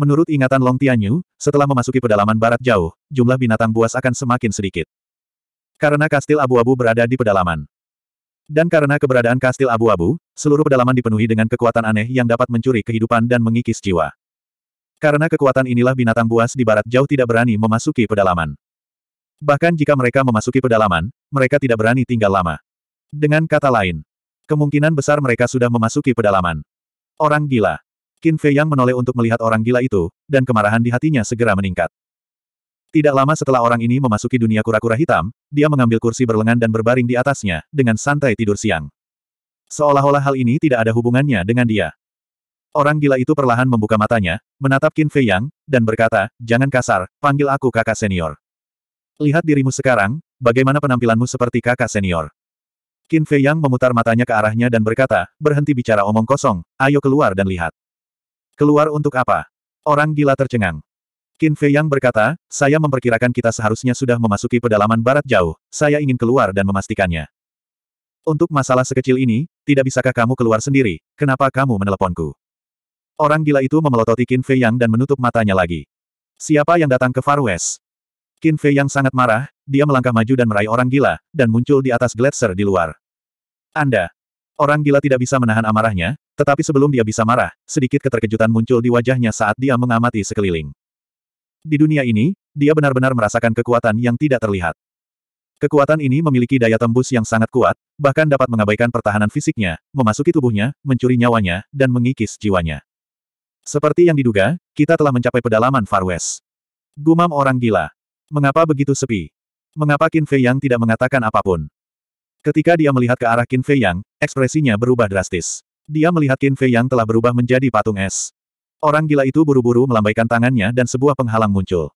Menurut ingatan Long Tianyu, setelah memasuki pedalaman barat jauh, jumlah binatang buas akan semakin sedikit. Karena kastil abu-abu berada di pedalaman. Dan karena keberadaan kastil abu-abu, seluruh pedalaman dipenuhi dengan kekuatan aneh yang dapat mencuri kehidupan dan mengikis jiwa. Karena kekuatan inilah binatang buas di barat jauh tidak berani memasuki pedalaman. Bahkan jika mereka memasuki pedalaman, mereka tidak berani tinggal lama. Dengan kata lain, kemungkinan besar mereka sudah memasuki pedalaman. Orang gila. Qin Fei Yang menoleh untuk melihat orang gila itu, dan kemarahan di hatinya segera meningkat. Tidak lama setelah orang ini memasuki dunia kura-kura hitam, dia mengambil kursi berlengan dan berbaring di atasnya, dengan santai tidur siang. Seolah-olah hal ini tidak ada hubungannya dengan dia. Orang gila itu perlahan membuka matanya, menatap Qin Fei Yang, dan berkata, Jangan kasar, panggil aku kakak senior. Lihat dirimu sekarang, bagaimana penampilanmu seperti kakak senior. Qin Fei Yang memutar matanya ke arahnya dan berkata, Berhenti bicara omong kosong, ayo keluar dan lihat. Keluar untuk apa? Orang gila tercengang. Qin Fei Yang berkata, saya memperkirakan kita seharusnya sudah memasuki pedalaman barat jauh, saya ingin keluar dan memastikannya. Untuk masalah sekecil ini, tidak bisakah kamu keluar sendiri, kenapa kamu meneleponku? Orang gila itu memelototi Qin Fei Yang dan menutup matanya lagi. Siapa yang datang ke Far West? Qin Fei Yang sangat marah, dia melangkah maju dan meraih orang gila, dan muncul di atas gletser di luar. Anda, Orang gila tidak bisa menahan amarahnya, tetapi sebelum dia bisa marah, sedikit keterkejutan muncul di wajahnya saat dia mengamati sekeliling. Di dunia ini, dia benar-benar merasakan kekuatan yang tidak terlihat. Kekuatan ini memiliki daya tembus yang sangat kuat, bahkan dapat mengabaikan pertahanan fisiknya, memasuki tubuhnya, mencuri nyawanya, dan mengikis jiwanya. Seperti yang diduga, kita telah mencapai pedalaman Far West. Gumam orang gila. Mengapa begitu sepi? Mengapa Qin Fei Yang tidak mengatakan apapun? Ketika dia melihat ke arah Qin Fei Yang, ekspresinya berubah drastis. Dia melihat Qin Fei Yang telah berubah menjadi patung es. Orang gila itu buru-buru melambaikan tangannya dan sebuah penghalang muncul.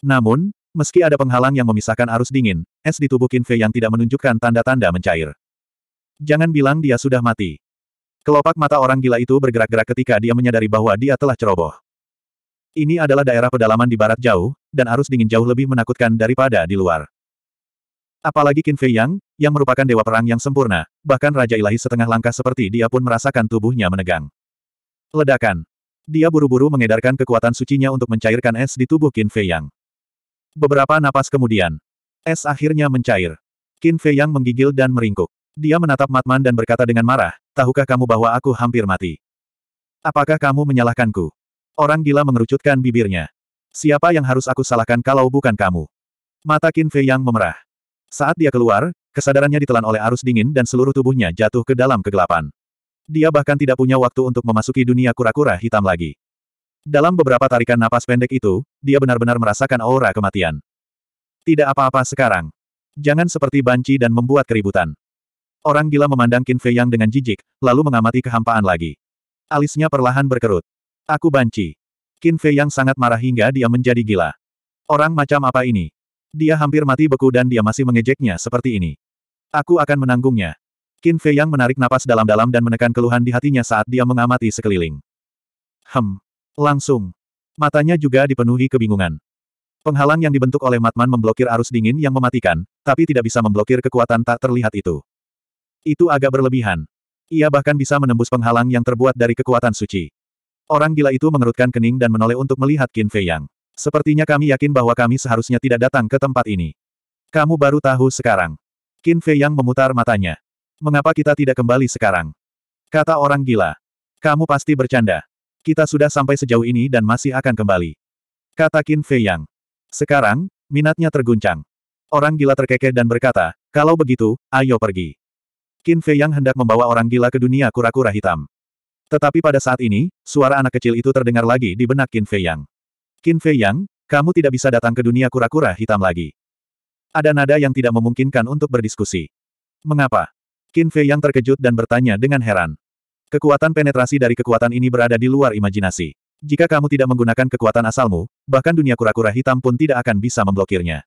Namun, meski ada penghalang yang memisahkan arus dingin, es di tubuh Qin Fei Yang tidak menunjukkan tanda-tanda mencair. Jangan bilang dia sudah mati. Kelopak mata orang gila itu bergerak-gerak ketika dia menyadari bahwa dia telah ceroboh. Ini adalah daerah pedalaman di barat jauh, dan arus dingin jauh lebih menakutkan daripada di luar. Apalagi Qin Fei Yang, yang merupakan dewa perang yang sempurna, bahkan Raja Ilahi setengah langkah seperti dia pun merasakan tubuhnya menegang. Ledakan. Dia buru-buru mengedarkan kekuatan sucinya untuk mencairkan es di tubuh Qin Fei Yang. Beberapa napas kemudian, es akhirnya mencair. Qin Fei Yang menggigil dan meringkuk. Dia menatap Matman dan berkata dengan marah, tahukah kamu bahwa aku hampir mati? Apakah kamu menyalahkanku? Orang gila mengerucutkan bibirnya. Siapa yang harus aku salahkan kalau bukan kamu? Mata Qin Fei Yang memerah. Saat dia keluar, kesadarannya ditelan oleh arus dingin dan seluruh tubuhnya jatuh ke dalam kegelapan. Dia bahkan tidak punya waktu untuk memasuki dunia kura-kura hitam lagi. Dalam beberapa tarikan napas pendek itu, dia benar-benar merasakan aura kematian. Tidak apa-apa sekarang. Jangan seperti banci dan membuat keributan. Orang gila memandang Qin Fei Yang dengan jijik, lalu mengamati kehampaan lagi. Alisnya perlahan berkerut. Aku banci. Qin Fei Yang sangat marah hingga dia menjadi gila. Orang macam apa ini? Dia hampir mati beku dan dia masih mengejeknya seperti ini. Aku akan menanggungnya. Qin Fei Yang menarik napas dalam-dalam dan menekan keluhan di hatinya saat dia mengamati sekeliling. Hem. Langsung. Matanya juga dipenuhi kebingungan. Penghalang yang dibentuk oleh Matman memblokir arus dingin yang mematikan, tapi tidak bisa memblokir kekuatan tak terlihat itu. Itu agak berlebihan. Ia bahkan bisa menembus penghalang yang terbuat dari kekuatan suci. Orang gila itu mengerutkan kening dan menoleh untuk melihat Qin Fei Yang. Sepertinya kami yakin bahwa kami seharusnya tidak datang ke tempat ini. Kamu baru tahu sekarang. Qin Fei yang memutar matanya. Mengapa kita tidak kembali sekarang? Kata orang gila. Kamu pasti bercanda. Kita sudah sampai sejauh ini dan masih akan kembali. Kata Qin Fei yang. Sekarang, minatnya terguncang. Orang gila terkekeh dan berkata, kalau begitu, ayo pergi. Qin Fei yang hendak membawa orang gila ke dunia kura-kura hitam. Tetapi pada saat ini, suara anak kecil itu terdengar lagi di benak Qin Fei yang. Qin Fei Yang, kamu tidak bisa datang ke dunia kura-kura hitam lagi. Ada nada yang tidak memungkinkan untuk berdiskusi. Mengapa? Qin Fei Yang terkejut dan bertanya dengan heran. Kekuatan penetrasi dari kekuatan ini berada di luar imajinasi. Jika kamu tidak menggunakan kekuatan asalmu, bahkan dunia kura-kura hitam pun tidak akan bisa memblokirnya.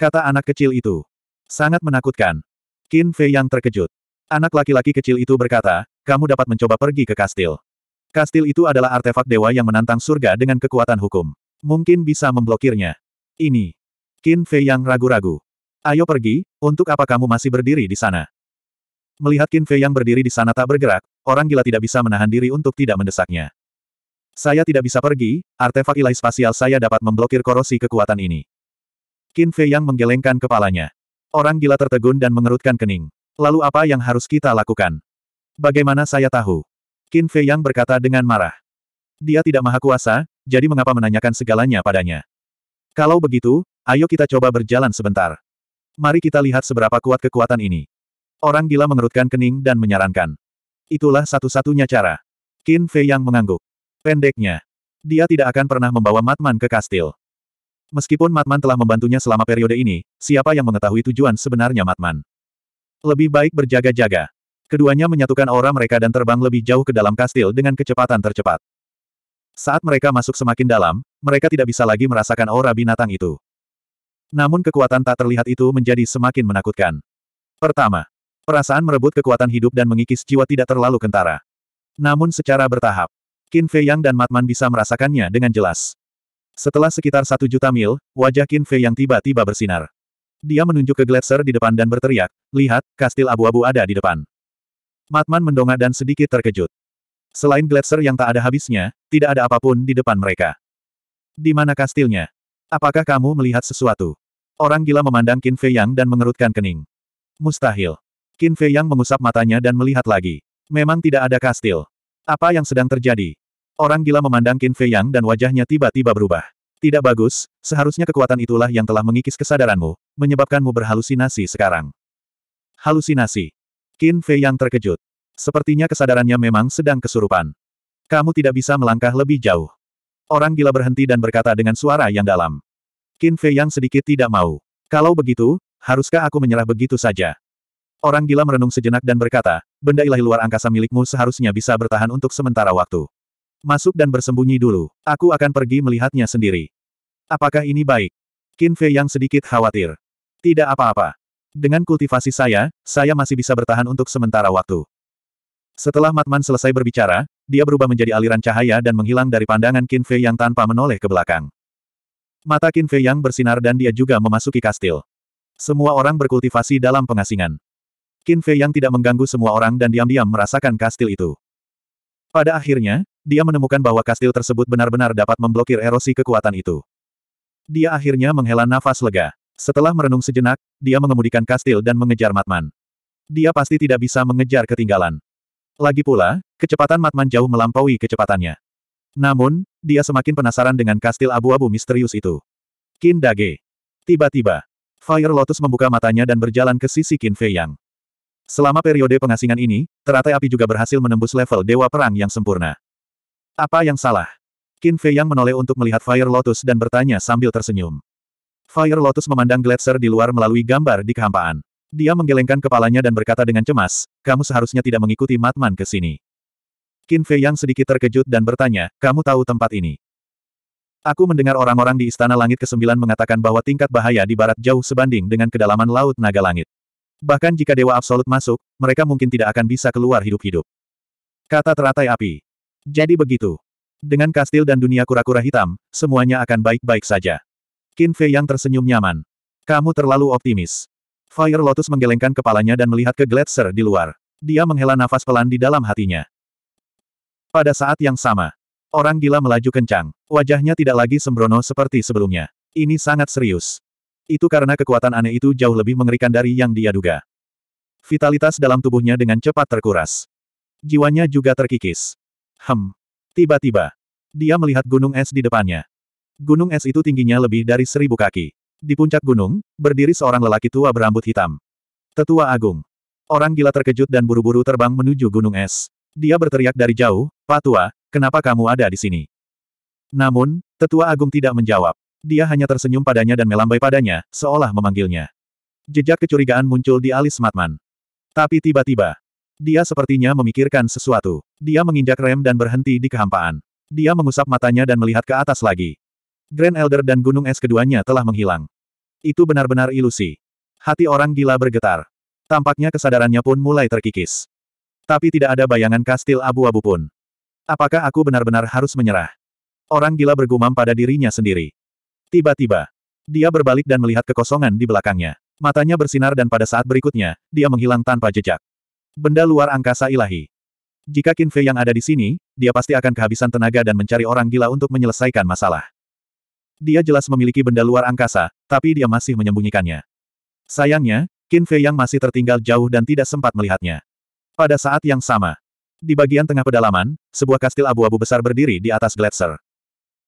Kata anak kecil itu. Sangat menakutkan. Qin Fei Yang terkejut. Anak laki-laki kecil itu berkata, kamu dapat mencoba pergi ke kastil. Kastil itu adalah artefak dewa yang menantang surga dengan kekuatan hukum. Mungkin bisa memblokirnya. Ini. Qin Fei yang ragu-ragu. Ayo pergi, untuk apa kamu masih berdiri di sana? Melihat Qin Fei yang berdiri di sana tak bergerak, orang gila tidak bisa menahan diri untuk tidak mendesaknya. Saya tidak bisa pergi, artefak ilahi spasial saya dapat memblokir korosi kekuatan ini. Qin Fei yang menggelengkan kepalanya. Orang gila tertegun dan mengerutkan kening. Lalu apa yang harus kita lakukan? Bagaimana saya tahu? Qin Fei Yang berkata dengan marah. Dia tidak maha kuasa, jadi mengapa menanyakan segalanya padanya? Kalau begitu, ayo kita coba berjalan sebentar. Mari kita lihat seberapa kuat kekuatan ini. Orang gila mengerutkan kening dan menyarankan. Itulah satu-satunya cara. Qin Fei Yang mengangguk. Pendeknya, dia tidak akan pernah membawa Matman ke kastil. Meskipun Matman telah membantunya selama periode ini, siapa yang mengetahui tujuan sebenarnya Matman? Lebih baik berjaga-jaga. Keduanya menyatukan aura mereka dan terbang lebih jauh ke dalam kastil dengan kecepatan tercepat. Saat mereka masuk semakin dalam, mereka tidak bisa lagi merasakan aura binatang itu. Namun kekuatan tak terlihat itu menjadi semakin menakutkan. Pertama, perasaan merebut kekuatan hidup dan mengikis jiwa tidak terlalu kentara. Namun secara bertahap, Qin Fei Yang dan Matman bisa merasakannya dengan jelas. Setelah sekitar satu juta mil, wajah Qin Fei Yang tiba-tiba bersinar. Dia menunjuk ke gletser di depan dan berteriak, lihat, kastil abu-abu ada di depan. Matman mendongak dan sedikit terkejut. Selain gletser yang tak ada habisnya, tidak ada apapun di depan mereka. Di mana kastilnya? Apakah kamu melihat sesuatu? Orang gila memandang Qin Fei Yang dan mengerutkan kening. Mustahil. Qin Fei Yang mengusap matanya dan melihat lagi. Memang tidak ada kastil. Apa yang sedang terjadi? Orang gila memandang Qin Fei Yang dan wajahnya tiba-tiba berubah. Tidak bagus, seharusnya kekuatan itulah yang telah mengikis kesadaranmu, menyebabkanmu berhalusinasi sekarang. Halusinasi. Qin Fei yang terkejut. Sepertinya kesadarannya memang sedang kesurupan. Kamu tidak bisa melangkah lebih jauh. Orang gila berhenti dan berkata dengan suara yang dalam. Qin Fei yang sedikit tidak mau. Kalau begitu, haruskah aku menyerah begitu saja? Orang gila merenung sejenak dan berkata, benda ilahi luar angkasa milikmu seharusnya bisa bertahan untuk sementara waktu. Masuk dan bersembunyi dulu, aku akan pergi melihatnya sendiri. Apakah ini baik? Qin Fei yang sedikit khawatir. Tidak apa-apa. Dengan kultivasi saya, saya masih bisa bertahan untuk sementara waktu. Setelah Matman selesai berbicara, dia berubah menjadi aliran cahaya dan menghilang dari pandangan Qin Fei Yang tanpa menoleh ke belakang. Mata Qin Fei Yang bersinar dan dia juga memasuki kastil. Semua orang berkultivasi dalam pengasingan. Qin Fei Yang tidak mengganggu semua orang dan diam-diam merasakan kastil itu. Pada akhirnya, dia menemukan bahwa kastil tersebut benar-benar dapat memblokir erosi kekuatan itu. Dia akhirnya menghela nafas lega. Setelah merenung sejenak, dia mengemudikan kastil dan mengejar Matman. Dia pasti tidak bisa mengejar ketinggalan. Lagi pula, kecepatan Matman jauh melampaui kecepatannya. Namun, dia semakin penasaran dengan kastil abu-abu misterius itu. Qin Dage. Tiba-tiba, Fire Lotus membuka matanya dan berjalan ke sisi Qin Fei Yang. Selama periode pengasingan ini, teratai api juga berhasil menembus level Dewa Perang yang sempurna. Apa yang salah? Qin Fei Yang menoleh untuk melihat Fire Lotus dan bertanya sambil tersenyum. Fire Lotus memandang Gletser di luar melalui gambar di kehampaan. Dia menggelengkan kepalanya dan berkata dengan cemas, kamu seharusnya tidak mengikuti Matman ke sini. Qin Fei yang sedikit terkejut dan bertanya, kamu tahu tempat ini? Aku mendengar orang-orang di Istana Langit ke-9 mengatakan bahwa tingkat bahaya di barat jauh sebanding dengan kedalaman Laut Naga Langit. Bahkan jika Dewa Absolut masuk, mereka mungkin tidak akan bisa keluar hidup-hidup. Kata teratai api. Jadi begitu. Dengan kastil dan dunia kura-kura hitam, semuanya akan baik-baik saja. Qin Fei yang tersenyum nyaman. Kamu terlalu optimis. Fire Lotus menggelengkan kepalanya dan melihat ke Gletser di luar. Dia menghela nafas pelan di dalam hatinya. Pada saat yang sama, orang gila melaju kencang. Wajahnya tidak lagi sembrono seperti sebelumnya. Ini sangat serius. Itu karena kekuatan aneh itu jauh lebih mengerikan dari yang dia duga. Vitalitas dalam tubuhnya dengan cepat terkuras. Jiwanya juga terkikis. Hem. Tiba-tiba, dia melihat gunung es di depannya. Gunung es itu tingginya lebih dari seribu kaki. Di puncak gunung, berdiri seorang lelaki tua berambut hitam. Tetua Agung. Orang gila terkejut dan buru-buru terbang menuju gunung es. Dia berteriak dari jauh, Pak Tua, kenapa kamu ada di sini? Namun, Tetua Agung tidak menjawab. Dia hanya tersenyum padanya dan melambai padanya, seolah memanggilnya. Jejak kecurigaan muncul di alis Matman. Tapi tiba-tiba, dia sepertinya memikirkan sesuatu. Dia menginjak rem dan berhenti di kehampaan. Dia mengusap matanya dan melihat ke atas lagi. Grand Elder dan Gunung Es keduanya telah menghilang. Itu benar-benar ilusi. Hati orang gila bergetar. Tampaknya kesadarannya pun mulai terkikis. Tapi tidak ada bayangan kastil abu-abu pun. Apakah aku benar-benar harus menyerah? Orang gila bergumam pada dirinya sendiri. Tiba-tiba, dia berbalik dan melihat kekosongan di belakangnya. Matanya bersinar dan pada saat berikutnya, dia menghilang tanpa jejak. Benda luar angkasa ilahi. Jika Qin yang ada di sini, dia pasti akan kehabisan tenaga dan mencari orang gila untuk menyelesaikan masalah. Dia jelas memiliki benda luar angkasa, tapi dia masih menyembunyikannya. Sayangnya, Qin Fei yang masih tertinggal jauh dan tidak sempat melihatnya. Pada saat yang sama, di bagian tengah pedalaman, sebuah kastil abu-abu besar berdiri di atas gletser.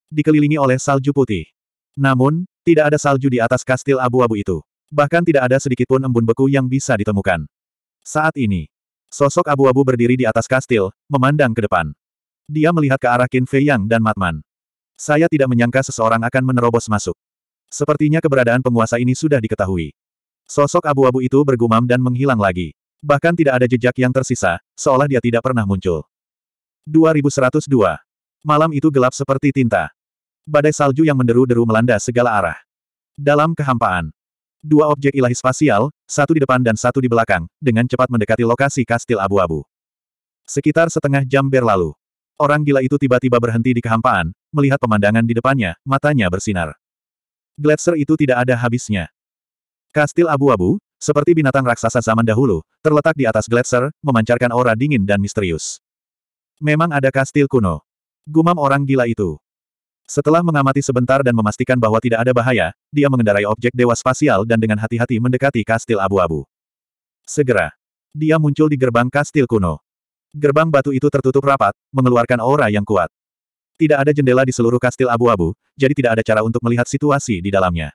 Dikelilingi oleh salju putih. Namun, tidak ada salju di atas kastil abu-abu itu. Bahkan tidak ada sedikitpun embun beku yang bisa ditemukan. Saat ini, sosok abu-abu berdiri di atas kastil, memandang ke depan. Dia melihat ke arah Qin Fei Yang dan Matman. Saya tidak menyangka seseorang akan menerobos masuk. Sepertinya keberadaan penguasa ini sudah diketahui. Sosok abu-abu itu bergumam dan menghilang lagi. Bahkan tidak ada jejak yang tersisa, seolah dia tidak pernah muncul. 2102. Malam itu gelap seperti tinta. Badai salju yang menderu-deru melanda segala arah. Dalam kehampaan. Dua objek ilahi spasial, satu di depan dan satu di belakang, dengan cepat mendekati lokasi kastil abu-abu. Sekitar setengah jam berlalu. Orang gila itu tiba-tiba berhenti di kehampaan, melihat pemandangan di depannya, matanya bersinar. Gletser itu tidak ada habisnya. Kastil abu-abu, seperti binatang raksasa zaman dahulu, terletak di atas gletser, memancarkan aura dingin dan misterius. Memang ada kastil kuno. Gumam orang gila itu. Setelah mengamati sebentar dan memastikan bahwa tidak ada bahaya, dia mengendarai objek dewa spasial dan dengan hati-hati mendekati kastil abu-abu. Segera, dia muncul di gerbang kastil kuno. Gerbang batu itu tertutup rapat, mengeluarkan aura yang kuat. Tidak ada jendela di seluruh kastil abu-abu, jadi tidak ada cara untuk melihat situasi di dalamnya.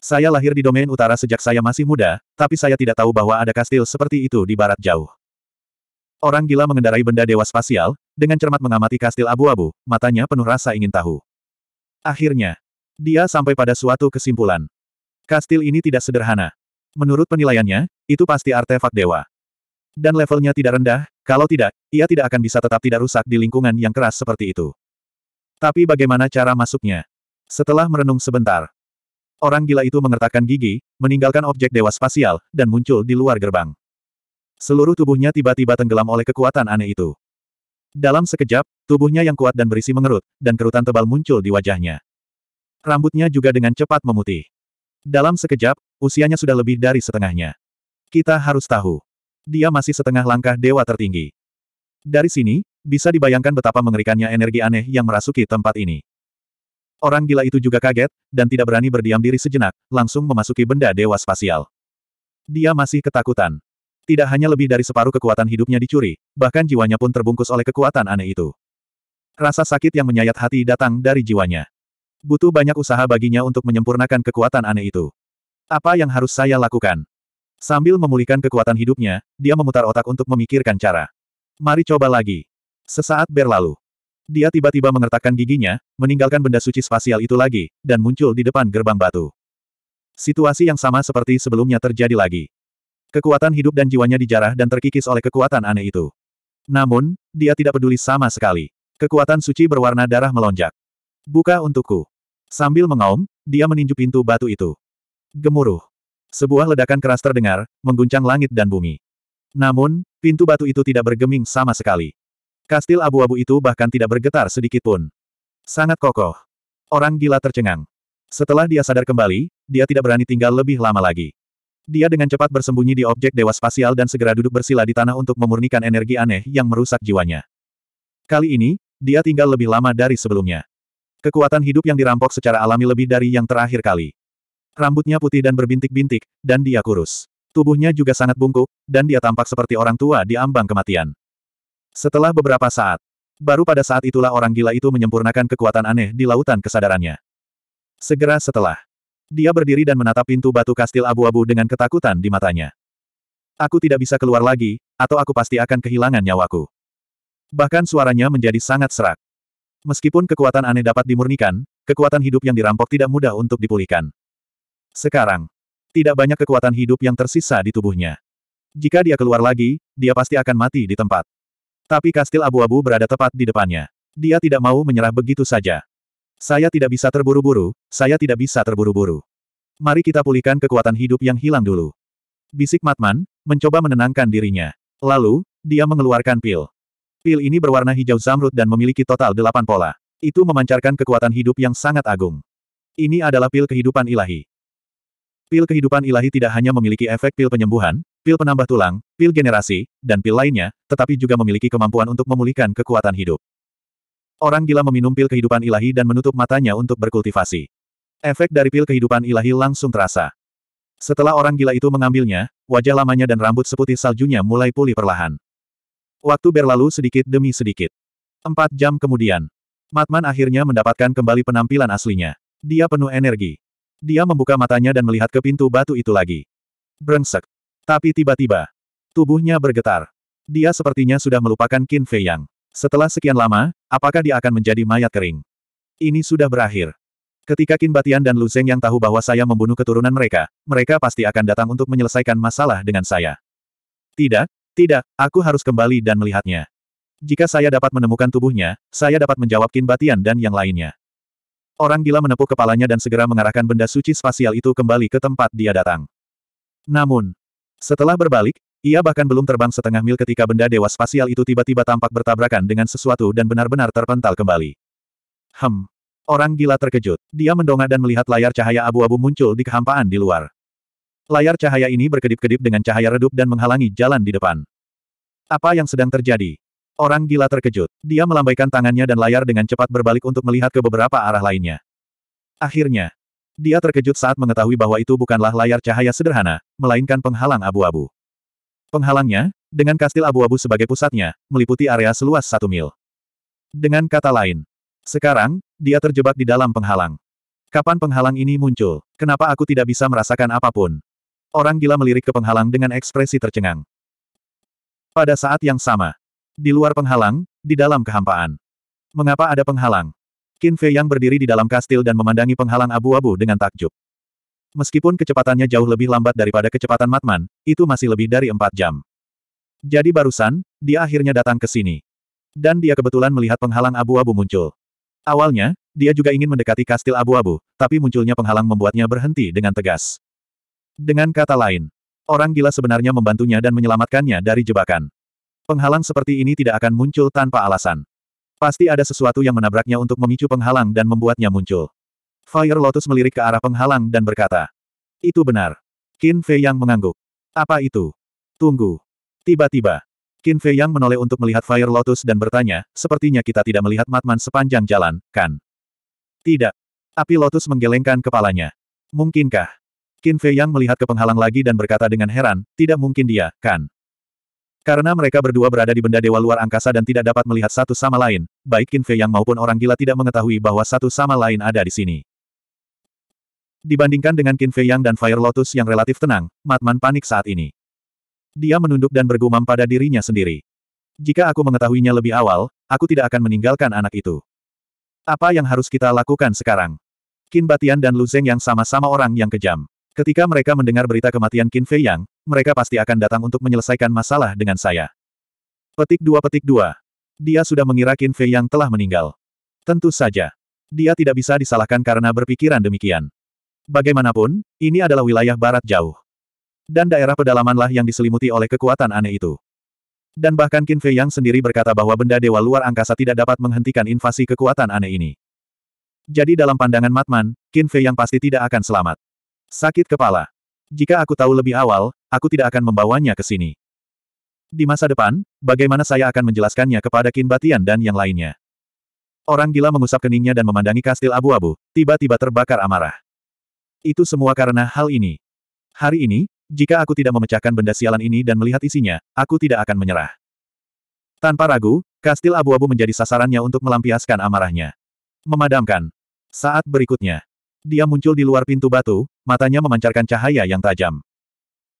Saya lahir di domain utara sejak saya masih muda, tapi saya tidak tahu bahwa ada kastil seperti itu di barat jauh. Orang gila mengendarai benda dewa spasial, dengan cermat mengamati kastil abu-abu, matanya penuh rasa ingin tahu. Akhirnya, dia sampai pada suatu kesimpulan. Kastil ini tidak sederhana. Menurut penilaiannya, itu pasti artefak dewa. Dan levelnya tidak rendah, kalau tidak, ia tidak akan bisa tetap tidak rusak di lingkungan yang keras seperti itu. Tapi bagaimana cara masuknya? Setelah merenung sebentar, orang gila itu mengertakkan gigi, meninggalkan objek dewa spasial, dan muncul di luar gerbang. Seluruh tubuhnya tiba-tiba tenggelam oleh kekuatan aneh itu. Dalam sekejap, tubuhnya yang kuat dan berisi mengerut, dan kerutan tebal muncul di wajahnya. Rambutnya juga dengan cepat memutih. Dalam sekejap, usianya sudah lebih dari setengahnya. Kita harus tahu. Dia masih setengah langkah dewa tertinggi. Dari sini, bisa dibayangkan betapa mengerikannya energi aneh yang merasuki tempat ini. Orang gila itu juga kaget, dan tidak berani berdiam diri sejenak, langsung memasuki benda dewa spasial. Dia masih ketakutan. Tidak hanya lebih dari separuh kekuatan hidupnya dicuri, bahkan jiwanya pun terbungkus oleh kekuatan aneh itu. Rasa sakit yang menyayat hati datang dari jiwanya. Butuh banyak usaha baginya untuk menyempurnakan kekuatan aneh itu. Apa yang harus saya lakukan? Sambil memulihkan kekuatan hidupnya, dia memutar otak untuk memikirkan cara. Mari coba lagi. Sesaat berlalu. Dia tiba-tiba mengertakkan giginya, meninggalkan benda suci spasial itu lagi, dan muncul di depan gerbang batu. Situasi yang sama seperti sebelumnya terjadi lagi. Kekuatan hidup dan jiwanya dijarah dan terkikis oleh kekuatan aneh itu. Namun, dia tidak peduli sama sekali. Kekuatan suci berwarna darah melonjak. Buka untukku. Sambil mengaum, dia meninju pintu batu itu. Gemuruh. Sebuah ledakan keras terdengar, mengguncang langit dan bumi. Namun, pintu batu itu tidak bergeming sama sekali. Kastil abu-abu itu bahkan tidak bergetar sedikit pun. Sangat kokoh. Orang gila tercengang. Setelah dia sadar kembali, dia tidak berani tinggal lebih lama lagi. Dia dengan cepat bersembunyi di objek dewa spasial dan segera duduk bersila di tanah untuk memurnikan energi aneh yang merusak jiwanya. Kali ini, dia tinggal lebih lama dari sebelumnya. Kekuatan hidup yang dirampok secara alami lebih dari yang terakhir kali. Rambutnya putih dan berbintik-bintik, dan dia kurus. Tubuhnya juga sangat bungkuk, dan dia tampak seperti orang tua di ambang kematian. Setelah beberapa saat, baru pada saat itulah orang gila itu menyempurnakan kekuatan aneh di lautan kesadarannya. Segera setelah, dia berdiri dan menatap pintu batu kastil abu-abu dengan ketakutan di matanya. Aku tidak bisa keluar lagi, atau aku pasti akan kehilangan nyawaku. Bahkan suaranya menjadi sangat serak. Meskipun kekuatan aneh dapat dimurnikan, kekuatan hidup yang dirampok tidak mudah untuk dipulihkan. Sekarang, tidak banyak kekuatan hidup yang tersisa di tubuhnya. Jika dia keluar lagi, dia pasti akan mati di tempat. Tapi kastil abu-abu berada tepat di depannya. Dia tidak mau menyerah begitu saja. Saya tidak bisa terburu-buru, saya tidak bisa terburu-buru. Mari kita pulihkan kekuatan hidup yang hilang dulu. Bisik Matman, mencoba menenangkan dirinya. Lalu, dia mengeluarkan pil. Pil ini berwarna hijau zamrud dan memiliki total delapan pola. Itu memancarkan kekuatan hidup yang sangat agung. Ini adalah pil kehidupan ilahi. Pil kehidupan ilahi tidak hanya memiliki efek pil penyembuhan, pil penambah tulang, pil generasi, dan pil lainnya, tetapi juga memiliki kemampuan untuk memulihkan kekuatan hidup. Orang gila meminum pil kehidupan ilahi dan menutup matanya untuk berkultivasi. Efek dari pil kehidupan ilahi langsung terasa. Setelah orang gila itu mengambilnya, wajah lamanya dan rambut seputih saljunya mulai pulih perlahan. Waktu berlalu sedikit demi sedikit. Empat jam kemudian, Matman akhirnya mendapatkan kembali penampilan aslinya. Dia penuh energi. Dia membuka matanya dan melihat ke pintu batu itu lagi. Brengsek. Tapi tiba-tiba, tubuhnya bergetar. Dia sepertinya sudah melupakan Qin Fei Yang. Setelah sekian lama, apakah dia akan menjadi mayat kering? Ini sudah berakhir. Ketika Qin Batian dan Lu Zeng yang tahu bahwa saya membunuh keturunan mereka, mereka pasti akan datang untuk menyelesaikan masalah dengan saya. Tidak, tidak, aku harus kembali dan melihatnya. Jika saya dapat menemukan tubuhnya, saya dapat menjawab Qin Batian dan yang lainnya. Orang gila menepuk kepalanya dan segera mengarahkan benda suci spasial itu kembali ke tempat dia datang. Namun, setelah berbalik, ia bahkan belum terbang setengah mil ketika benda dewa spasial itu tiba-tiba tampak bertabrakan dengan sesuatu dan benar-benar terpental kembali. Hem. Orang gila terkejut. Dia mendongak dan melihat layar cahaya abu-abu muncul di kehampaan di luar. Layar cahaya ini berkedip-kedip dengan cahaya redup dan menghalangi jalan di depan. Apa yang sedang terjadi? Orang gila terkejut. Dia melambaikan tangannya dan layar dengan cepat berbalik untuk melihat ke beberapa arah lainnya. Akhirnya, dia terkejut saat mengetahui bahwa itu bukanlah layar cahaya sederhana, melainkan penghalang abu-abu. Penghalangnya, dengan kastil abu-abu sebagai pusatnya, meliputi area seluas satu mil. Dengan kata lain, sekarang, dia terjebak di dalam penghalang. Kapan penghalang ini muncul? Kenapa aku tidak bisa merasakan apapun? Orang gila melirik ke penghalang dengan ekspresi tercengang. Pada saat yang sama, di luar penghalang, di dalam kehampaan. Mengapa ada penghalang? Qin Fei yang berdiri di dalam kastil dan memandangi penghalang abu-abu dengan takjub. Meskipun kecepatannya jauh lebih lambat daripada kecepatan Matman, itu masih lebih dari empat jam. Jadi barusan, dia akhirnya datang ke sini. Dan dia kebetulan melihat penghalang abu-abu muncul. Awalnya, dia juga ingin mendekati kastil abu-abu, tapi munculnya penghalang membuatnya berhenti dengan tegas. Dengan kata lain, orang gila sebenarnya membantunya dan menyelamatkannya dari jebakan. Penghalang seperti ini tidak akan muncul tanpa alasan. Pasti ada sesuatu yang menabraknya untuk memicu penghalang dan membuatnya muncul. Fire Lotus melirik ke arah penghalang dan berkata. Itu benar. Qin Fei Yang mengangguk. Apa itu? Tunggu. Tiba-tiba. Qin Fei Yang menoleh untuk melihat Fire Lotus dan bertanya, sepertinya kita tidak melihat Matman sepanjang jalan, kan? Tidak. Api Lotus menggelengkan kepalanya. Mungkinkah? Qin Fei Yang melihat ke penghalang lagi dan berkata dengan heran, tidak mungkin dia, kan? Karena mereka berdua berada di benda dewa luar angkasa dan tidak dapat melihat satu sama lain, baik Qin Fei Yang maupun orang gila tidak mengetahui bahwa satu sama lain ada di sini. Dibandingkan dengan Qin Fei Yang dan Fire Lotus yang relatif tenang, Matman panik saat ini. Dia menunduk dan bergumam pada dirinya sendiri. Jika aku mengetahuinya lebih awal, aku tidak akan meninggalkan anak itu. Apa yang harus kita lakukan sekarang? Qin Batian dan Lu Zeng yang sama-sama orang yang kejam. Ketika mereka mendengar berita kematian Qin Fei Yang, mereka pasti akan datang untuk menyelesaikan masalah dengan saya. Petik 2 Petik 2. Dia sudah mengira Qin Fei Yang telah meninggal. Tentu saja. Dia tidak bisa disalahkan karena berpikiran demikian. Bagaimanapun, ini adalah wilayah barat jauh. Dan daerah pedalamanlah yang diselimuti oleh kekuatan aneh itu. Dan bahkan Qin Fei Yang sendiri berkata bahwa benda dewa luar angkasa tidak dapat menghentikan invasi kekuatan aneh ini. Jadi dalam pandangan Matman, Qin Fei Yang pasti tidak akan selamat. Sakit kepala. Jika aku tahu lebih awal, aku tidak akan membawanya ke sini. Di masa depan, bagaimana saya akan menjelaskannya kepada Kinbatian Batian dan yang lainnya? Orang gila mengusap keningnya dan memandangi kastil abu-abu, tiba-tiba terbakar amarah. Itu semua karena hal ini. Hari ini, jika aku tidak memecahkan benda sialan ini dan melihat isinya, aku tidak akan menyerah. Tanpa ragu, kastil abu-abu menjadi sasarannya untuk melampiaskan amarahnya. Memadamkan. Saat berikutnya dia muncul di luar pintu batu, matanya memancarkan cahaya yang tajam.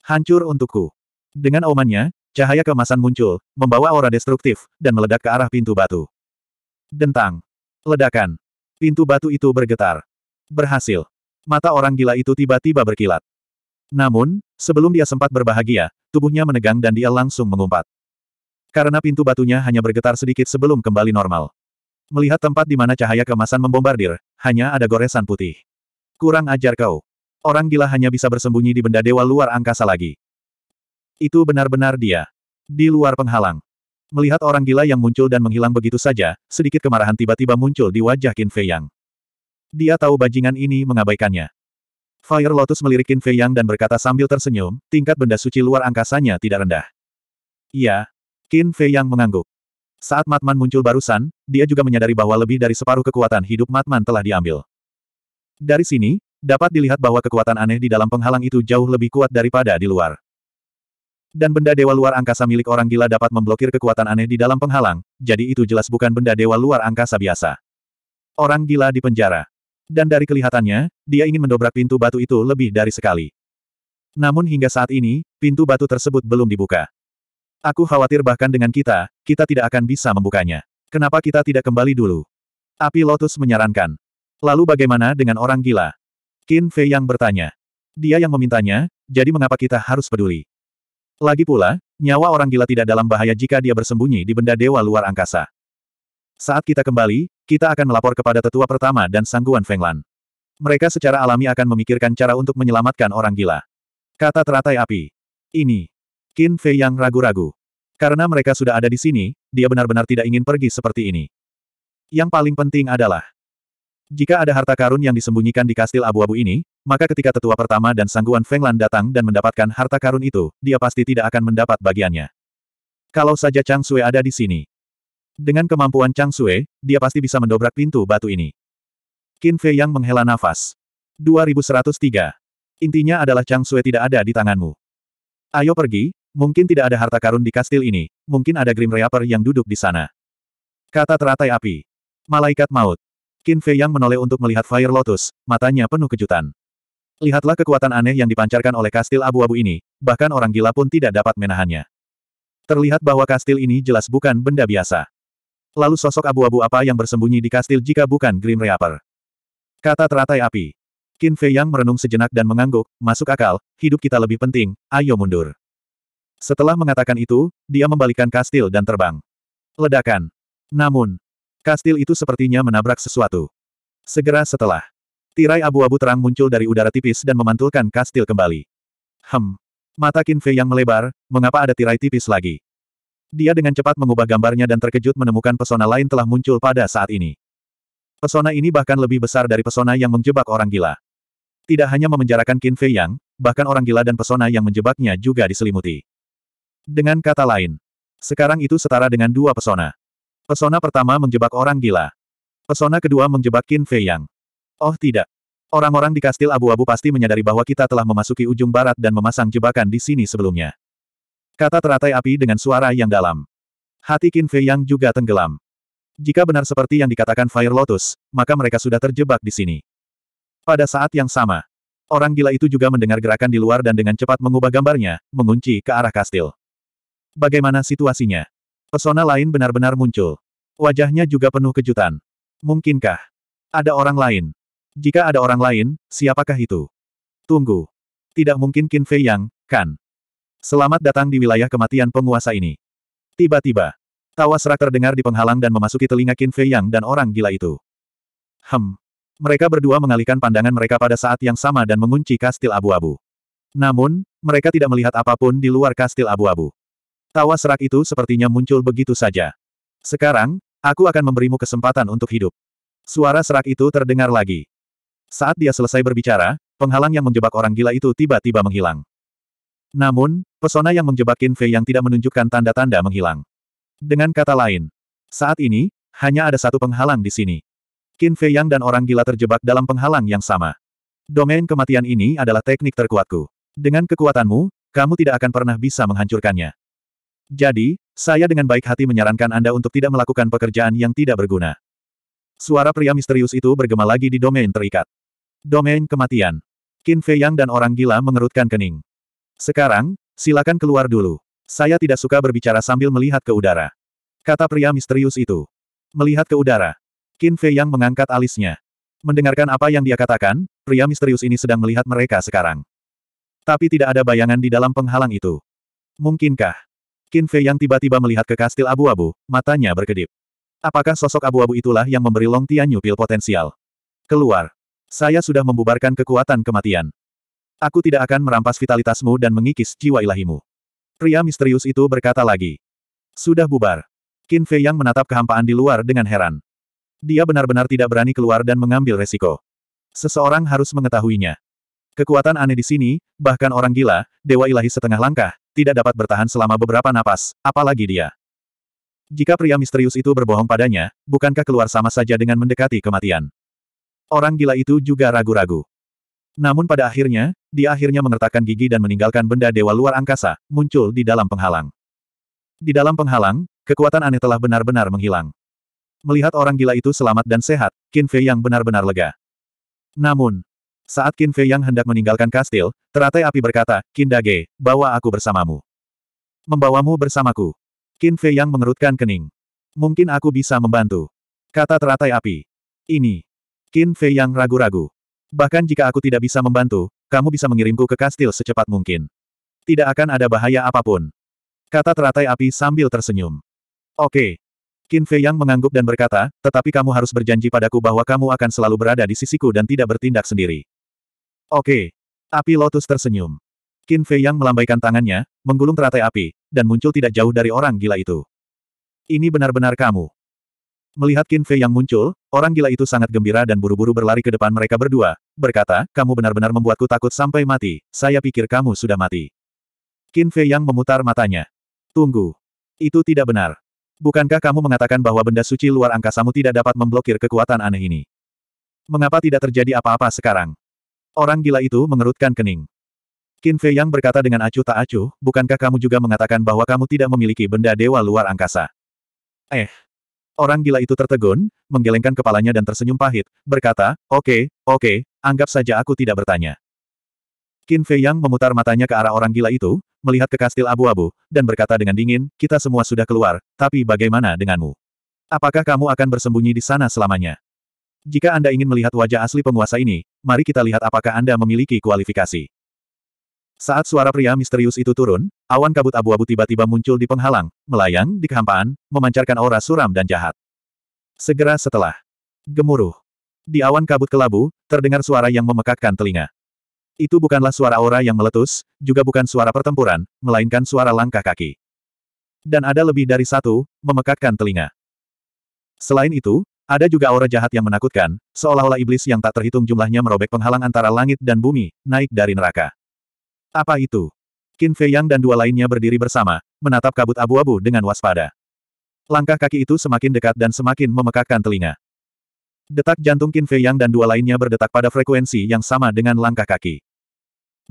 Hancur untukku. Dengan aumannya, cahaya kemasan muncul, membawa aura destruktif, dan meledak ke arah pintu batu. Dentang. Ledakan. Pintu batu itu bergetar. Berhasil. Mata orang gila itu tiba-tiba berkilat. Namun, sebelum dia sempat berbahagia, tubuhnya menegang dan dia langsung mengumpat. Karena pintu batunya hanya bergetar sedikit sebelum kembali normal. Melihat tempat di mana cahaya kemasan membombardir, hanya ada goresan putih. Kurang ajar kau. Orang gila hanya bisa bersembunyi di benda dewa luar angkasa lagi. Itu benar-benar dia. Di luar penghalang. Melihat orang gila yang muncul dan menghilang begitu saja, sedikit kemarahan tiba-tiba muncul di wajah Qin Fei Yang. Dia tahu bajingan ini mengabaikannya. Fire Lotus melirik Qin Fei Yang dan berkata sambil tersenyum, tingkat benda suci luar angkasanya tidak rendah. Iya. Qin Fei Yang mengangguk. Saat Matman muncul barusan, dia juga menyadari bahwa lebih dari separuh kekuatan hidup Matman telah diambil. Dari sini, dapat dilihat bahwa kekuatan aneh di dalam penghalang itu jauh lebih kuat daripada di luar. Dan benda dewa luar angkasa milik orang gila dapat memblokir kekuatan aneh di dalam penghalang, jadi itu jelas bukan benda dewa luar angkasa biasa. Orang gila di penjara. Dan dari kelihatannya, dia ingin mendobrak pintu batu itu lebih dari sekali. Namun hingga saat ini, pintu batu tersebut belum dibuka. Aku khawatir bahkan dengan kita, kita tidak akan bisa membukanya. Kenapa kita tidak kembali dulu? Api Lotus menyarankan. Lalu bagaimana dengan orang gila? Qin Fei yang bertanya. Dia yang memintanya, jadi mengapa kita harus peduli? Lagi pula, nyawa orang gila tidak dalam bahaya jika dia bersembunyi di benda dewa luar angkasa. Saat kita kembali, kita akan melapor kepada tetua pertama dan sangguan Fenglan. Mereka secara alami akan memikirkan cara untuk menyelamatkan orang gila. Kata teratai api. Ini. Qin Fei yang ragu-ragu. Karena mereka sudah ada di sini, dia benar-benar tidak ingin pergi seperti ini. Yang paling penting adalah, jika ada harta karun yang disembunyikan di kastil abu-abu ini, maka ketika tetua pertama dan sangguan Fenglan datang dan mendapatkan harta karun itu, dia pasti tidak akan mendapat bagiannya. Kalau saja Chang Sue ada di sini. Dengan kemampuan Chang Sue, dia pasti bisa mendobrak pintu batu ini. Qin Fei Yang menghela nafas. 2103. Intinya adalah Chang Sue tidak ada di tanganmu. Ayo pergi, mungkin tidak ada harta karun di kastil ini, mungkin ada Grim Reaper yang duduk di sana. Kata teratai api. Malaikat maut. Qin Fei yang menoleh untuk melihat Fire Lotus, matanya penuh kejutan. Lihatlah kekuatan aneh yang dipancarkan oleh kastil abu-abu ini, bahkan orang gila pun tidak dapat menahannya. Terlihat bahwa kastil ini jelas bukan benda biasa. Lalu sosok abu-abu apa yang bersembunyi di kastil jika bukan Grim Reaper? Kata teratai api. Qin Fei yang merenung sejenak dan mengangguk, masuk akal, hidup kita lebih penting, ayo mundur. Setelah mengatakan itu, dia membalikkan kastil dan terbang. Ledakan. Namun, Kastil itu sepertinya menabrak sesuatu. Segera setelah, tirai abu-abu terang muncul dari udara tipis dan memantulkan kastil kembali. Hem. Mata Qin Fei yang melebar, mengapa ada tirai tipis lagi? Dia dengan cepat mengubah gambarnya dan terkejut menemukan pesona lain telah muncul pada saat ini. Pesona ini bahkan lebih besar dari pesona yang menjebak orang gila. Tidak hanya memenjarakan Qin Fei Yang, bahkan orang gila dan pesona yang menjebaknya juga diselimuti. Dengan kata lain, sekarang itu setara dengan dua pesona. Pesona pertama menjebak orang gila. Pesona kedua menjebak Qin Fei Yang. Oh tidak. Orang-orang di kastil abu-abu pasti menyadari bahwa kita telah memasuki ujung barat dan memasang jebakan di sini sebelumnya. Kata teratai api dengan suara yang dalam. Hati Qin Fei Yang juga tenggelam. Jika benar seperti yang dikatakan Fire Lotus, maka mereka sudah terjebak di sini. Pada saat yang sama, orang gila itu juga mendengar gerakan di luar dan dengan cepat mengubah gambarnya, mengunci ke arah kastil. Bagaimana situasinya? Pesona lain benar-benar muncul. Wajahnya juga penuh kejutan. Mungkinkah? Ada orang lain. Jika ada orang lain, siapakah itu? Tunggu. Tidak mungkin Qin Fei Yang, kan? Selamat datang di wilayah kematian penguasa ini. Tiba-tiba, tawa serak terdengar di penghalang dan memasuki telinga Qin Fei Yang dan orang gila itu. Hem. Mereka berdua mengalihkan pandangan mereka pada saat yang sama dan mengunci kastil abu-abu. Namun, mereka tidak melihat apapun di luar kastil abu-abu. Tawa serak itu sepertinya muncul begitu saja. Sekarang, aku akan memberimu kesempatan untuk hidup. Suara serak itu terdengar lagi. Saat dia selesai berbicara, penghalang yang menjebak orang gila itu tiba-tiba menghilang. Namun, pesona yang menjebak Qin Fei yang tidak menunjukkan tanda-tanda menghilang. Dengan kata lain, saat ini, hanya ada satu penghalang di sini. Kin Fei Yang dan orang gila terjebak dalam penghalang yang sama. Domain kematian ini adalah teknik terkuatku. Dengan kekuatanmu, kamu tidak akan pernah bisa menghancurkannya. Jadi, saya dengan baik hati menyarankan Anda untuk tidak melakukan pekerjaan yang tidak berguna. Suara pria misterius itu bergema lagi di domain terikat. Domain kematian. Qin Fei Yang dan orang gila mengerutkan kening. Sekarang, silakan keluar dulu. Saya tidak suka berbicara sambil melihat ke udara. Kata pria misterius itu. Melihat ke udara. Qin Fei Yang mengangkat alisnya. Mendengarkan apa yang dia katakan, pria misterius ini sedang melihat mereka sekarang. Tapi tidak ada bayangan di dalam penghalang itu. Mungkinkah? Qin Fei yang tiba-tiba melihat ke kastil abu-abu, matanya berkedip. Apakah sosok abu-abu itulah yang memberi Long Tianyu pil potensial? Keluar. Saya sudah membubarkan kekuatan kematian. Aku tidak akan merampas vitalitasmu dan mengikis jiwa ilahimu. Pria misterius itu berkata lagi. Sudah bubar. Qin Fei yang menatap kehampaan di luar dengan heran. Dia benar-benar tidak berani keluar dan mengambil resiko. Seseorang harus mengetahuinya. Kekuatan aneh di sini, bahkan orang gila, dewa ilahi setengah langkah, tidak dapat bertahan selama beberapa napas, apalagi dia. Jika pria misterius itu berbohong padanya, bukankah keluar sama saja dengan mendekati kematian? Orang gila itu juga ragu-ragu. Namun pada akhirnya, dia akhirnya mengertakkan gigi dan meninggalkan benda dewa luar angkasa, muncul di dalam penghalang. Di dalam penghalang, kekuatan aneh telah benar-benar menghilang. Melihat orang gila itu selamat dan sehat, Qin Fei yang benar-benar lega. Namun, saat Qin Fei yang hendak meninggalkan kastil, teratai api berkata, Dage, bawa aku bersamamu. Membawamu bersamaku. Qin Fei yang mengerutkan kening. Mungkin aku bisa membantu. Kata teratai api. Ini. Qin Fei yang ragu-ragu. Bahkan jika aku tidak bisa membantu, kamu bisa mengirimku ke kastil secepat mungkin. Tidak akan ada bahaya apapun. Kata teratai api sambil tersenyum. Oke. Qin Fei yang mengangguk dan berkata, tetapi kamu harus berjanji padaku bahwa kamu akan selalu berada di sisiku dan tidak bertindak sendiri. Oke. Api lotus tersenyum. Qin Fei Yang melambaikan tangannya, menggulung teratai api, dan muncul tidak jauh dari orang gila itu. Ini benar-benar kamu. Melihat Qin Fei Yang muncul, orang gila itu sangat gembira dan buru-buru berlari ke depan mereka berdua, berkata, kamu benar-benar membuatku takut sampai mati, saya pikir kamu sudah mati. Qin Fei Yang memutar matanya. Tunggu. Itu tidak benar. Bukankah kamu mengatakan bahwa benda suci luar angkasamu tidak dapat memblokir kekuatan aneh ini? Mengapa tidak terjadi apa-apa sekarang? Orang gila itu mengerutkan kening. Qin Fei Yang berkata dengan acuh tak acuh, bukankah kamu juga mengatakan bahwa kamu tidak memiliki benda dewa luar angkasa? Eh. Orang gila itu tertegun, menggelengkan kepalanya dan tersenyum pahit, berkata, oke, okay, oke, okay, anggap saja aku tidak bertanya. Qin Fei Yang memutar matanya ke arah orang gila itu, melihat ke kastil abu-abu, dan berkata dengan dingin, kita semua sudah keluar, tapi bagaimana denganmu? Apakah kamu akan bersembunyi di sana selamanya? Jika Anda ingin melihat wajah asli penguasa ini, mari kita lihat apakah Anda memiliki kualifikasi. Saat suara pria misterius itu turun, awan kabut abu-abu tiba-tiba muncul di penghalang, melayang di kehampaan, memancarkan aura suram dan jahat. Segera setelah gemuruh di awan kabut kelabu, terdengar suara yang memekakkan telinga. Itu bukanlah suara aura yang meletus, juga bukan suara pertempuran, melainkan suara langkah kaki. Dan ada lebih dari satu, memekakkan telinga. Selain itu, ada juga aura jahat yang menakutkan, seolah-olah iblis yang tak terhitung jumlahnya merobek penghalang antara langit dan bumi, naik dari neraka. Apa itu? Qin Fei Yang dan dua lainnya berdiri bersama, menatap kabut abu-abu dengan waspada. Langkah kaki itu semakin dekat dan semakin memekakkan telinga. Detak jantung Qin Fei Yang dan dua lainnya berdetak pada frekuensi yang sama dengan langkah kaki.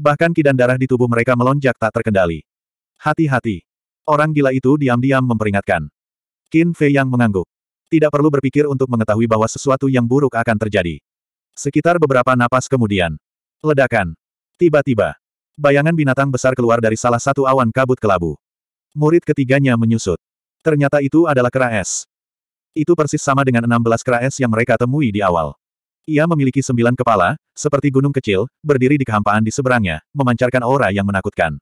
Bahkan kidan darah di tubuh mereka melonjak tak terkendali. Hati-hati. Orang gila itu diam-diam memperingatkan. Qin Fei Yang mengangguk. Tidak perlu berpikir untuk mengetahui bahwa sesuatu yang buruk akan terjadi. Sekitar beberapa napas kemudian. Ledakan. Tiba-tiba. Bayangan binatang besar keluar dari salah satu awan kabut kelabu. Murid ketiganya menyusut. Ternyata itu adalah kera es. Itu persis sama dengan 16 kera es yang mereka temui di awal. Ia memiliki sembilan kepala, seperti gunung kecil, berdiri di kehampaan di seberangnya, memancarkan aura yang menakutkan.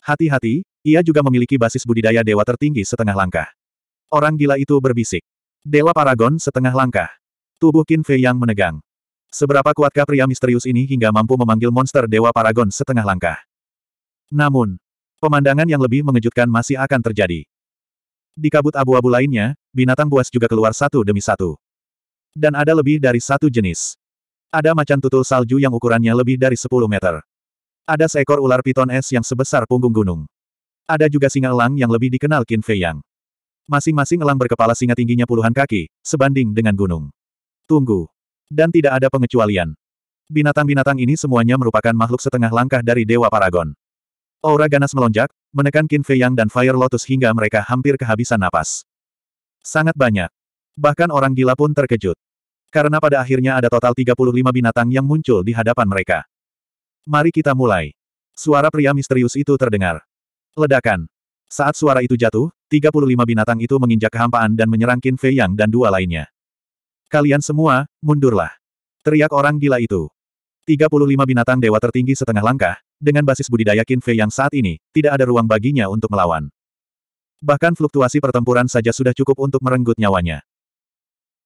Hati-hati, ia juga memiliki basis budidaya dewa tertinggi setengah langkah. Orang gila itu berbisik. Dewa Paragon setengah langkah. Tubuh Qin Fei yang menegang. Seberapa kuatkah pria misterius ini hingga mampu memanggil monster Dewa Paragon setengah langkah? Namun, pemandangan yang lebih mengejutkan masih akan terjadi. Di kabut abu-abu lainnya, binatang buas juga keluar satu demi satu. Dan ada lebih dari satu jenis. Ada macan tutul salju yang ukurannya lebih dari 10 meter. Ada seekor ular piton es yang sebesar punggung gunung. Ada juga singa elang yang lebih dikenal Qin Fei Yang. Masing-masing elang berkepala singa tingginya puluhan kaki, sebanding dengan gunung. Tunggu. Dan tidak ada pengecualian. Binatang-binatang ini semuanya merupakan makhluk setengah langkah dari Dewa Paragon. Aura ganas melonjak, menekan Qin Fei Yang dan Fire Lotus hingga mereka hampir kehabisan napas. Sangat banyak. Bahkan orang gila pun terkejut. Karena pada akhirnya ada total 35 binatang yang muncul di hadapan mereka. Mari kita mulai. Suara pria misterius itu terdengar. Ledakan. Saat suara itu jatuh, 35 binatang itu menginjak kehampaan dan menyerang Qin Fei Yang dan dua lainnya. Kalian semua, mundurlah. Teriak orang gila itu. 35 binatang dewa tertinggi setengah langkah, dengan basis budidaya Qin Fei Yang saat ini, tidak ada ruang baginya untuk melawan. Bahkan fluktuasi pertempuran saja sudah cukup untuk merenggut nyawanya.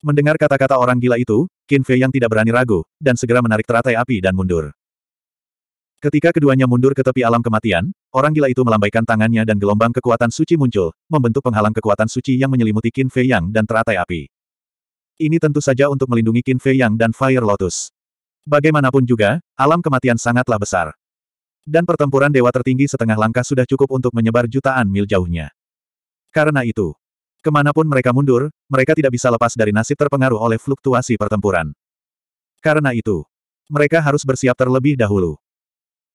Mendengar kata-kata orang gila itu, Qin Fei Yang tidak berani ragu, dan segera menarik teratai api dan mundur. Ketika keduanya mundur ke tepi alam kematian, orang gila itu melambaikan tangannya dan gelombang kekuatan suci muncul, membentuk penghalang kekuatan suci yang menyelimuti Qin Fei Yang dan teratai api. Ini tentu saja untuk melindungi Qin Fei Yang dan Fire Lotus. Bagaimanapun juga, alam kematian sangatlah besar. Dan pertempuran dewa tertinggi setengah langkah sudah cukup untuk menyebar jutaan mil jauhnya. Karena itu, kemanapun mereka mundur, mereka tidak bisa lepas dari nasib terpengaruh oleh fluktuasi pertempuran. Karena itu, mereka harus bersiap terlebih dahulu.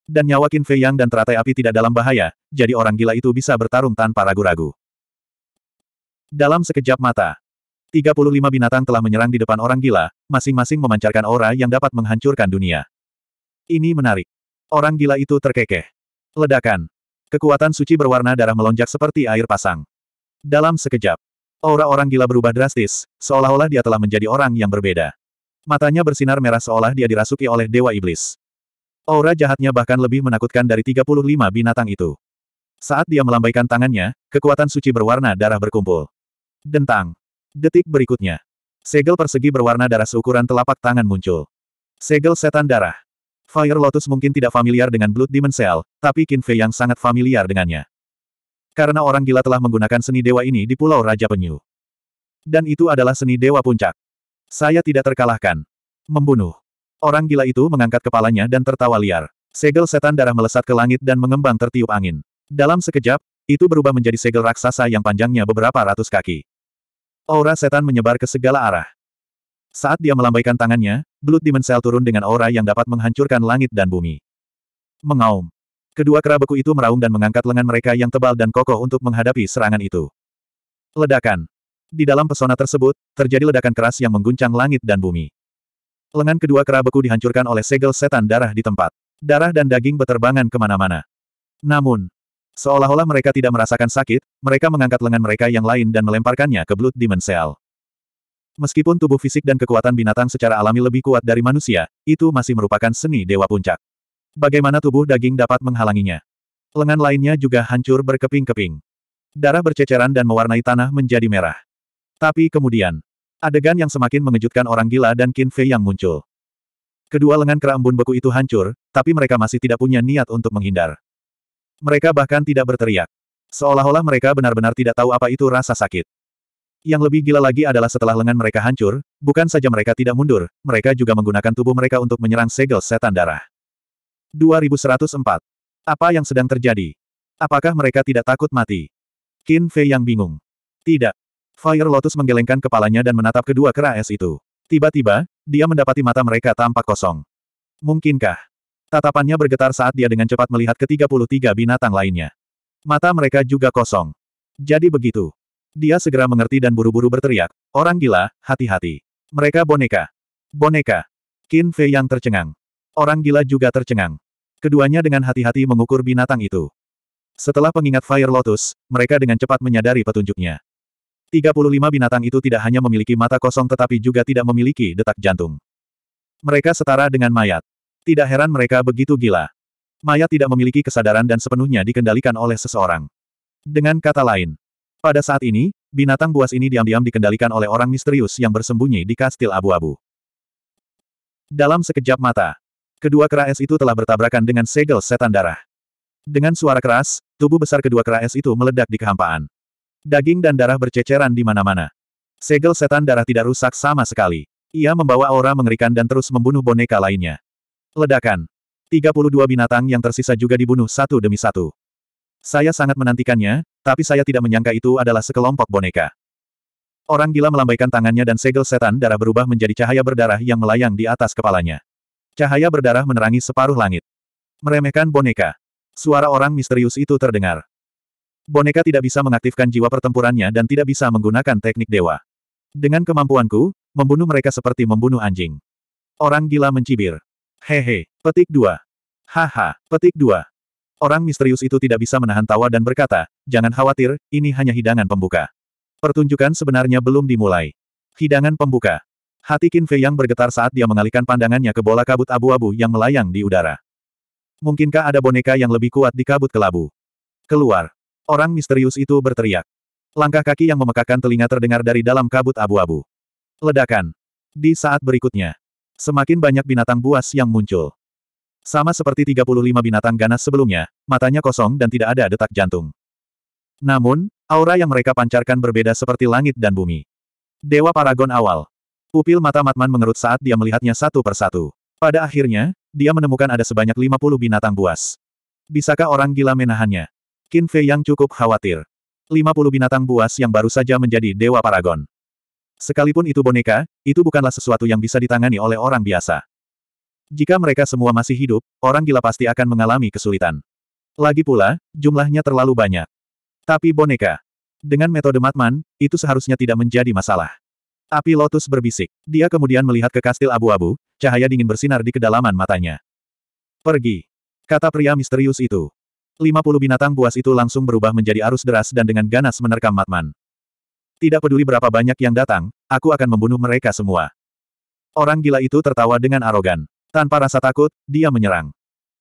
Dan nyawa Qin Fei Yang dan teratai api tidak dalam bahaya, jadi orang gila itu bisa bertarung tanpa ragu-ragu. Dalam sekejap mata, 35 binatang telah menyerang di depan orang gila, masing-masing memancarkan aura yang dapat menghancurkan dunia. Ini menarik. Orang gila itu terkekeh. Ledakan. Kekuatan suci berwarna darah melonjak seperti air pasang. Dalam sekejap, aura orang gila berubah drastis, seolah-olah dia telah menjadi orang yang berbeda. Matanya bersinar merah seolah dia dirasuki oleh Dewa Iblis. Aura jahatnya bahkan lebih menakutkan dari 35 binatang itu. Saat dia melambaikan tangannya, kekuatan suci berwarna darah berkumpul. Dentang. Detik berikutnya. Segel persegi berwarna darah seukuran telapak tangan muncul. Segel setan darah. Fire Lotus mungkin tidak familiar dengan Blood Demon Cell, tapi Qin Fei yang sangat familiar dengannya. Karena orang gila telah menggunakan seni dewa ini di Pulau Raja Penyu. Dan itu adalah seni dewa puncak. Saya tidak terkalahkan. Membunuh. Orang gila itu mengangkat kepalanya dan tertawa liar. Segel setan darah melesat ke langit dan mengembang tertiup angin. Dalam sekejap, itu berubah menjadi segel raksasa yang panjangnya beberapa ratus kaki. Aura setan menyebar ke segala arah. Saat dia melambaikan tangannya, Blood Dimensel turun dengan aura yang dapat menghancurkan langit dan bumi. Mengaum. Kedua kerabeku itu meraung dan mengangkat lengan mereka yang tebal dan kokoh untuk menghadapi serangan itu. Ledakan. Di dalam pesona tersebut, terjadi ledakan keras yang mengguncang langit dan bumi. Lengan kedua kera beku dihancurkan oleh segel setan darah di tempat. Darah dan daging beterbangan kemana-mana. Namun, seolah-olah mereka tidak merasakan sakit, mereka mengangkat lengan mereka yang lain dan melemparkannya ke belut dimensel. Meskipun tubuh fisik dan kekuatan binatang secara alami lebih kuat dari manusia, itu masih merupakan seni dewa puncak. Bagaimana tubuh daging dapat menghalanginya? Lengan lainnya juga hancur berkeping-keping. Darah berceceran dan mewarnai tanah menjadi merah. Tapi kemudian, Adegan yang semakin mengejutkan orang gila dan Qin Fei yang muncul. Kedua lengan kera embun beku itu hancur, tapi mereka masih tidak punya niat untuk menghindar. Mereka bahkan tidak berteriak. Seolah-olah mereka benar-benar tidak tahu apa itu rasa sakit. Yang lebih gila lagi adalah setelah lengan mereka hancur, bukan saja mereka tidak mundur, mereka juga menggunakan tubuh mereka untuk menyerang segel setan darah. 2104. Apa yang sedang terjadi? Apakah mereka tidak takut mati? Qin Fei yang bingung. Tidak. Fire Lotus menggelengkan kepalanya dan menatap kedua kera es itu. Tiba-tiba, dia mendapati mata mereka tampak kosong. Mungkinkah? Tatapannya bergetar saat dia dengan cepat melihat ke-33 binatang lainnya. Mata mereka juga kosong. Jadi begitu. Dia segera mengerti dan buru-buru berteriak, Orang gila, hati-hati. Mereka boneka. Boneka. Qin Fei yang tercengang. Orang gila juga tercengang. Keduanya dengan hati-hati mengukur binatang itu. Setelah pengingat Fire Lotus, mereka dengan cepat menyadari petunjuknya. 35 binatang itu tidak hanya memiliki mata kosong tetapi juga tidak memiliki detak jantung. Mereka setara dengan mayat. Tidak heran mereka begitu gila. Mayat tidak memiliki kesadaran dan sepenuhnya dikendalikan oleh seseorang. Dengan kata lain, pada saat ini, binatang buas ini diam-diam dikendalikan oleh orang misterius yang bersembunyi di kastil abu-abu. Dalam sekejap mata, kedua kera es itu telah bertabrakan dengan segel setan darah. Dengan suara keras, tubuh besar kedua kera es itu meledak di kehampaan. Daging dan darah berceceran di mana-mana. Segel setan darah tidak rusak sama sekali. Ia membawa aura mengerikan dan terus membunuh boneka lainnya. Ledakan. 32 binatang yang tersisa juga dibunuh satu demi satu. Saya sangat menantikannya, tapi saya tidak menyangka itu adalah sekelompok boneka. Orang gila melambaikan tangannya dan segel setan darah berubah menjadi cahaya berdarah yang melayang di atas kepalanya. Cahaya berdarah menerangi separuh langit. Meremehkan boneka. Suara orang misterius itu terdengar. Boneka tidak bisa mengaktifkan jiwa pertempurannya dan tidak bisa menggunakan teknik dewa. Dengan kemampuanku, membunuh mereka seperti membunuh anjing. Orang gila mencibir. Hehe, petik dua. Haha, petik dua. Orang misterius itu tidak bisa menahan tawa dan berkata, jangan khawatir, ini hanya hidangan pembuka. Pertunjukan sebenarnya belum dimulai. Hidangan pembuka. Hati Qin Fei yang bergetar saat dia mengalihkan pandangannya ke bola kabut abu-abu yang melayang di udara. Mungkinkah ada boneka yang lebih kuat di kabut kelabu? Keluar. Orang misterius itu berteriak. Langkah kaki yang memekakan telinga terdengar dari dalam kabut abu-abu. Ledakan. Di saat berikutnya, semakin banyak binatang buas yang muncul. Sama seperti 35 binatang ganas sebelumnya, matanya kosong dan tidak ada detak jantung. Namun, aura yang mereka pancarkan berbeda seperti langit dan bumi. Dewa Paragon awal. Pupil mata Matman mengerut saat dia melihatnya satu persatu. Pada akhirnya, dia menemukan ada sebanyak 50 binatang buas. Bisakah orang gila menahannya? Qin Fei yang cukup khawatir. 50 binatang buas yang baru saja menjadi Dewa Paragon. Sekalipun itu boneka, itu bukanlah sesuatu yang bisa ditangani oleh orang biasa. Jika mereka semua masih hidup, orang gila pasti akan mengalami kesulitan. Lagi pula, jumlahnya terlalu banyak. Tapi boneka. Dengan metode Matman, itu seharusnya tidak menjadi masalah. Api Lotus berbisik. Dia kemudian melihat ke kastil abu-abu, cahaya dingin bersinar di kedalaman matanya. Pergi. Kata pria misterius itu. 50 binatang buas itu langsung berubah menjadi arus deras dan dengan ganas menerkam Matman. Tidak peduli berapa banyak yang datang, aku akan membunuh mereka semua. Orang gila itu tertawa dengan arogan. Tanpa rasa takut, dia menyerang.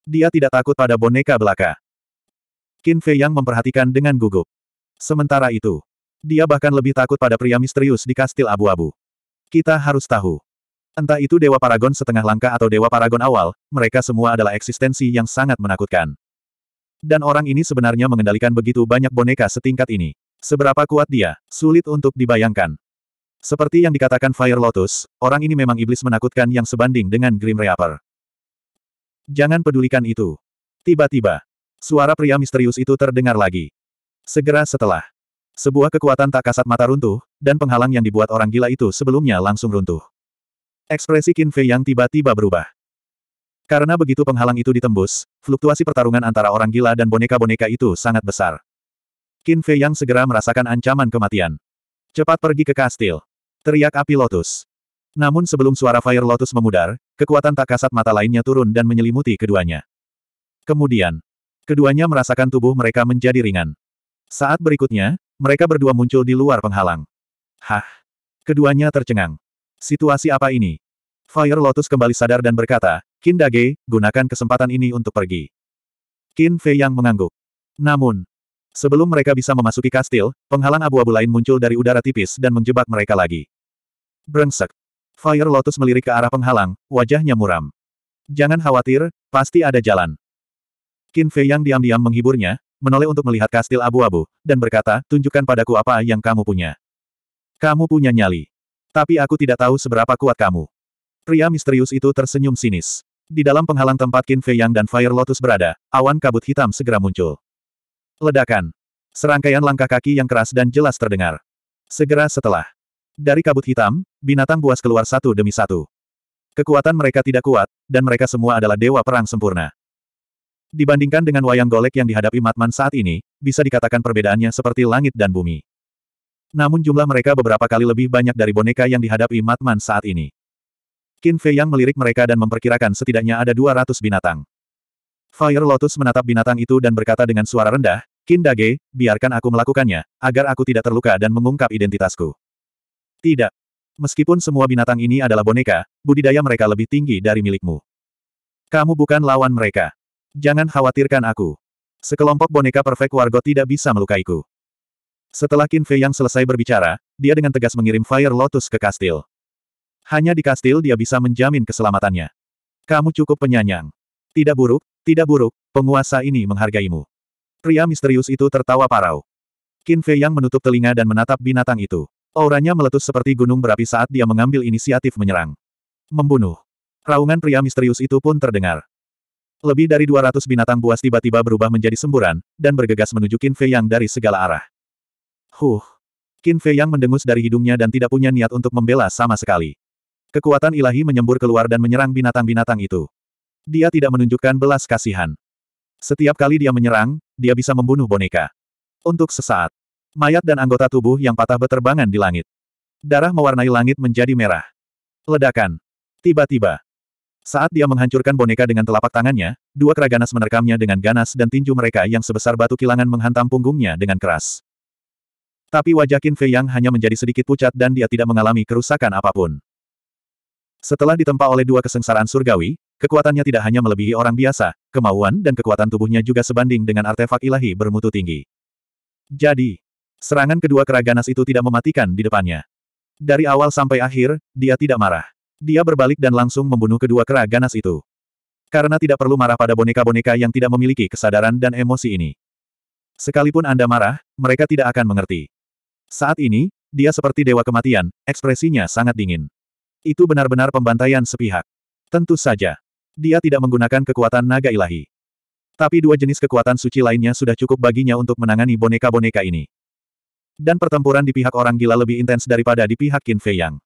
Dia tidak takut pada boneka belaka. Qin Fei yang memperhatikan dengan gugup. Sementara itu, dia bahkan lebih takut pada pria misterius di kastil abu-abu. Kita harus tahu. Entah itu Dewa Paragon setengah langkah atau Dewa Paragon awal, mereka semua adalah eksistensi yang sangat menakutkan. Dan orang ini sebenarnya mengendalikan begitu banyak boneka setingkat ini. Seberapa kuat dia, sulit untuk dibayangkan. Seperti yang dikatakan Fire Lotus, orang ini memang iblis menakutkan yang sebanding dengan Grim Reaper. Jangan pedulikan itu. Tiba-tiba, suara pria misterius itu terdengar lagi. Segera setelah, sebuah kekuatan tak kasat mata runtuh, dan penghalang yang dibuat orang gila itu sebelumnya langsung runtuh. Ekspresi Kinfe yang tiba-tiba berubah. Karena begitu penghalang itu ditembus, fluktuasi pertarungan antara orang gila dan boneka-boneka itu sangat besar. Qin Fei Yang segera merasakan ancaman kematian. Cepat pergi ke kastil. Teriak api lotus. Namun sebelum suara Fire Lotus memudar, kekuatan tak kasat mata lainnya turun dan menyelimuti keduanya. Kemudian, keduanya merasakan tubuh mereka menjadi ringan. Saat berikutnya, mereka berdua muncul di luar penghalang. Hah! Keduanya tercengang. Situasi apa ini? Fire Lotus kembali sadar dan berkata, Kin Dage, gunakan kesempatan ini untuk pergi. Kin Fei yang mengangguk. Namun, sebelum mereka bisa memasuki kastil, penghalang abu-abu lain muncul dari udara tipis dan menjebak mereka lagi. Brengsek. Fire Lotus melirik ke arah penghalang, wajahnya muram. Jangan khawatir, pasti ada jalan. Kin Fei yang diam-diam menghiburnya, menoleh untuk melihat kastil abu-abu, dan berkata, tunjukkan padaku apa yang kamu punya. Kamu punya nyali. Tapi aku tidak tahu seberapa kuat kamu. Pria misterius itu tersenyum sinis. Di dalam penghalang tempat Qin Fei Yang dan Fire Lotus berada, awan kabut hitam segera muncul. Ledakan. Serangkaian langkah kaki yang keras dan jelas terdengar. Segera setelah. Dari kabut hitam, binatang buas keluar satu demi satu. Kekuatan mereka tidak kuat, dan mereka semua adalah dewa perang sempurna. Dibandingkan dengan wayang golek yang dihadapi Matman saat ini, bisa dikatakan perbedaannya seperti langit dan bumi. Namun jumlah mereka beberapa kali lebih banyak dari boneka yang dihadapi Matman saat ini. Qin Fei Yang melirik mereka dan memperkirakan setidaknya ada 200 binatang. Fire Lotus menatap binatang itu dan berkata dengan suara rendah, Qin Dage, biarkan aku melakukannya, agar aku tidak terluka dan mengungkap identitasku. Tidak. Meskipun semua binatang ini adalah boneka, budidaya mereka lebih tinggi dari milikmu. Kamu bukan lawan mereka. Jangan khawatirkan aku. Sekelompok boneka perfect wargo tidak bisa melukaiku. Setelah Qin Fei yang selesai berbicara, dia dengan tegas mengirim Fire Lotus ke kastil. Hanya di kastil dia bisa menjamin keselamatannya. Kamu cukup penyanyang. Tidak buruk, tidak buruk, penguasa ini menghargaimu. Pria misterius itu tertawa parau. Qin Fei Yang menutup telinga dan menatap binatang itu. Auranya meletus seperti gunung berapi saat dia mengambil inisiatif menyerang. Membunuh. Raungan pria misterius itu pun terdengar. Lebih dari 200 binatang buas tiba-tiba berubah menjadi semburan, dan bergegas menuju Qin Fei Yang dari segala arah. Huh. Qin Fei Yang mendengus dari hidungnya dan tidak punya niat untuk membela sama sekali. Kekuatan ilahi menyembur keluar dan menyerang binatang-binatang itu. Dia tidak menunjukkan belas kasihan. Setiap kali dia menyerang, dia bisa membunuh boneka. Untuk sesaat, mayat dan anggota tubuh yang patah beterbangan di langit. Darah mewarnai langit menjadi merah. Ledakan. Tiba-tiba. Saat dia menghancurkan boneka dengan telapak tangannya, dua kera ganas menerkamnya dengan ganas dan tinju mereka yang sebesar batu kilangan menghantam punggungnya dengan keras. Tapi wajah Qin Fei Yang hanya menjadi sedikit pucat dan dia tidak mengalami kerusakan apapun. Setelah ditempa oleh dua kesengsaraan surgawi, kekuatannya tidak hanya melebihi orang biasa, kemauan dan kekuatan tubuhnya juga sebanding dengan artefak ilahi bermutu tinggi. Jadi, serangan kedua keraganas itu tidak mematikan di depannya. Dari awal sampai akhir, dia tidak marah. Dia berbalik dan langsung membunuh kedua keraganas itu. Karena tidak perlu marah pada boneka-boneka yang tidak memiliki kesadaran dan emosi ini. Sekalipun Anda marah, mereka tidak akan mengerti. Saat ini, dia seperti dewa kematian, ekspresinya sangat dingin. Itu benar-benar pembantaian sepihak. Tentu saja. Dia tidak menggunakan kekuatan naga ilahi. Tapi dua jenis kekuatan suci lainnya sudah cukup baginya untuk menangani boneka-boneka ini. Dan pertempuran di pihak orang gila lebih intens daripada di pihak Qin Fei Yang.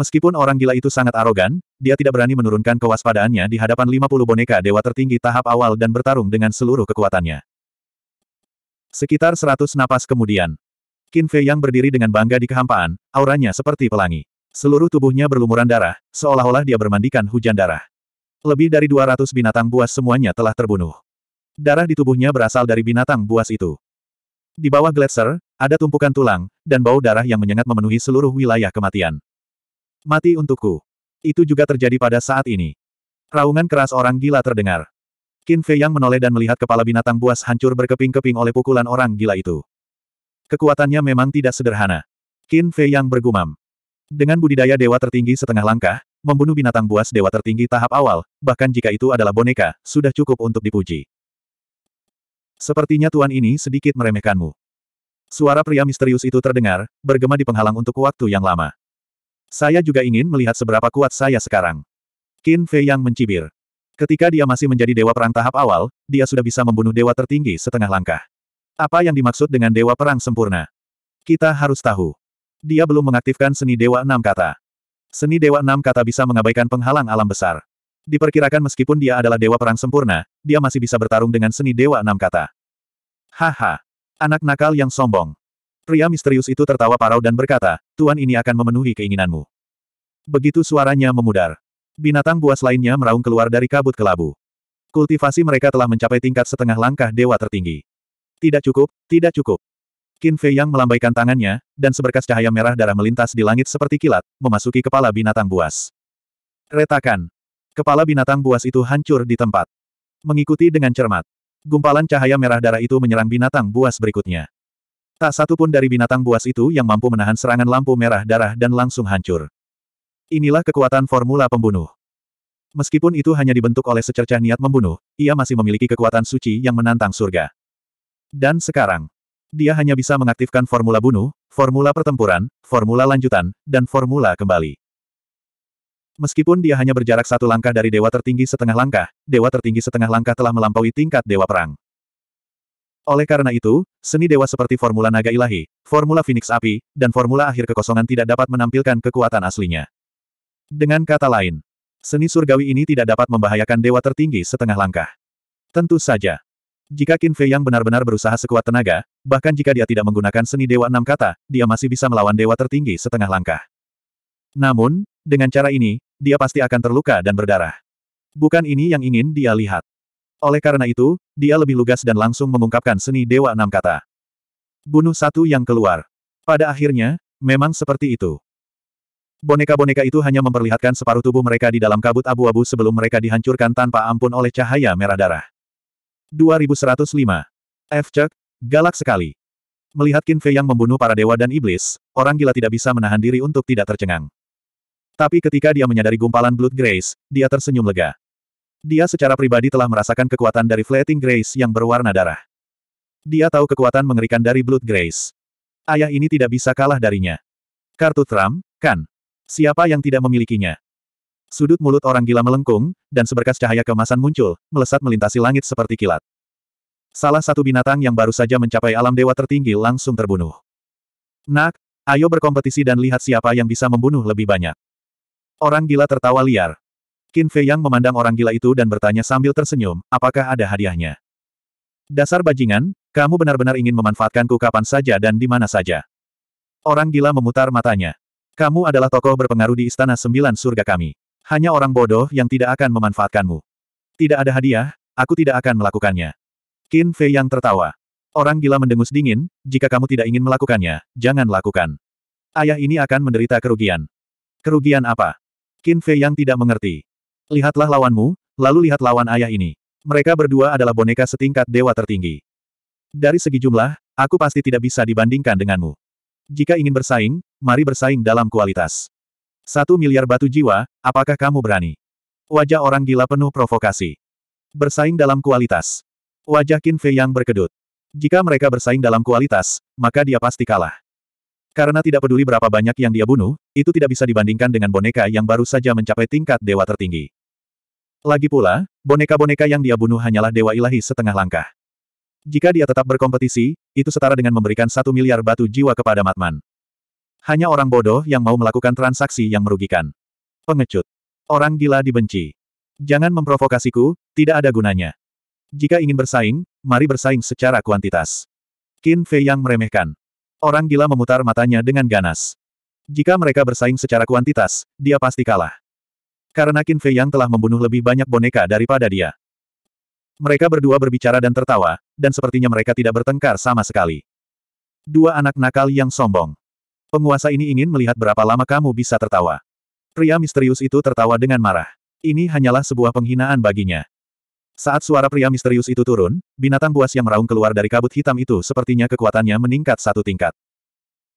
Meskipun orang gila itu sangat arogan, dia tidak berani menurunkan kewaspadaannya di hadapan 50 boneka dewa tertinggi tahap awal dan bertarung dengan seluruh kekuatannya. Sekitar 100 napas kemudian, Qin Fei Yang berdiri dengan bangga di kehampaan, auranya seperti pelangi. Seluruh tubuhnya berlumuran darah, seolah-olah dia bermandikan hujan darah. Lebih dari 200 binatang buas semuanya telah terbunuh. Darah di tubuhnya berasal dari binatang buas itu. Di bawah gletser, ada tumpukan tulang, dan bau darah yang menyengat memenuhi seluruh wilayah kematian. Mati untukku. Itu juga terjadi pada saat ini. Raungan keras orang gila terdengar. Qin Fei yang menoleh dan melihat kepala binatang buas hancur berkeping-keping oleh pukulan orang gila itu. Kekuatannya memang tidak sederhana. Qin Fei yang bergumam. Dengan budidaya dewa tertinggi setengah langkah, membunuh binatang buas dewa tertinggi tahap awal, bahkan jika itu adalah boneka, sudah cukup untuk dipuji. Sepertinya tuan ini sedikit meremehkanmu. Suara pria misterius itu terdengar, bergema di penghalang untuk waktu yang lama. Saya juga ingin melihat seberapa kuat saya sekarang. Qin Fei yang mencibir. Ketika dia masih menjadi dewa perang tahap awal, dia sudah bisa membunuh dewa tertinggi setengah langkah. Apa yang dimaksud dengan dewa perang sempurna? Kita harus tahu. Dia belum mengaktifkan seni Dewa Enam Kata. Seni Dewa Enam Kata bisa mengabaikan penghalang alam besar. Diperkirakan meskipun dia adalah Dewa Perang Sempurna, dia masih bisa bertarung dengan seni Dewa Enam Kata. Haha. Anak nakal yang sombong. Pria misterius itu tertawa parau dan berkata, Tuan ini akan memenuhi keinginanmu. Begitu suaranya memudar. Binatang buas lainnya meraung keluar dari kabut kelabu. Kultivasi mereka telah mencapai tingkat setengah langkah dewa tertinggi. Tidak cukup, tidak cukup. Qin Fei Yang melambaikan tangannya, dan seberkas cahaya merah darah melintas di langit seperti kilat, memasuki kepala binatang buas. Retakan. Kepala binatang buas itu hancur di tempat. Mengikuti dengan cermat. Gumpalan cahaya merah darah itu menyerang binatang buas berikutnya. Tak satu pun dari binatang buas itu yang mampu menahan serangan lampu merah darah dan langsung hancur. Inilah kekuatan formula pembunuh. Meskipun itu hanya dibentuk oleh secercah niat membunuh, ia masih memiliki kekuatan suci yang menantang surga. Dan sekarang, dia hanya bisa mengaktifkan formula bunuh, formula pertempuran, formula lanjutan, dan formula kembali. Meskipun dia hanya berjarak satu langkah dari dewa tertinggi setengah langkah, dewa tertinggi setengah langkah telah melampaui tingkat dewa perang. Oleh karena itu, seni dewa seperti formula naga ilahi, formula Phoenix api, dan formula akhir kekosongan tidak dapat menampilkan kekuatan aslinya. Dengan kata lain, seni surgawi ini tidak dapat membahayakan dewa tertinggi setengah langkah. Tentu saja. Jika Qin Fei yang benar-benar berusaha sekuat tenaga, bahkan jika dia tidak menggunakan seni Dewa Enam Kata, dia masih bisa melawan Dewa Tertinggi setengah langkah. Namun, dengan cara ini, dia pasti akan terluka dan berdarah. Bukan ini yang ingin dia lihat. Oleh karena itu, dia lebih lugas dan langsung mengungkapkan seni Dewa Enam Kata. Bunuh satu yang keluar. Pada akhirnya, memang seperti itu. Boneka-boneka itu hanya memperlihatkan separuh tubuh mereka di dalam kabut abu-abu sebelum mereka dihancurkan tanpa ampun oleh cahaya merah darah. 2105. F. Chuck, galak sekali. Melihat Qin Fei yang membunuh para dewa dan iblis, orang gila tidak bisa menahan diri untuk tidak tercengang. Tapi ketika dia menyadari gumpalan Blood Grace, dia tersenyum lega. Dia secara pribadi telah merasakan kekuatan dari Flating Grace yang berwarna darah. Dia tahu kekuatan mengerikan dari Blood Grace. Ayah ini tidak bisa kalah darinya. Kartu Trump, kan? Siapa yang tidak memilikinya? Sudut mulut orang gila melengkung, dan seberkas cahaya kemasan muncul, melesat melintasi langit seperti kilat. Salah satu binatang yang baru saja mencapai alam dewa tertinggi langsung terbunuh. Nak, ayo berkompetisi dan lihat siapa yang bisa membunuh lebih banyak. Orang gila tertawa liar. Qin Fei Yang memandang orang gila itu dan bertanya sambil tersenyum, apakah ada hadiahnya? Dasar bajingan, kamu benar-benar ingin memanfaatkanku kapan saja dan di mana saja. Orang gila memutar matanya. Kamu adalah tokoh berpengaruh di Istana Sembilan Surga kami. Hanya orang bodoh yang tidak akan memanfaatkanmu. Tidak ada hadiah, aku tidak akan melakukannya. Qin Fei yang tertawa. Orang gila mendengus dingin, jika kamu tidak ingin melakukannya, jangan lakukan. Ayah ini akan menderita kerugian. Kerugian apa? Qin Fei yang tidak mengerti. Lihatlah lawanmu, lalu lihat lawan ayah ini. Mereka berdua adalah boneka setingkat dewa tertinggi. Dari segi jumlah, aku pasti tidak bisa dibandingkan denganmu. Jika ingin bersaing, mari bersaing dalam kualitas. Satu miliar batu jiwa, apakah kamu berani? Wajah orang gila penuh provokasi. Bersaing dalam kualitas. Wajah Qin Fei yang berkedut. Jika mereka bersaing dalam kualitas, maka dia pasti kalah. Karena tidak peduli berapa banyak yang dia bunuh, itu tidak bisa dibandingkan dengan boneka yang baru saja mencapai tingkat dewa tertinggi. Lagi pula, boneka-boneka yang dia bunuh hanyalah dewa ilahi setengah langkah. Jika dia tetap berkompetisi, itu setara dengan memberikan satu miliar batu jiwa kepada Matman. Hanya orang bodoh yang mau melakukan transaksi yang merugikan. Pengecut. Orang gila dibenci. Jangan memprovokasiku, tidak ada gunanya. Jika ingin bersaing, mari bersaing secara kuantitas. Qin Fei yang meremehkan. Orang gila memutar matanya dengan ganas. Jika mereka bersaing secara kuantitas, dia pasti kalah. Karena Qin Fei yang telah membunuh lebih banyak boneka daripada dia. Mereka berdua berbicara dan tertawa, dan sepertinya mereka tidak bertengkar sama sekali. Dua anak nakal yang sombong. Penguasa ini ingin melihat berapa lama kamu bisa tertawa. Pria misterius itu tertawa dengan marah. Ini hanyalah sebuah penghinaan baginya. Saat suara pria misterius itu turun, binatang buas yang meraung keluar dari kabut hitam itu sepertinya kekuatannya meningkat satu tingkat.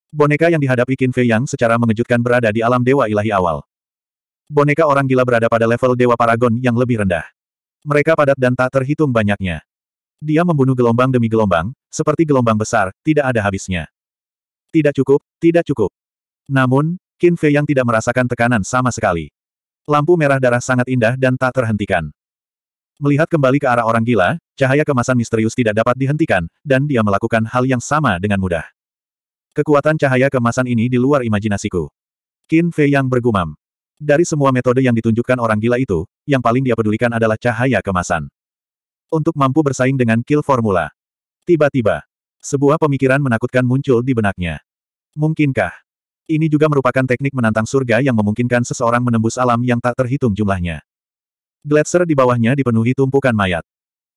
Boneka yang dihadapi Qin Fei Yang secara mengejutkan berada di alam dewa ilahi awal. Boneka orang gila berada pada level dewa paragon yang lebih rendah. Mereka padat dan tak terhitung banyaknya. Dia membunuh gelombang demi gelombang, seperti gelombang besar, tidak ada habisnya. Tidak cukup, tidak cukup. Namun, Qin Fei yang tidak merasakan tekanan sama sekali. Lampu merah darah sangat indah dan tak terhentikan. Melihat kembali ke arah orang gila, cahaya kemasan misterius tidak dapat dihentikan, dan dia melakukan hal yang sama dengan mudah. Kekuatan cahaya kemasan ini di luar imajinasiku. Qin Fei yang bergumam. Dari semua metode yang ditunjukkan orang gila itu, yang paling dia pedulikan adalah cahaya kemasan. Untuk mampu bersaing dengan kill formula. Tiba-tiba, sebuah pemikiran menakutkan muncul di benaknya. Mungkinkah? Ini juga merupakan teknik menantang surga yang memungkinkan seseorang menembus alam yang tak terhitung jumlahnya. Gletser di bawahnya dipenuhi tumpukan mayat.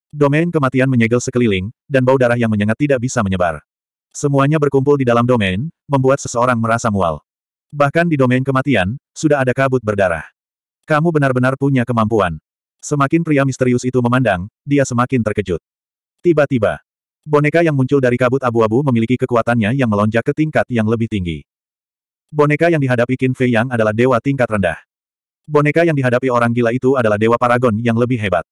Domain kematian menyegel sekeliling, dan bau darah yang menyengat tidak bisa menyebar. Semuanya berkumpul di dalam domain, membuat seseorang merasa mual. Bahkan di domain kematian, sudah ada kabut berdarah. Kamu benar-benar punya kemampuan. Semakin pria misterius itu memandang, dia semakin terkejut. Tiba-tiba, Boneka yang muncul dari kabut abu-abu memiliki kekuatannya yang melonjak ke tingkat yang lebih tinggi. Boneka yang dihadapi Qin Fei Yang adalah dewa tingkat rendah. Boneka yang dihadapi orang gila itu adalah dewa paragon yang lebih hebat.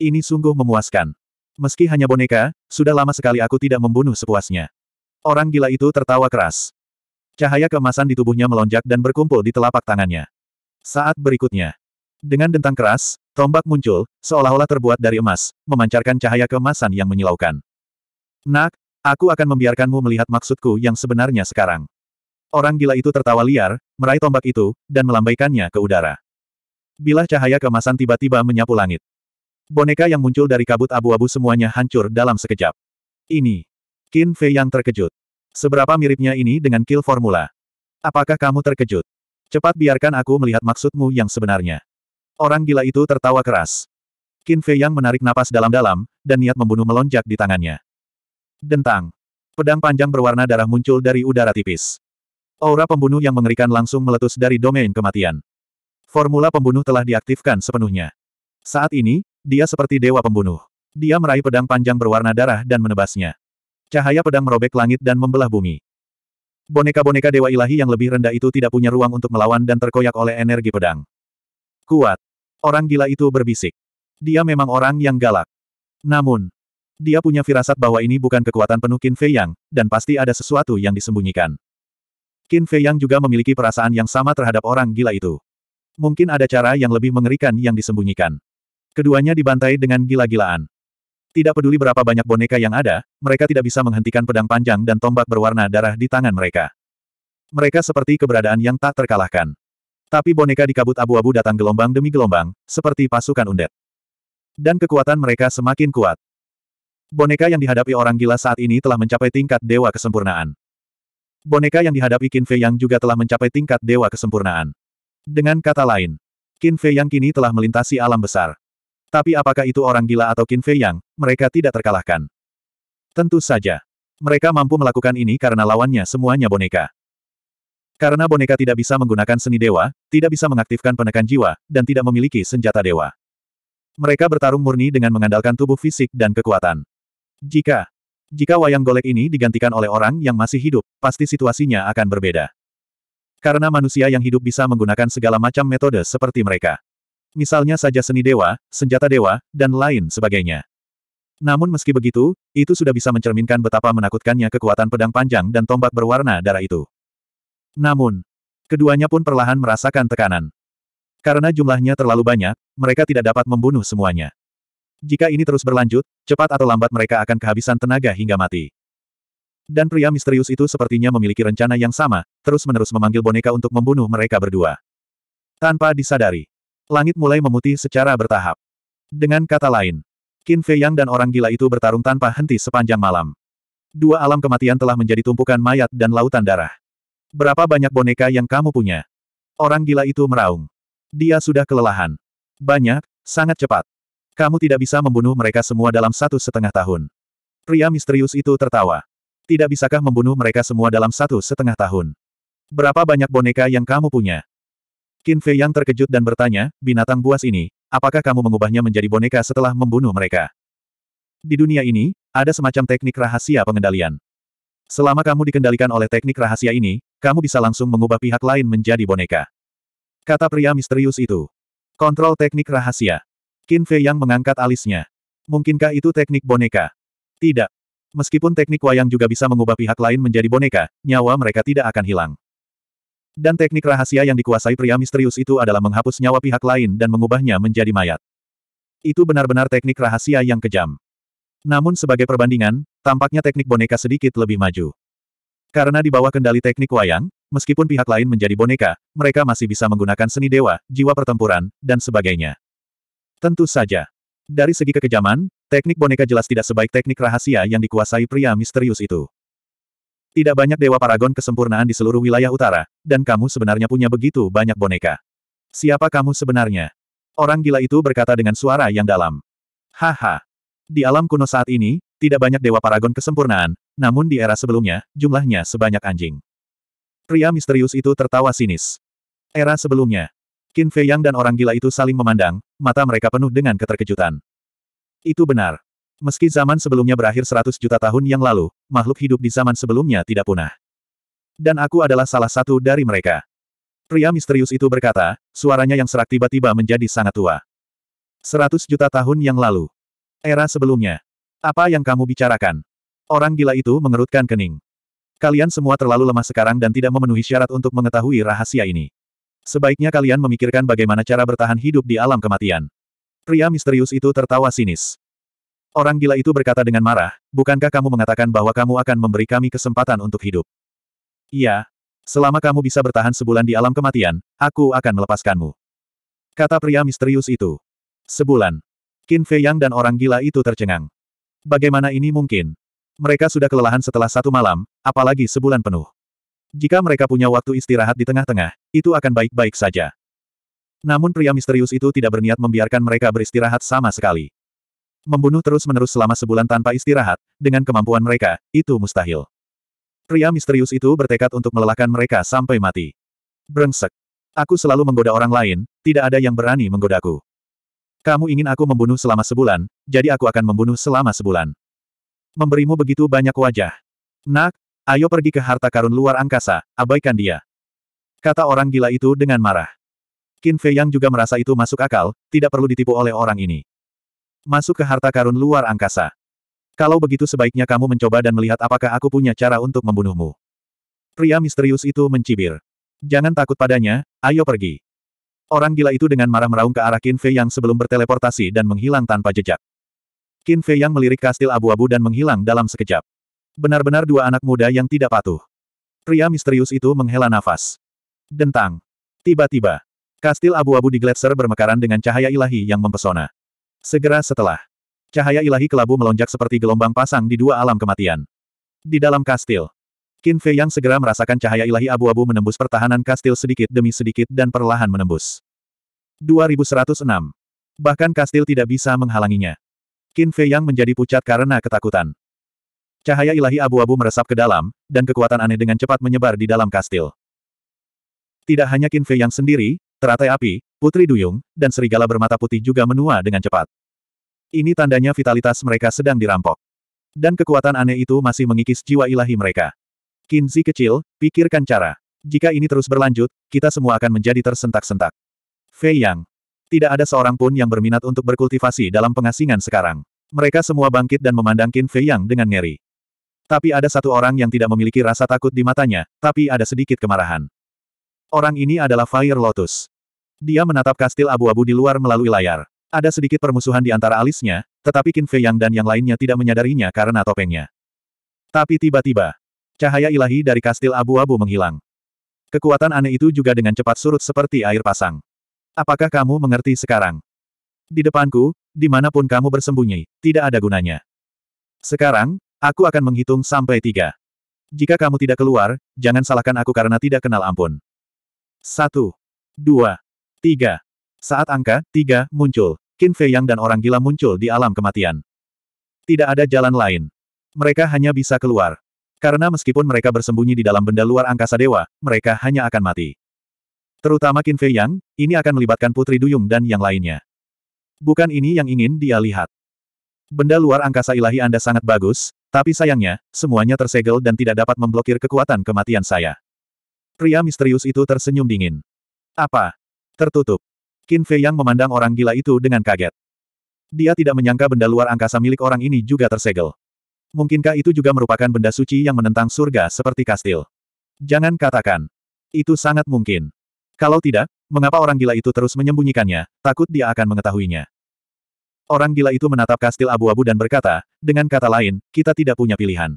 Ini sungguh memuaskan. Meski hanya boneka, sudah lama sekali aku tidak membunuh sepuasnya. Orang gila itu tertawa keras. Cahaya kemasan di tubuhnya melonjak dan berkumpul di telapak tangannya. Saat berikutnya, dengan dentang keras, tombak muncul, seolah-olah terbuat dari emas, memancarkan cahaya kemasan yang menyilaukan. Nak, aku akan membiarkanmu melihat maksudku yang sebenarnya sekarang. Orang gila itu tertawa liar, meraih tombak itu, dan melambaikannya ke udara. Bilah cahaya kemasan tiba-tiba menyapu langit. Boneka yang muncul dari kabut abu-abu semuanya hancur dalam sekejap. Ini. Qin Fei yang terkejut. Seberapa miripnya ini dengan kill formula? Apakah kamu terkejut? Cepat biarkan aku melihat maksudmu yang sebenarnya. Orang gila itu tertawa keras. Qin Fei yang menarik napas dalam-dalam, dan niat membunuh melonjak di tangannya. Dentang. Pedang panjang berwarna darah muncul dari udara tipis. Aura pembunuh yang mengerikan langsung meletus dari domain kematian. Formula pembunuh telah diaktifkan sepenuhnya. Saat ini, dia seperti dewa pembunuh. Dia meraih pedang panjang berwarna darah dan menebasnya. Cahaya pedang merobek langit dan membelah bumi. Boneka-boneka dewa ilahi yang lebih rendah itu tidak punya ruang untuk melawan dan terkoyak oleh energi pedang. Kuat. Orang gila itu berbisik. Dia memang orang yang galak. Namun, dia punya firasat bahwa ini bukan kekuatan penuh Qin Fei Yang, dan pasti ada sesuatu yang disembunyikan. Qin Fei Yang juga memiliki perasaan yang sama terhadap orang gila itu. Mungkin ada cara yang lebih mengerikan yang disembunyikan. Keduanya dibantai dengan gila-gilaan. Tidak peduli berapa banyak boneka yang ada, mereka tidak bisa menghentikan pedang panjang dan tombak berwarna darah di tangan mereka. Mereka seperti keberadaan yang tak terkalahkan. Tapi boneka di kabut abu-abu datang gelombang demi gelombang, seperti pasukan undet. Dan kekuatan mereka semakin kuat. Boneka yang dihadapi orang gila saat ini telah mencapai tingkat dewa kesempurnaan. Boneka yang dihadapi Qin Fei Yang juga telah mencapai tingkat dewa kesempurnaan. Dengan kata lain, Qin Fei Yang kini telah melintasi alam besar. Tapi apakah itu orang gila atau Qin Fei Yang, mereka tidak terkalahkan. Tentu saja. Mereka mampu melakukan ini karena lawannya semuanya boneka. Karena boneka tidak bisa menggunakan seni dewa, tidak bisa mengaktifkan penekan jiwa, dan tidak memiliki senjata dewa. Mereka bertarung murni dengan mengandalkan tubuh fisik dan kekuatan. Jika jika wayang golek ini digantikan oleh orang yang masih hidup, pasti situasinya akan berbeda. Karena manusia yang hidup bisa menggunakan segala macam metode seperti mereka. Misalnya saja seni dewa, senjata dewa, dan lain sebagainya. Namun meski begitu, itu sudah bisa mencerminkan betapa menakutkannya kekuatan pedang panjang dan tombak berwarna darah itu. Namun, keduanya pun perlahan merasakan tekanan. Karena jumlahnya terlalu banyak, mereka tidak dapat membunuh semuanya. Jika ini terus berlanjut, cepat atau lambat mereka akan kehabisan tenaga hingga mati. Dan pria misterius itu sepertinya memiliki rencana yang sama, terus-menerus memanggil boneka untuk membunuh mereka berdua. Tanpa disadari, langit mulai memutih secara bertahap. Dengan kata lain, Qin Fei Yang dan orang gila itu bertarung tanpa henti sepanjang malam. Dua alam kematian telah menjadi tumpukan mayat dan lautan darah. Berapa banyak boneka yang kamu punya? Orang gila itu meraung. Dia sudah kelelahan. Banyak, sangat cepat. Kamu tidak bisa membunuh mereka semua dalam satu setengah tahun. Pria misterius itu tertawa. Tidak bisakah membunuh mereka semua dalam satu setengah tahun? Berapa banyak boneka yang kamu punya? Qin Fei yang terkejut dan bertanya, binatang buas ini, apakah kamu mengubahnya menjadi boneka setelah membunuh mereka? Di dunia ini, ada semacam teknik rahasia pengendalian. Selama kamu dikendalikan oleh teknik rahasia ini, kamu bisa langsung mengubah pihak lain menjadi boneka. Kata pria misterius itu. Kontrol teknik rahasia. Qin Fei yang mengangkat alisnya. Mungkinkah itu teknik boneka? Tidak. Meskipun teknik wayang juga bisa mengubah pihak lain menjadi boneka, nyawa mereka tidak akan hilang. Dan teknik rahasia yang dikuasai pria misterius itu adalah menghapus nyawa pihak lain dan mengubahnya menjadi mayat. Itu benar-benar teknik rahasia yang kejam. Namun sebagai perbandingan, tampaknya teknik boneka sedikit lebih maju. Karena di bawah kendali teknik wayang, meskipun pihak lain menjadi boneka, mereka masih bisa menggunakan seni dewa, jiwa pertempuran, dan sebagainya. Tentu saja. Dari segi kekejaman, teknik boneka jelas tidak sebaik teknik rahasia yang dikuasai pria misterius itu. Tidak banyak dewa paragon kesempurnaan di seluruh wilayah utara, dan kamu sebenarnya punya begitu banyak boneka. Siapa kamu sebenarnya? Orang gila itu berkata dengan suara yang dalam. Haha. Di alam kuno saat ini, tidak banyak dewa paragon kesempurnaan, namun di era sebelumnya, jumlahnya sebanyak anjing. Pria misterius itu tertawa sinis. Era sebelumnya, Qin Fei Yang dan orang gila itu saling memandang, mata mereka penuh dengan keterkejutan. Itu benar. Meski zaman sebelumnya berakhir 100 juta tahun yang lalu, makhluk hidup di zaman sebelumnya tidak punah. Dan aku adalah salah satu dari mereka. Pria misterius itu berkata, suaranya yang serak tiba-tiba menjadi sangat tua. 100 juta tahun yang lalu. Era sebelumnya. Apa yang kamu bicarakan? Orang gila itu mengerutkan kening. Kalian semua terlalu lemah sekarang dan tidak memenuhi syarat untuk mengetahui rahasia ini. Sebaiknya kalian memikirkan bagaimana cara bertahan hidup di alam kematian. Pria misterius itu tertawa sinis. Orang gila itu berkata dengan marah, bukankah kamu mengatakan bahwa kamu akan memberi kami kesempatan untuk hidup? Iya. Selama kamu bisa bertahan sebulan di alam kematian, aku akan melepaskanmu. Kata pria misterius itu. Sebulan. Qin Fei Yang dan orang gila itu tercengang. Bagaimana ini mungkin? Mereka sudah kelelahan setelah satu malam, apalagi sebulan penuh. Jika mereka punya waktu istirahat di tengah-tengah, itu akan baik-baik saja. Namun pria misterius itu tidak berniat membiarkan mereka beristirahat sama sekali. Membunuh terus-menerus selama sebulan tanpa istirahat, dengan kemampuan mereka, itu mustahil. Pria misterius itu bertekad untuk melelahkan mereka sampai mati. Brengsek. Aku selalu menggoda orang lain, tidak ada yang berani menggodaku. Kamu ingin aku membunuh selama sebulan, jadi aku akan membunuh selama sebulan. Memberimu begitu banyak wajah. Nak, Ayo pergi ke harta karun luar angkasa, abaikan dia. Kata orang gila itu dengan marah. Qin Fei yang juga merasa itu masuk akal, tidak perlu ditipu oleh orang ini. Masuk ke harta karun luar angkasa. Kalau begitu sebaiknya kamu mencoba dan melihat apakah aku punya cara untuk membunuhmu. Pria misterius itu mencibir. Jangan takut padanya, ayo pergi. Orang gila itu dengan marah meraung ke arah Qin Fei yang sebelum berteleportasi dan menghilang tanpa jejak. Qin Fei yang melirik kastil abu-abu dan menghilang dalam sekejap. Benar-benar dua anak muda yang tidak patuh. Pria misterius itu menghela nafas. Dentang. Tiba-tiba, kastil abu-abu di gletser bermekaran dengan cahaya ilahi yang mempesona. Segera setelah, cahaya ilahi kelabu melonjak seperti gelombang pasang di dua alam kematian. Di dalam kastil, Qin Fei yang segera merasakan cahaya ilahi abu-abu menembus pertahanan kastil sedikit demi sedikit dan perlahan menembus. 2106. Bahkan kastil tidak bisa menghalanginya. Qin Fei yang menjadi pucat karena ketakutan. Cahaya ilahi abu-abu meresap ke dalam, dan kekuatan aneh dengan cepat menyebar di dalam kastil. Tidak hanya Qin Fei yang sendiri, teratai api, putri duyung, dan serigala bermata putih juga menua dengan cepat. Ini tandanya vitalitas mereka sedang dirampok. Dan kekuatan aneh itu masih mengikis jiwa ilahi mereka. Zi kecil, pikirkan cara. Jika ini terus berlanjut, kita semua akan menjadi tersentak-sentak. Fei Yang. Tidak ada seorang pun yang berminat untuk berkultivasi dalam pengasingan sekarang. Mereka semua bangkit dan memandang Qin Fei Yang dengan ngeri. Tapi ada satu orang yang tidak memiliki rasa takut di matanya, tapi ada sedikit kemarahan. Orang ini adalah Fire Lotus. Dia menatap kastil abu-abu di luar melalui layar. Ada sedikit permusuhan di antara alisnya, tetapi Qin Fei Yang dan yang lainnya tidak menyadarinya karena topengnya. Tapi tiba-tiba, cahaya ilahi dari kastil abu-abu menghilang. Kekuatan aneh itu juga dengan cepat surut seperti air pasang. Apakah kamu mengerti sekarang? Di depanku, dimanapun kamu bersembunyi, tidak ada gunanya. Sekarang, Aku akan menghitung sampai tiga. Jika kamu tidak keluar, jangan salahkan aku karena tidak kenal ampun. Satu, dua, tiga. Saat angka tiga muncul, Qin Fei Yang dan orang gila muncul di alam kematian. Tidak ada jalan lain. Mereka hanya bisa keluar. Karena meskipun mereka bersembunyi di dalam benda luar angkasa dewa, mereka hanya akan mati. Terutama Qin Fei Yang, ini akan melibatkan Putri Duyung dan yang lainnya. Bukan ini yang ingin dia lihat. Benda luar angkasa ilahi Anda sangat bagus, tapi sayangnya, semuanya tersegel dan tidak dapat memblokir kekuatan kematian saya. Pria misterius itu tersenyum dingin. Apa? Tertutup. Qin Fei yang memandang orang gila itu dengan kaget. Dia tidak menyangka benda luar angkasa milik orang ini juga tersegel. Mungkinkah itu juga merupakan benda suci yang menentang surga seperti kastil? Jangan katakan. Itu sangat mungkin. Kalau tidak, mengapa orang gila itu terus menyembunyikannya, takut dia akan mengetahuinya. Orang gila itu menatap kastil abu-abu dan berkata, dengan kata lain, kita tidak punya pilihan.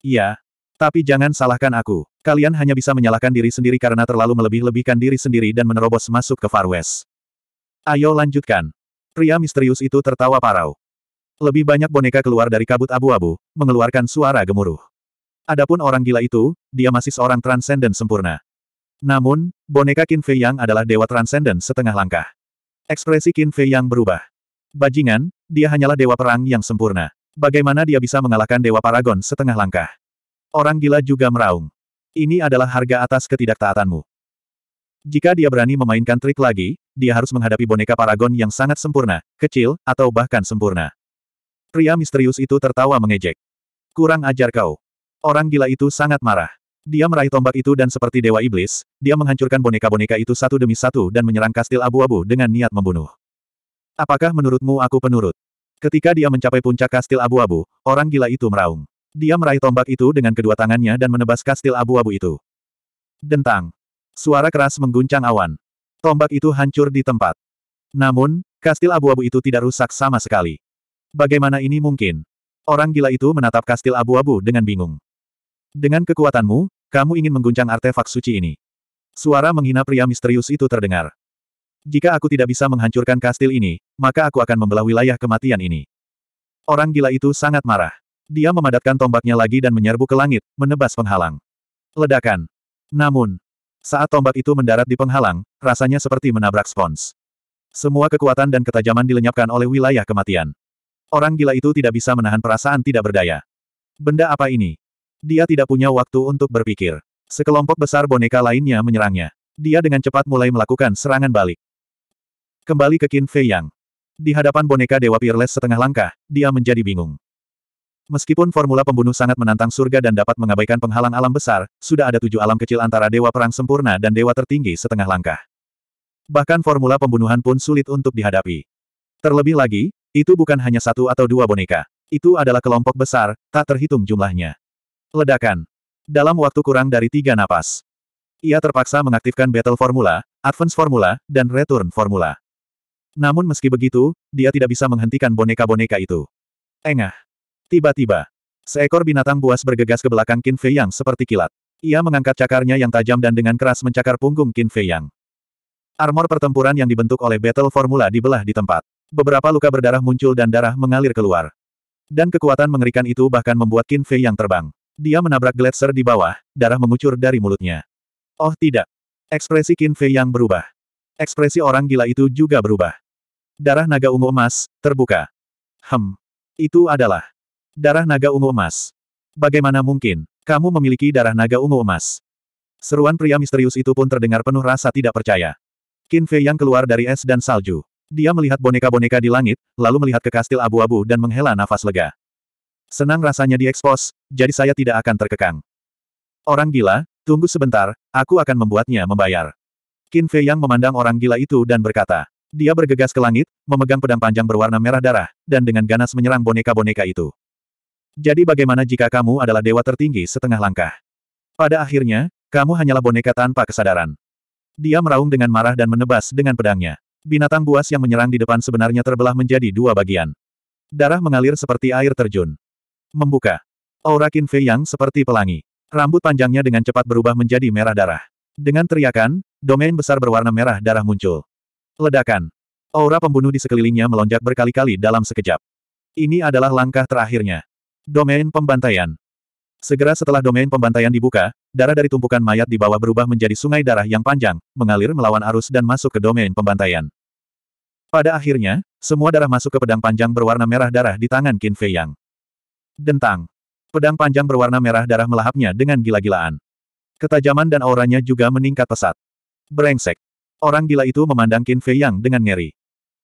Iya. Tapi jangan salahkan aku. Kalian hanya bisa menyalahkan diri sendiri karena terlalu melebih-lebihkan diri sendiri dan menerobos masuk ke Far West. Ayo lanjutkan. Pria misterius itu tertawa parau. Lebih banyak boneka keluar dari kabut abu-abu, mengeluarkan suara gemuruh. Adapun orang gila itu, dia masih seorang transenden sempurna. Namun, boneka Qin Fei Yang adalah dewa transenden setengah langkah. Ekspresi Qin Fei Yang berubah. Bajingan, dia hanyalah dewa perang yang sempurna. Bagaimana dia bisa mengalahkan dewa paragon setengah langkah? Orang gila juga meraung. Ini adalah harga atas ketidaktaatanmu. Jika dia berani memainkan trik lagi, dia harus menghadapi boneka paragon yang sangat sempurna, kecil, atau bahkan sempurna. Pria misterius itu tertawa mengejek. Kurang ajar kau. Orang gila itu sangat marah. Dia meraih tombak itu dan seperti dewa iblis, dia menghancurkan boneka-boneka itu satu demi satu dan menyerang kastil abu-abu dengan niat membunuh. Apakah menurutmu aku penurut? Ketika dia mencapai puncak kastil abu-abu, orang gila itu meraung. Dia meraih tombak itu dengan kedua tangannya dan menebas kastil abu-abu itu. Dentang. Suara keras mengguncang awan. Tombak itu hancur di tempat. Namun, kastil abu-abu itu tidak rusak sama sekali. Bagaimana ini mungkin? Orang gila itu menatap kastil abu-abu dengan bingung. Dengan kekuatanmu, kamu ingin mengguncang artefak suci ini. Suara menghina pria misterius itu terdengar. Jika aku tidak bisa menghancurkan kastil ini, maka aku akan membelah wilayah kematian ini. Orang gila itu sangat marah. Dia memadatkan tombaknya lagi dan menyerbu ke langit, menebas penghalang. Ledakan. Namun, saat tombak itu mendarat di penghalang, rasanya seperti menabrak spons. Semua kekuatan dan ketajaman dilenyapkan oleh wilayah kematian. Orang gila itu tidak bisa menahan perasaan tidak berdaya. Benda apa ini? Dia tidak punya waktu untuk berpikir. Sekelompok besar boneka lainnya menyerangnya. Dia dengan cepat mulai melakukan serangan balik. Kembali ke Qin Fei Yang. Di hadapan boneka Dewa Peerless setengah langkah, dia menjadi bingung. Meskipun formula pembunuh sangat menantang surga dan dapat mengabaikan penghalang alam besar, sudah ada tujuh alam kecil antara Dewa Perang Sempurna dan Dewa Tertinggi setengah langkah. Bahkan formula pembunuhan pun sulit untuk dihadapi. Terlebih lagi, itu bukan hanya satu atau dua boneka. Itu adalah kelompok besar, tak terhitung jumlahnya. Ledakan. Dalam waktu kurang dari tiga napas. Ia terpaksa mengaktifkan battle formula, advance formula, dan return formula. Namun meski begitu, dia tidak bisa menghentikan boneka-boneka itu. Engah. Tiba-tiba, seekor binatang buas bergegas ke belakang Qin Fei Yang seperti kilat. Ia mengangkat cakarnya yang tajam dan dengan keras mencakar punggung Qin Fei Yang. Armor pertempuran yang dibentuk oleh battle formula dibelah di tempat. Beberapa luka berdarah muncul dan darah mengalir keluar. Dan kekuatan mengerikan itu bahkan membuat Qin Fei Yang terbang. Dia menabrak gletser di bawah, darah mengucur dari mulutnya. Oh tidak. Ekspresi Qin Fei Yang berubah. Ekspresi orang gila itu juga berubah. Darah naga ungu emas, terbuka. Hem. Itu adalah darah naga ungu emas. Bagaimana mungkin, kamu memiliki darah naga ungu emas? Seruan pria misterius itu pun terdengar penuh rasa tidak percaya. Qin Fei yang keluar dari es dan salju. Dia melihat boneka-boneka di langit, lalu melihat ke kastil abu-abu dan menghela nafas lega. Senang rasanya diekspos, jadi saya tidak akan terkekang. Orang gila, tunggu sebentar, aku akan membuatnya membayar. Qin Fei yang memandang orang gila itu dan berkata, dia bergegas ke langit, memegang pedang panjang berwarna merah darah, dan dengan ganas menyerang boneka-boneka itu. Jadi bagaimana jika kamu adalah dewa tertinggi setengah langkah? Pada akhirnya, kamu hanyalah boneka tanpa kesadaran. Dia meraung dengan marah dan menebas dengan pedangnya. Binatang buas yang menyerang di depan sebenarnya terbelah menjadi dua bagian. Darah mengalir seperti air terjun. Membuka. Aura Qin Fei yang seperti pelangi. Rambut panjangnya dengan cepat berubah menjadi merah darah. Dengan teriakan, domain besar berwarna merah darah muncul. Ledakan. Aura pembunuh di sekelilingnya melonjak berkali-kali dalam sekejap. Ini adalah langkah terakhirnya. Domain pembantaian. Segera setelah domain pembantaian dibuka, darah dari tumpukan mayat di bawah berubah menjadi sungai darah yang panjang, mengalir melawan arus dan masuk ke domain pembantaian. Pada akhirnya, semua darah masuk ke pedang panjang berwarna merah darah di tangan Qin Fei Yang. Dentang. Pedang panjang berwarna merah darah melahapnya dengan gila-gilaan. Ketajaman dan auranya juga meningkat pesat. Brengsek. Orang gila itu memandang Qin Fei Yang dengan ngeri.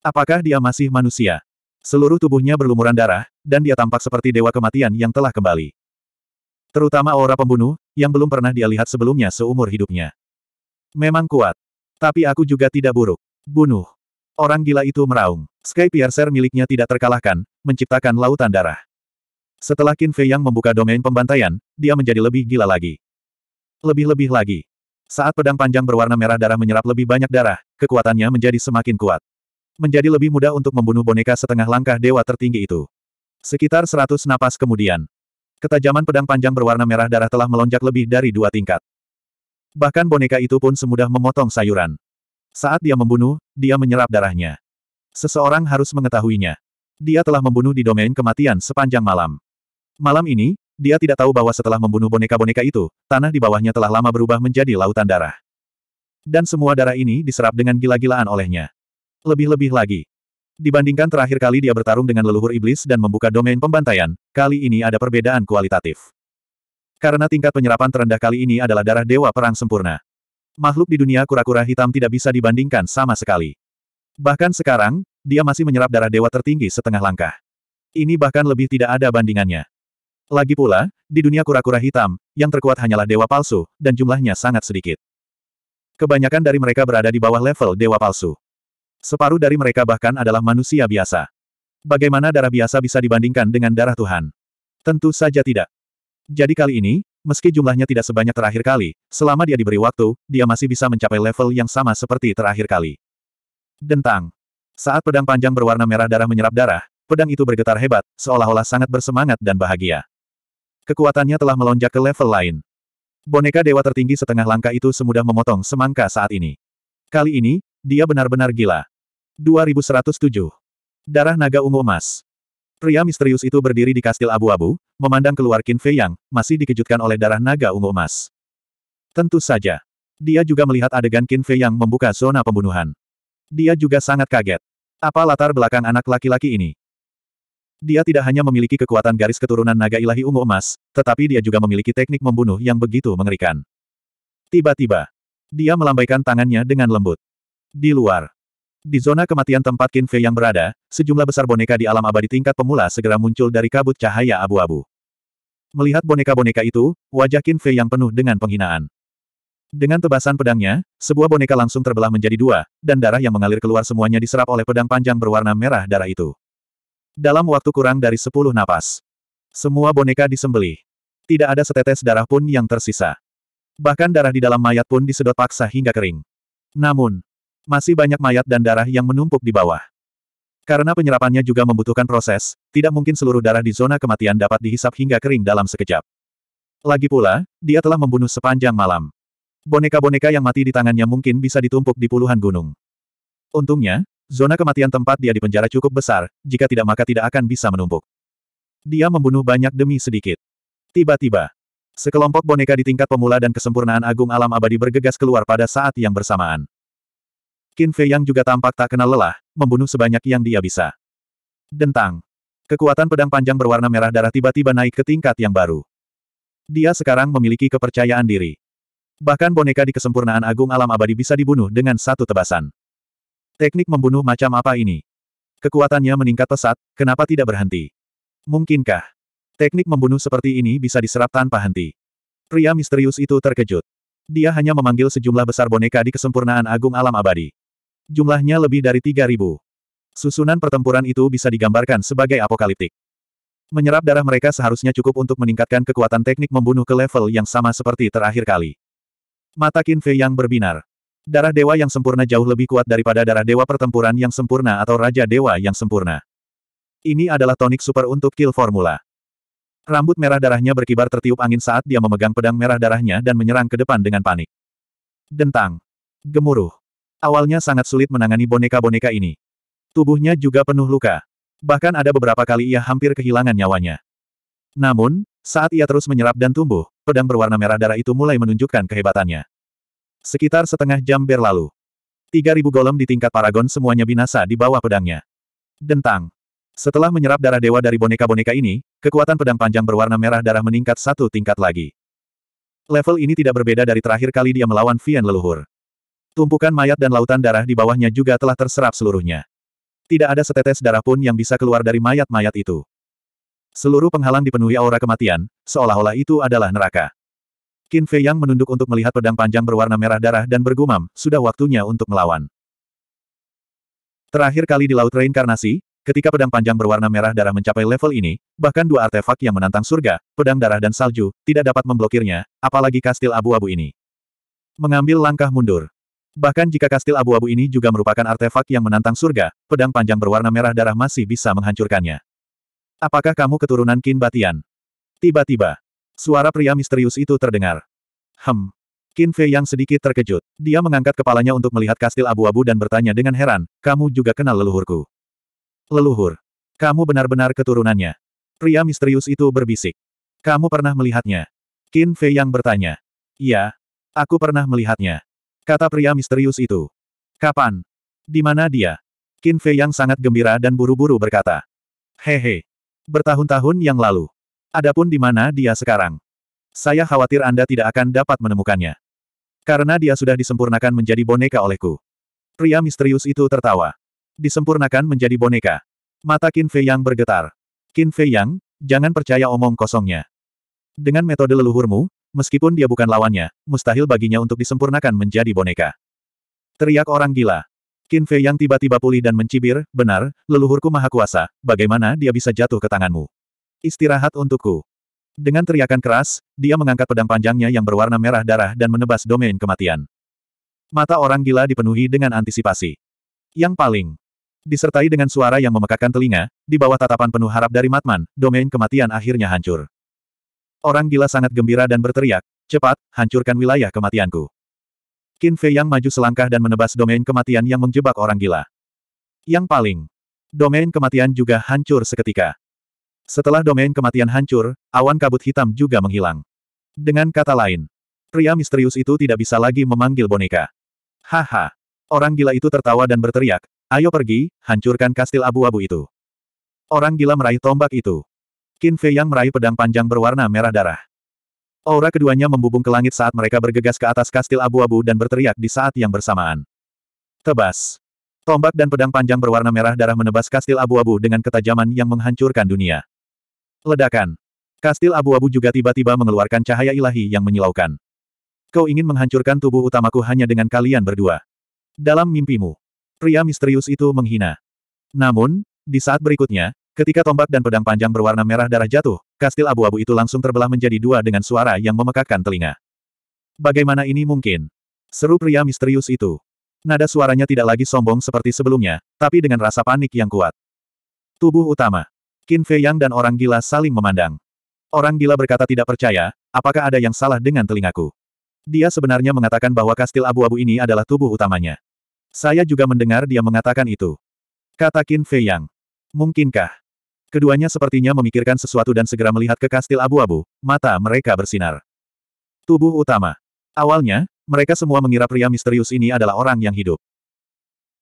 Apakah dia masih manusia? Seluruh tubuhnya berlumuran darah, dan dia tampak seperti dewa kematian yang telah kembali. Terutama aura pembunuh, yang belum pernah dia lihat sebelumnya seumur hidupnya. Memang kuat. Tapi aku juga tidak buruk. Bunuh. Orang gila itu meraung. Sky Piercer miliknya tidak terkalahkan, menciptakan lautan darah. Setelah Qin Fei Yang membuka domain pembantaian, dia menjadi lebih gila lagi. Lebih-lebih lagi. Saat pedang panjang berwarna merah darah menyerap lebih banyak darah, kekuatannya menjadi semakin kuat. Menjadi lebih mudah untuk membunuh boneka setengah langkah dewa tertinggi itu. Sekitar seratus napas kemudian, ketajaman pedang panjang berwarna merah darah telah melonjak lebih dari dua tingkat. Bahkan boneka itu pun semudah memotong sayuran. Saat dia membunuh, dia menyerap darahnya. Seseorang harus mengetahuinya. Dia telah membunuh di domain kematian sepanjang malam. Malam ini, dia tidak tahu bahwa setelah membunuh boneka-boneka itu, tanah di bawahnya telah lama berubah menjadi lautan darah. Dan semua darah ini diserap dengan gila-gilaan olehnya. Lebih-lebih lagi. Dibandingkan terakhir kali dia bertarung dengan leluhur iblis dan membuka domain pembantaian, kali ini ada perbedaan kualitatif. Karena tingkat penyerapan terendah kali ini adalah darah dewa perang sempurna. Makhluk di dunia kura-kura hitam tidak bisa dibandingkan sama sekali. Bahkan sekarang, dia masih menyerap darah dewa tertinggi setengah langkah. Ini bahkan lebih tidak ada bandingannya. Lagi pula, di dunia kura-kura hitam, yang terkuat hanyalah dewa palsu, dan jumlahnya sangat sedikit. Kebanyakan dari mereka berada di bawah level dewa palsu. Separuh dari mereka bahkan adalah manusia biasa. Bagaimana darah biasa bisa dibandingkan dengan darah Tuhan? Tentu saja tidak. Jadi kali ini, meski jumlahnya tidak sebanyak terakhir kali, selama dia diberi waktu, dia masih bisa mencapai level yang sama seperti terakhir kali. Dentang. Saat pedang panjang berwarna merah darah menyerap darah, pedang itu bergetar hebat, seolah-olah sangat bersemangat dan bahagia. Kekuatannya telah melonjak ke level lain. Boneka dewa tertinggi setengah langkah itu semudah memotong semangka saat ini. Kali ini, dia benar-benar gila. 2107. Darah naga ungu emas. Pria misterius itu berdiri di kastil abu-abu, memandang keluar Qin Fei Yang, masih dikejutkan oleh darah naga ungu emas. Tentu saja. Dia juga melihat adegan Qin Fei Yang membuka zona pembunuhan. Dia juga sangat kaget. Apa latar belakang anak laki-laki ini? Dia tidak hanya memiliki kekuatan garis keturunan naga ilahi ungu emas, tetapi dia juga memiliki teknik membunuh yang begitu mengerikan. Tiba-tiba, dia melambaikan tangannya dengan lembut. Di luar, di zona kematian tempat Qin Fei yang berada, sejumlah besar boneka di alam abadi tingkat pemula segera muncul dari kabut cahaya abu-abu. Melihat boneka-boneka itu, wajah Qin Fei yang penuh dengan penghinaan. Dengan tebasan pedangnya, sebuah boneka langsung terbelah menjadi dua, dan darah yang mengalir keluar semuanya diserap oleh pedang panjang berwarna merah darah itu. Dalam waktu kurang dari sepuluh napas. Semua boneka disembelih. Tidak ada setetes darah pun yang tersisa. Bahkan darah di dalam mayat pun disedot paksa hingga kering. Namun, masih banyak mayat dan darah yang menumpuk di bawah. Karena penyerapannya juga membutuhkan proses, tidak mungkin seluruh darah di zona kematian dapat dihisap hingga kering dalam sekejap. Lagi pula, dia telah membunuh sepanjang malam. Boneka-boneka yang mati di tangannya mungkin bisa ditumpuk di puluhan gunung. Untungnya, Zona kematian tempat dia dipenjara cukup besar, jika tidak maka tidak akan bisa menumpuk. Dia membunuh banyak demi sedikit. Tiba-tiba, sekelompok boneka di tingkat pemula dan kesempurnaan agung alam abadi bergegas keluar pada saat yang bersamaan. Qin Fei yang juga tampak tak kenal lelah, membunuh sebanyak yang dia bisa. Dentang. Kekuatan pedang panjang berwarna merah darah tiba-tiba naik ke tingkat yang baru. Dia sekarang memiliki kepercayaan diri. Bahkan boneka di kesempurnaan agung alam abadi bisa dibunuh dengan satu tebasan. Teknik membunuh macam apa ini? Kekuatannya meningkat pesat, kenapa tidak berhenti? Mungkinkah? Teknik membunuh seperti ini bisa diserap tanpa henti. Pria misterius itu terkejut. Dia hanya memanggil sejumlah besar boneka di kesempurnaan agung alam abadi. Jumlahnya lebih dari 3.000. Susunan pertempuran itu bisa digambarkan sebagai apokaliptik. Menyerap darah mereka seharusnya cukup untuk meningkatkan kekuatan teknik membunuh ke level yang sama seperti terakhir kali. Mata Qin Fei yang berbinar. Darah dewa yang sempurna jauh lebih kuat daripada darah dewa pertempuran yang sempurna atau raja dewa yang sempurna. Ini adalah tonik super untuk kill formula. Rambut merah darahnya berkibar tertiup angin saat dia memegang pedang merah darahnya dan menyerang ke depan dengan panik. Dentang. Gemuruh. Awalnya sangat sulit menangani boneka-boneka ini. Tubuhnya juga penuh luka. Bahkan ada beberapa kali ia hampir kehilangan nyawanya. Namun, saat ia terus menyerap dan tumbuh, pedang berwarna merah darah itu mulai menunjukkan kehebatannya. Sekitar setengah jam berlalu. 3000 golem di tingkat paragon semuanya binasa di bawah pedangnya. Dentang. Setelah menyerap darah dewa dari boneka-boneka ini, kekuatan pedang panjang berwarna merah darah meningkat satu tingkat lagi. Level ini tidak berbeda dari terakhir kali dia melawan Vian leluhur. Tumpukan mayat dan lautan darah di bawahnya juga telah terserap seluruhnya. Tidak ada setetes darah pun yang bisa keluar dari mayat-mayat itu. Seluruh penghalang dipenuhi aura kematian, seolah-olah itu adalah neraka. Qin Fei Yang menunduk untuk melihat pedang panjang berwarna merah darah dan bergumam, sudah waktunya untuk melawan. Terakhir kali di Laut Reinkarnasi, ketika pedang panjang berwarna merah darah mencapai level ini, bahkan dua artefak yang menantang surga, pedang darah dan salju, tidak dapat memblokirnya, apalagi kastil abu-abu ini. Mengambil langkah mundur. Bahkan jika kastil abu-abu ini juga merupakan artefak yang menantang surga, pedang panjang berwarna merah darah masih bisa menghancurkannya. Apakah kamu keturunan Qin Batian? Tiba-tiba, Suara pria misterius itu terdengar. Hem. Qin Fei yang sedikit terkejut. Dia mengangkat kepalanya untuk melihat kastil abu-abu dan bertanya dengan heran, kamu juga kenal leluhurku. Leluhur. Kamu benar-benar keturunannya. Pria misterius itu berbisik. Kamu pernah melihatnya? Qin Fei yang bertanya. Iya. Aku pernah melihatnya. Kata pria misterius itu. Kapan? Di mana dia? Qin Fei yang sangat gembira dan buru-buru berkata. Hehe. Bertahun-tahun yang lalu. Adapun di mana dia sekarang? Saya khawatir Anda tidak akan dapat menemukannya. Karena dia sudah disempurnakan menjadi boneka olehku. Pria misterius itu tertawa. Disempurnakan menjadi boneka. Mata Qin Fei Yang bergetar. Qin Fei Yang, jangan percaya omong kosongnya. Dengan metode leluhurmu, meskipun dia bukan lawannya, mustahil baginya untuk disempurnakan menjadi boneka. Teriak orang gila. Qin Fei yang tiba-tiba pulih dan mencibir, benar, leluhurku maha kuasa, bagaimana dia bisa jatuh ke tanganmu? Istirahat untukku. Dengan teriakan keras, dia mengangkat pedang panjangnya yang berwarna merah darah dan menebas domain kematian. Mata orang gila dipenuhi dengan antisipasi. Yang paling disertai dengan suara yang memekakkan telinga, di bawah tatapan penuh harap dari Matman, domain kematian akhirnya hancur. Orang gila sangat gembira dan berteriak, cepat, hancurkan wilayah kematianku. Qin Fei yang maju selangkah dan menebas domain kematian yang menjebak orang gila. Yang paling, domain kematian juga hancur seketika. Setelah domain kematian hancur, awan kabut hitam juga menghilang. Dengan kata lain, pria misterius itu tidak bisa lagi memanggil boneka. Haha. Orang gila itu tertawa dan berteriak, ayo pergi, hancurkan kastil abu-abu itu. Orang gila meraih tombak itu. Qin Fei Yang meraih pedang panjang berwarna merah darah. Aura keduanya membubung ke langit saat mereka bergegas ke atas kastil abu-abu dan berteriak di saat yang bersamaan. Tebas. Tombak dan pedang panjang berwarna merah darah menebas kastil abu-abu dengan ketajaman yang menghancurkan dunia. Ledakan. Kastil abu-abu juga tiba-tiba mengeluarkan cahaya ilahi yang menyilaukan. Kau ingin menghancurkan tubuh utamaku hanya dengan kalian berdua. Dalam mimpimu, pria misterius itu menghina. Namun, di saat berikutnya, ketika tombak dan pedang panjang berwarna merah darah jatuh, kastil abu-abu itu langsung terbelah menjadi dua dengan suara yang memekakkan telinga. Bagaimana ini mungkin? Seru pria misterius itu. Nada suaranya tidak lagi sombong seperti sebelumnya, tapi dengan rasa panik yang kuat. Tubuh utama. Qin Fei Yang dan orang gila saling memandang. Orang gila berkata tidak percaya, apakah ada yang salah dengan telingaku? Dia sebenarnya mengatakan bahwa kastil abu-abu ini adalah tubuh utamanya. Saya juga mendengar dia mengatakan itu. Kata Qin Fei Yang. Mungkinkah? Keduanya sepertinya memikirkan sesuatu dan segera melihat ke kastil abu-abu, mata mereka bersinar. Tubuh utama. Awalnya, mereka semua mengira pria misterius ini adalah orang yang hidup.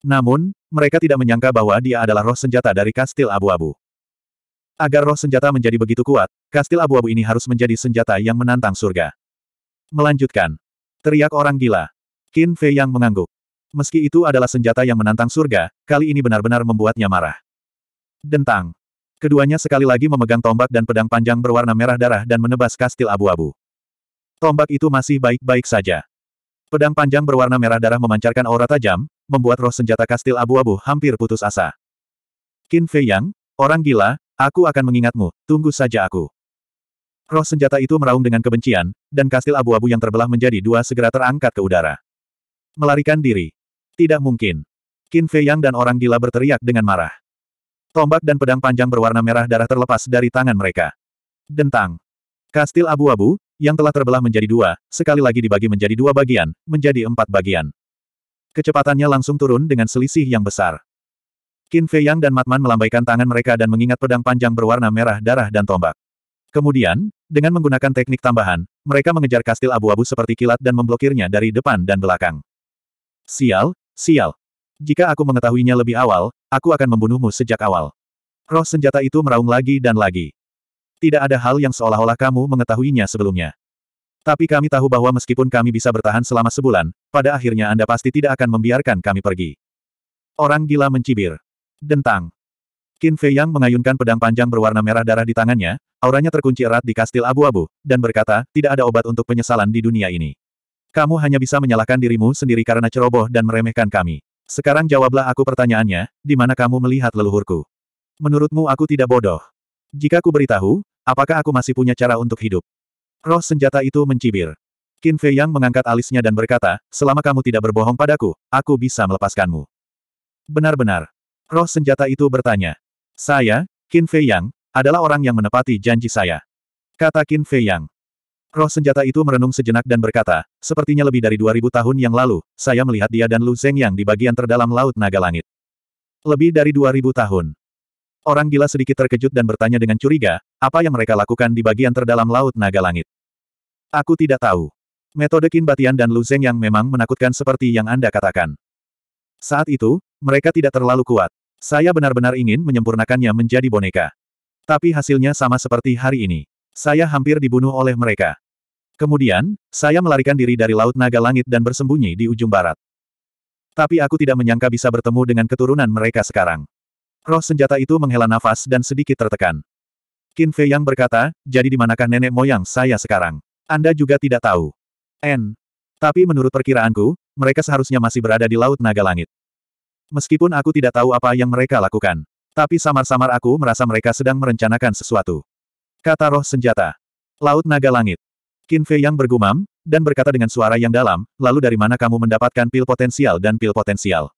Namun, mereka tidak menyangka bahwa dia adalah roh senjata dari kastil abu-abu. Agar roh senjata menjadi begitu kuat, kastil abu-abu ini harus menjadi senjata yang menantang surga. Melanjutkan. Teriak orang gila. Qin Fei yang mengangguk. Meski itu adalah senjata yang menantang surga, kali ini benar-benar membuatnya marah. Dentang. Keduanya sekali lagi memegang tombak dan pedang panjang berwarna merah darah dan menebas kastil abu-abu. Tombak itu masih baik-baik saja. Pedang panjang berwarna merah darah memancarkan aura tajam, membuat roh senjata kastil abu-abu hampir putus asa. Qin Fei Yang, orang gila, Aku akan mengingatmu, tunggu saja aku. Roh senjata itu meraung dengan kebencian, dan kastil abu-abu yang terbelah menjadi dua segera terangkat ke udara. Melarikan diri. Tidak mungkin. Qin Fei Yang dan orang gila berteriak dengan marah. Tombak dan pedang panjang berwarna merah darah terlepas dari tangan mereka. Dentang. Kastil abu-abu, yang telah terbelah menjadi dua, sekali lagi dibagi menjadi dua bagian, menjadi empat bagian. Kecepatannya langsung turun dengan selisih yang besar. Qin Fei Yang dan Matman melambaikan tangan mereka dan mengingat pedang panjang berwarna merah darah dan tombak. Kemudian, dengan menggunakan teknik tambahan, mereka mengejar kastil abu-abu seperti kilat dan memblokirnya dari depan dan belakang. Sial, sial. Jika aku mengetahuinya lebih awal, aku akan membunuhmu sejak awal. Roh senjata itu meraung lagi dan lagi. Tidak ada hal yang seolah-olah kamu mengetahuinya sebelumnya. Tapi kami tahu bahwa meskipun kami bisa bertahan selama sebulan, pada akhirnya Anda pasti tidak akan membiarkan kami pergi. Orang gila mencibir. Dentang. Qin Fei Yang mengayunkan pedang panjang berwarna merah darah di tangannya, auranya terkunci erat di kastil abu-abu, dan berkata, tidak ada obat untuk penyesalan di dunia ini. Kamu hanya bisa menyalahkan dirimu sendiri karena ceroboh dan meremehkan kami. Sekarang jawablah aku pertanyaannya, di mana kamu melihat leluhurku? Menurutmu aku tidak bodoh? Jika ku beritahu, apakah aku masih punya cara untuk hidup? Roh senjata itu mencibir. Qin Fei Yang mengangkat alisnya dan berkata, selama kamu tidak berbohong padaku, aku bisa melepaskanmu. Benar-benar, Roh senjata itu bertanya. Saya, Qin Fei Yang, adalah orang yang menepati janji saya. Kata Qin Fei Yang. Roh senjata itu merenung sejenak dan berkata, sepertinya lebih dari 2000 tahun yang lalu, saya melihat dia dan Lu Zeng yang di bagian terdalam Laut Naga Langit. Lebih dari 2000 tahun. Orang gila sedikit terkejut dan bertanya dengan curiga, apa yang mereka lakukan di bagian terdalam Laut Naga Langit. Aku tidak tahu. Metode Qin Batian dan Lu Zeng yang memang menakutkan seperti yang Anda katakan. Saat itu, mereka tidak terlalu kuat. Saya benar-benar ingin menyempurnakannya menjadi boneka. Tapi hasilnya sama seperti hari ini. Saya hampir dibunuh oleh mereka. Kemudian, saya melarikan diri dari Laut Naga Langit dan bersembunyi di ujung barat. Tapi aku tidak menyangka bisa bertemu dengan keturunan mereka sekarang. Roh senjata itu menghela nafas dan sedikit tertekan. Qin Fei yang berkata, jadi di manakah nenek moyang saya sekarang? Anda juga tidak tahu. N. Tapi menurut perkiraanku, mereka seharusnya masih berada di Laut Naga Langit. Meskipun aku tidak tahu apa yang mereka lakukan. Tapi samar-samar aku merasa mereka sedang merencanakan sesuatu. Kata roh senjata. Laut naga langit. Qin Fei yang bergumam, dan berkata dengan suara yang dalam, lalu dari mana kamu mendapatkan pil potensial dan pil potensial?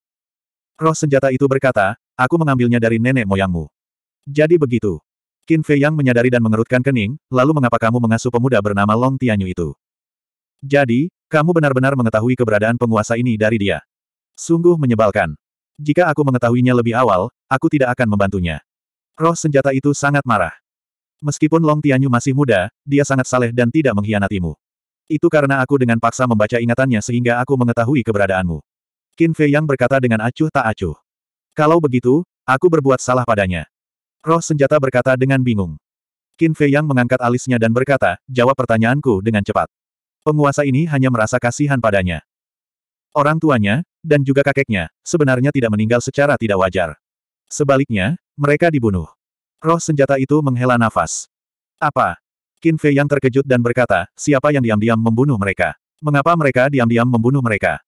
Roh senjata itu berkata, aku mengambilnya dari nenek moyangmu. Jadi begitu. Qin Fei yang menyadari dan mengerutkan kening, lalu mengapa kamu mengasuh pemuda bernama Long Tianyu itu? Jadi, kamu benar-benar mengetahui keberadaan penguasa ini dari dia. Sungguh menyebalkan. Jika aku mengetahuinya lebih awal, aku tidak akan membantunya. Roh senjata itu sangat marah. Meskipun Long Tianyu masih muda, dia sangat saleh dan tidak mengkhianatimu. Itu karena aku dengan paksa membaca ingatannya sehingga aku mengetahui keberadaanmu. Qin Fei Yang berkata dengan acuh tak acuh. Kalau begitu, aku berbuat salah padanya. Roh senjata berkata dengan bingung. Qin Fei Yang mengangkat alisnya dan berkata, jawab pertanyaanku dengan cepat. Penguasa ini hanya merasa kasihan padanya orang tuanya, dan juga kakeknya, sebenarnya tidak meninggal secara tidak wajar. Sebaliknya, mereka dibunuh. Roh senjata itu menghela nafas. Apa? Qin Fei yang terkejut dan berkata, siapa yang diam-diam membunuh mereka? Mengapa mereka diam-diam membunuh mereka?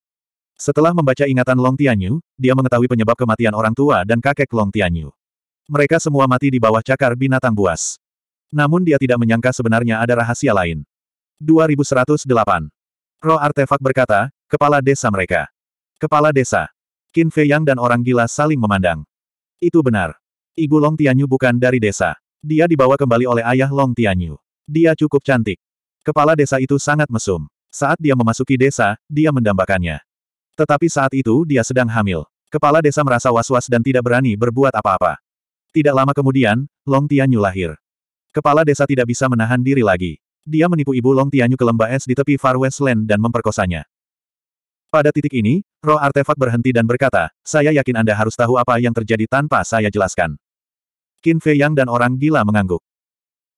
Setelah membaca ingatan Long Tianyu, dia mengetahui penyebab kematian orang tua dan kakek Long Tianyu. Mereka semua mati di bawah cakar binatang buas. Namun dia tidak menyangka sebenarnya ada rahasia lain. 2108. Roh artefak berkata, Kepala desa mereka. Kepala desa. Qin Fei Yang dan orang gila saling memandang. Itu benar. Ibu Long Tianyu bukan dari desa. Dia dibawa kembali oleh ayah Long Tianyu. Dia cukup cantik. Kepala desa itu sangat mesum. Saat dia memasuki desa, dia mendambakannya. Tetapi saat itu dia sedang hamil. Kepala desa merasa was-was dan tidak berani berbuat apa-apa. Tidak lama kemudian, Long Tianyu lahir. Kepala desa tidak bisa menahan diri lagi. Dia menipu ibu Long Tianyu ke lembah es di tepi Far West Land dan memperkosanya. Pada titik ini, roh artefak berhenti dan berkata, saya yakin Anda harus tahu apa yang terjadi tanpa saya jelaskan. Qin Fei Yang dan orang gila mengangguk.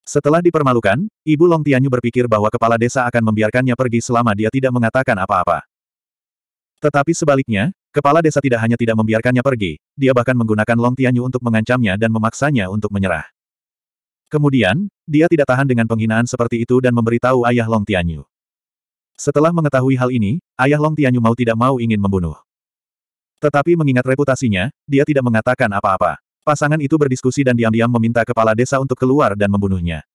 Setelah dipermalukan, Ibu Long Tianyu berpikir bahwa kepala desa akan membiarkannya pergi selama dia tidak mengatakan apa-apa. Tetapi sebaliknya, kepala desa tidak hanya tidak membiarkannya pergi, dia bahkan menggunakan Long Tianyu untuk mengancamnya dan memaksanya untuk menyerah. Kemudian, dia tidak tahan dengan penghinaan seperti itu dan memberitahu ayah Long Tianyu. Setelah mengetahui hal ini, ayah Long Tianyu mau tidak mau ingin membunuh. Tetapi mengingat reputasinya, dia tidak mengatakan apa-apa. Pasangan itu berdiskusi dan diam-diam meminta kepala desa untuk keluar dan membunuhnya.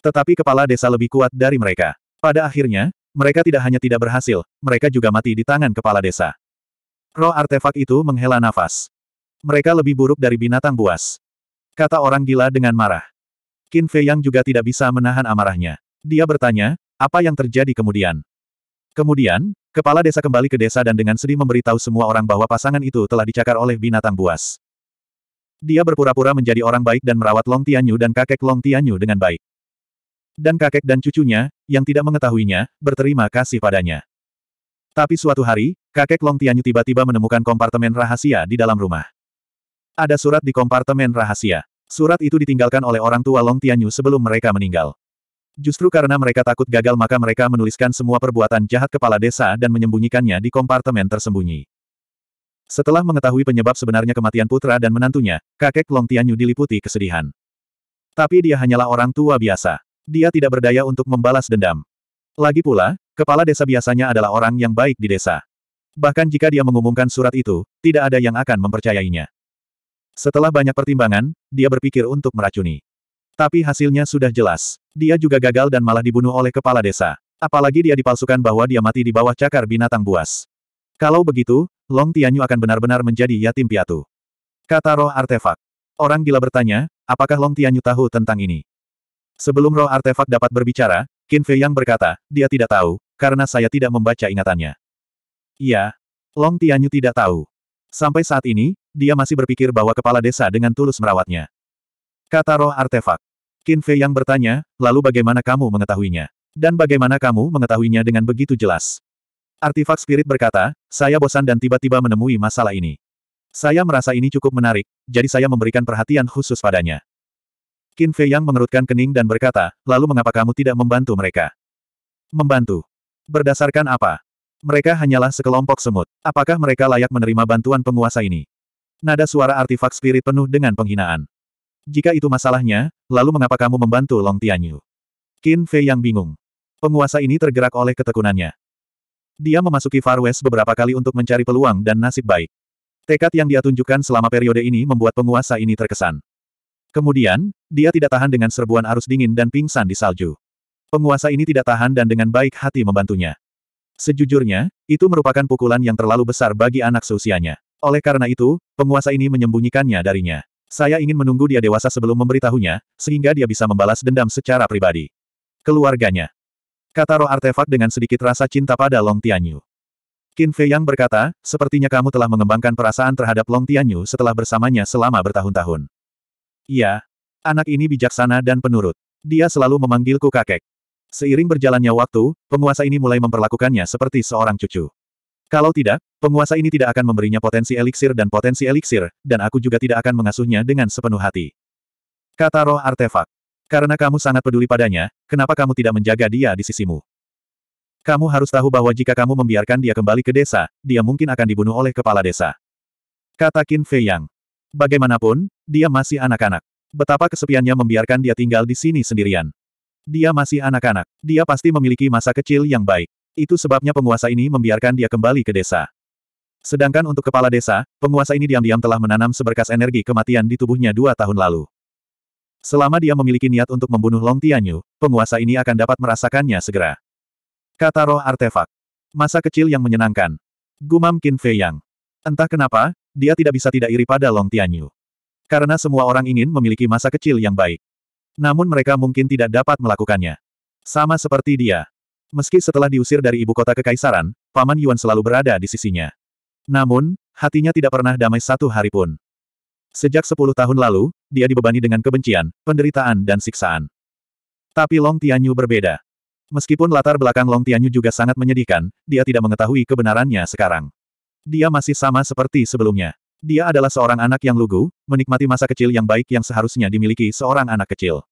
Tetapi kepala desa lebih kuat dari mereka. Pada akhirnya, mereka tidak hanya tidak berhasil, mereka juga mati di tangan kepala desa. Roh artefak itu menghela nafas. Mereka lebih buruk dari binatang buas. Kata orang gila dengan marah. Qin Fei Yang juga tidak bisa menahan amarahnya. Dia bertanya, apa yang terjadi kemudian? Kemudian, kepala desa kembali ke desa dan dengan sedih memberitahu semua orang bahwa pasangan itu telah dicakar oleh binatang buas. Dia berpura-pura menjadi orang baik dan merawat Long Tianyu dan kakek Long Tianyu dengan baik. Dan kakek dan cucunya, yang tidak mengetahuinya, berterima kasih padanya. Tapi suatu hari, kakek Long Tianyu tiba-tiba menemukan kompartemen rahasia di dalam rumah. Ada surat di kompartemen rahasia. Surat itu ditinggalkan oleh orang tua Long Tianyu sebelum mereka meninggal. Justru karena mereka takut gagal maka mereka menuliskan semua perbuatan jahat kepala desa dan menyembunyikannya di kompartemen tersembunyi. Setelah mengetahui penyebab sebenarnya kematian putra dan menantunya, kakek Long Tianyu diliputi kesedihan. Tapi dia hanyalah orang tua biasa. Dia tidak berdaya untuk membalas dendam. Lagi pula, kepala desa biasanya adalah orang yang baik di desa. Bahkan jika dia mengumumkan surat itu, tidak ada yang akan mempercayainya. Setelah banyak pertimbangan, dia berpikir untuk meracuni. Tapi hasilnya sudah jelas. Dia juga gagal dan malah dibunuh oleh kepala desa. Apalagi dia dipalsukan bahwa dia mati di bawah cakar binatang buas. Kalau begitu, Long Tianyu akan benar-benar menjadi yatim piatu. Kata roh artefak. Orang gila bertanya, apakah Long Tianyu tahu tentang ini? Sebelum roh artefak dapat berbicara, Qin Fei Yang berkata, dia tidak tahu, karena saya tidak membaca ingatannya. Iya, Long Tianyu tidak tahu. Sampai saat ini, dia masih berpikir bahwa kepala desa dengan tulus merawatnya. Kata roh artefak. Qin Fei yang bertanya, lalu bagaimana kamu mengetahuinya? Dan bagaimana kamu mengetahuinya dengan begitu jelas? Artifak spirit berkata, saya bosan dan tiba-tiba menemui masalah ini. Saya merasa ini cukup menarik, jadi saya memberikan perhatian khusus padanya. Qin Fei yang mengerutkan kening dan berkata, lalu mengapa kamu tidak membantu mereka? Membantu. Berdasarkan apa? Mereka hanyalah sekelompok semut. Apakah mereka layak menerima bantuan penguasa ini? Nada suara artifak spirit penuh dengan penghinaan. Jika itu masalahnya, lalu mengapa kamu membantu Long Tianyu? Qin Fei yang bingung. Penguasa ini tergerak oleh ketekunannya. Dia memasuki Far West beberapa kali untuk mencari peluang dan nasib baik. Tekad yang dia tunjukkan selama periode ini membuat penguasa ini terkesan. Kemudian, dia tidak tahan dengan serbuan arus dingin dan pingsan di salju. Penguasa ini tidak tahan dan dengan baik hati membantunya. Sejujurnya, itu merupakan pukulan yang terlalu besar bagi anak seusianya. Oleh karena itu, penguasa ini menyembunyikannya darinya. Saya ingin menunggu dia dewasa sebelum memberitahunya, sehingga dia bisa membalas dendam secara pribadi. Keluarganya. Kata roh artefak dengan sedikit rasa cinta pada Long Tianyu. Qin Fei Yang berkata, sepertinya kamu telah mengembangkan perasaan terhadap Long Tianyu setelah bersamanya selama bertahun-tahun. Iya. Anak ini bijaksana dan penurut. Dia selalu memanggilku kakek. Seiring berjalannya waktu, penguasa ini mulai memperlakukannya seperti seorang cucu. Kalau tidak, penguasa ini tidak akan memberinya potensi eliksir dan potensi eliksir, dan aku juga tidak akan mengasuhnya dengan sepenuh hati. Kata roh artefak. Karena kamu sangat peduli padanya, kenapa kamu tidak menjaga dia di sisimu? Kamu harus tahu bahwa jika kamu membiarkan dia kembali ke desa, dia mungkin akan dibunuh oleh kepala desa. Kata Qin Fei Yang. Bagaimanapun, dia masih anak-anak. Betapa kesepiannya membiarkan dia tinggal di sini sendirian. Dia masih anak-anak. Dia pasti memiliki masa kecil yang baik. Itu sebabnya penguasa ini membiarkan dia kembali ke desa. Sedangkan untuk kepala desa, penguasa ini diam-diam telah menanam seberkas energi kematian di tubuhnya dua tahun lalu. Selama dia memiliki niat untuk membunuh Long Tianyu, penguasa ini akan dapat merasakannya segera. Kata roh artefak. Masa kecil yang menyenangkan. Gumam Qin Fei Yang. Entah kenapa, dia tidak bisa tidak iri pada Long Tianyu. Karena semua orang ingin memiliki masa kecil yang baik. Namun mereka mungkin tidak dapat melakukannya. Sama seperti dia. Meski setelah diusir dari ibu kota kekaisaran, Paman Yuan selalu berada di sisinya. Namun, hatinya tidak pernah damai satu hari pun. Sejak sepuluh tahun lalu, dia dibebani dengan kebencian, penderitaan dan siksaan. Tapi Long Tianyu berbeda. Meskipun latar belakang Long Tianyu juga sangat menyedihkan, dia tidak mengetahui kebenarannya sekarang. Dia masih sama seperti sebelumnya. Dia adalah seorang anak yang lugu, menikmati masa kecil yang baik yang seharusnya dimiliki seorang anak kecil.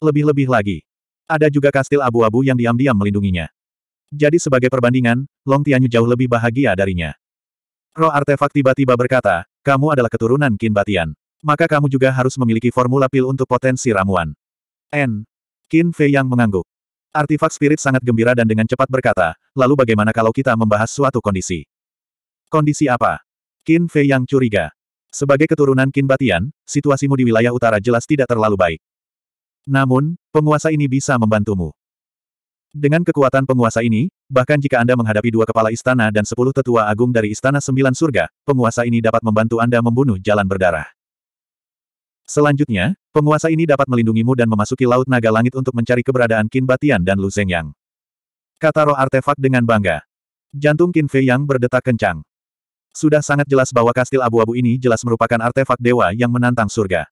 Lebih-lebih lagi, ada juga kastil abu-abu yang diam-diam melindunginya. Jadi sebagai perbandingan, Long Tianyu jauh lebih bahagia darinya. Roh artefak tiba-tiba berkata, kamu adalah keturunan Qin Batian. Maka kamu juga harus memiliki formula pil untuk potensi ramuan. N. Qin Fei yang mengangguk. Artifak spirit sangat gembira dan dengan cepat berkata, lalu bagaimana kalau kita membahas suatu kondisi? Kondisi apa? Qin Fei yang curiga. Sebagai keturunan Qin Batian, situasimu di wilayah utara jelas tidak terlalu baik. Namun, penguasa ini bisa membantumu. Dengan kekuatan penguasa ini, bahkan jika Anda menghadapi dua kepala istana dan sepuluh tetua agung dari Istana Sembilan Surga, penguasa ini dapat membantu Anda membunuh jalan berdarah. Selanjutnya, penguasa ini dapat melindungimu dan memasuki Laut Naga Langit untuk mencari keberadaan Qin Batian dan Lu Zhengyang. Kata roh artefak dengan bangga. Jantung Qin Fei yang berdetak kencang. Sudah sangat jelas bahwa kastil abu-abu ini jelas merupakan artefak dewa yang menantang surga.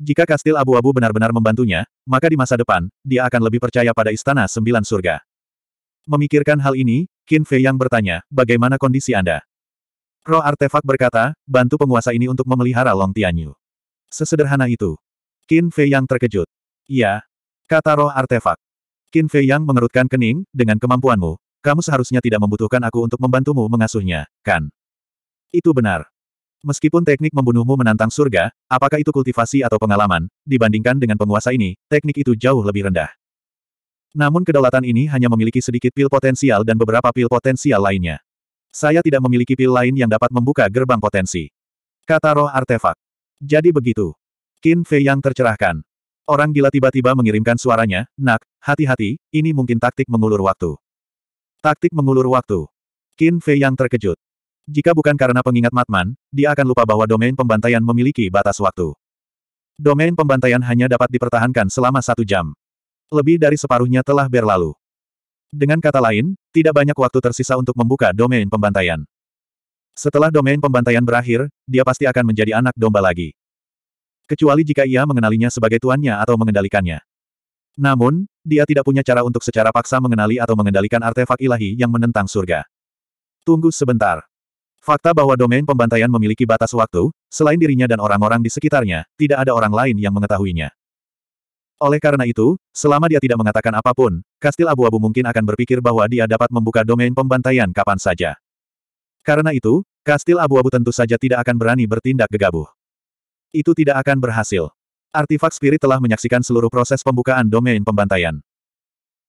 Jika kastil abu-abu benar-benar membantunya, maka di masa depan, dia akan lebih percaya pada Istana Sembilan Surga. Memikirkan hal ini, Qin Fei yang bertanya, bagaimana kondisi Anda? Roh artefak berkata, bantu penguasa ini untuk memelihara Long Tianyu. Sesederhana itu. Qin Fei yang terkejut. Iya. Kata roh artefak. Qin Fei yang mengerutkan kening, dengan kemampuanmu, kamu seharusnya tidak membutuhkan aku untuk membantumu mengasuhnya, kan? Itu benar. Meskipun teknik membunuhmu menantang surga, apakah itu kultivasi atau pengalaman, dibandingkan dengan penguasa ini, teknik itu jauh lebih rendah. Namun kedaulatan ini hanya memiliki sedikit pil potensial dan beberapa pil potensial lainnya. Saya tidak memiliki pil lain yang dapat membuka gerbang potensi. Kata roh artefak. Jadi begitu. Qin Fei yang tercerahkan. Orang gila tiba-tiba mengirimkan suaranya, nak, hati-hati, ini mungkin taktik mengulur waktu. Taktik mengulur waktu. Qin Fei yang terkejut. Jika bukan karena pengingat Matman, dia akan lupa bahwa domain pembantaian memiliki batas waktu. Domain pembantaian hanya dapat dipertahankan selama satu jam. Lebih dari separuhnya telah berlalu. Dengan kata lain, tidak banyak waktu tersisa untuk membuka domain pembantaian. Setelah domain pembantaian berakhir, dia pasti akan menjadi anak domba lagi. Kecuali jika ia mengenalinya sebagai tuannya atau mengendalikannya. Namun, dia tidak punya cara untuk secara paksa mengenali atau mengendalikan artefak ilahi yang menentang surga. Tunggu sebentar. Fakta bahwa domain pembantaian memiliki batas waktu, selain dirinya dan orang-orang di sekitarnya, tidak ada orang lain yang mengetahuinya. Oleh karena itu, selama dia tidak mengatakan apapun, kastil abu-abu mungkin akan berpikir bahwa dia dapat membuka domain pembantaian kapan saja. Karena itu, kastil abu-abu tentu saja tidak akan berani bertindak gegabah. Itu tidak akan berhasil. Artifak Spirit telah menyaksikan seluruh proses pembukaan domain pembantaian.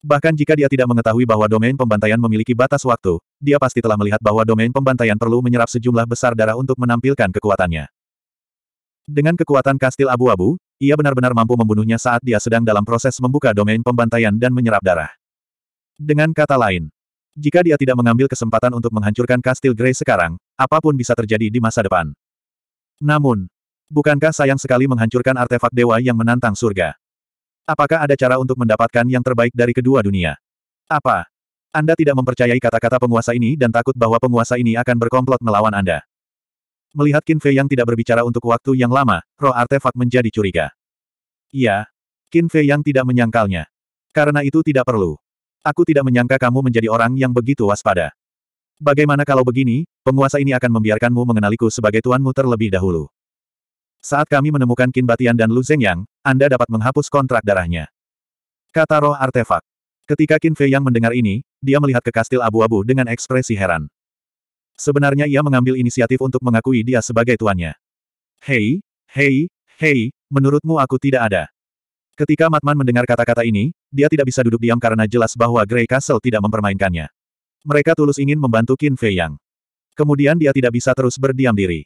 Bahkan jika dia tidak mengetahui bahwa domain pembantaian memiliki batas waktu, dia pasti telah melihat bahwa domain pembantaian perlu menyerap sejumlah besar darah untuk menampilkan kekuatannya. Dengan kekuatan kastil abu-abu, ia benar-benar mampu membunuhnya saat dia sedang dalam proses membuka domain pembantaian dan menyerap darah. Dengan kata lain, jika dia tidak mengambil kesempatan untuk menghancurkan kastil Grey sekarang, apapun bisa terjadi di masa depan. Namun, bukankah sayang sekali menghancurkan artefak dewa yang menantang surga? Apakah ada cara untuk mendapatkan yang terbaik dari kedua dunia? Apa? Anda tidak mempercayai kata-kata penguasa ini dan takut bahwa penguasa ini akan berkomplot melawan Anda. Melihat Qin Fei yang tidak berbicara untuk waktu yang lama, roh artefak menjadi curiga. Iya. Qin Fei yang tidak menyangkalnya. Karena itu tidak perlu. Aku tidak menyangka kamu menjadi orang yang begitu waspada. Bagaimana kalau begini, penguasa ini akan membiarkanmu mengenaliku sebagai tuanmu terlebih dahulu. Saat kami menemukan Qin Batian dan Lu Zengyang, Anda dapat menghapus kontrak darahnya. Kata roh artefak. Ketika Qin Fei yang mendengar ini, dia melihat ke kastil abu-abu dengan ekspresi heran. Sebenarnya ia mengambil inisiatif untuk mengakui dia sebagai tuannya. Hei, hei, hei, menurutmu aku tidak ada. Ketika Matman mendengar kata-kata ini, dia tidak bisa duduk diam karena jelas bahwa Grey Castle tidak mempermainkannya. Mereka tulus ingin membantu Qin Fei Yang. Kemudian dia tidak bisa terus berdiam diri.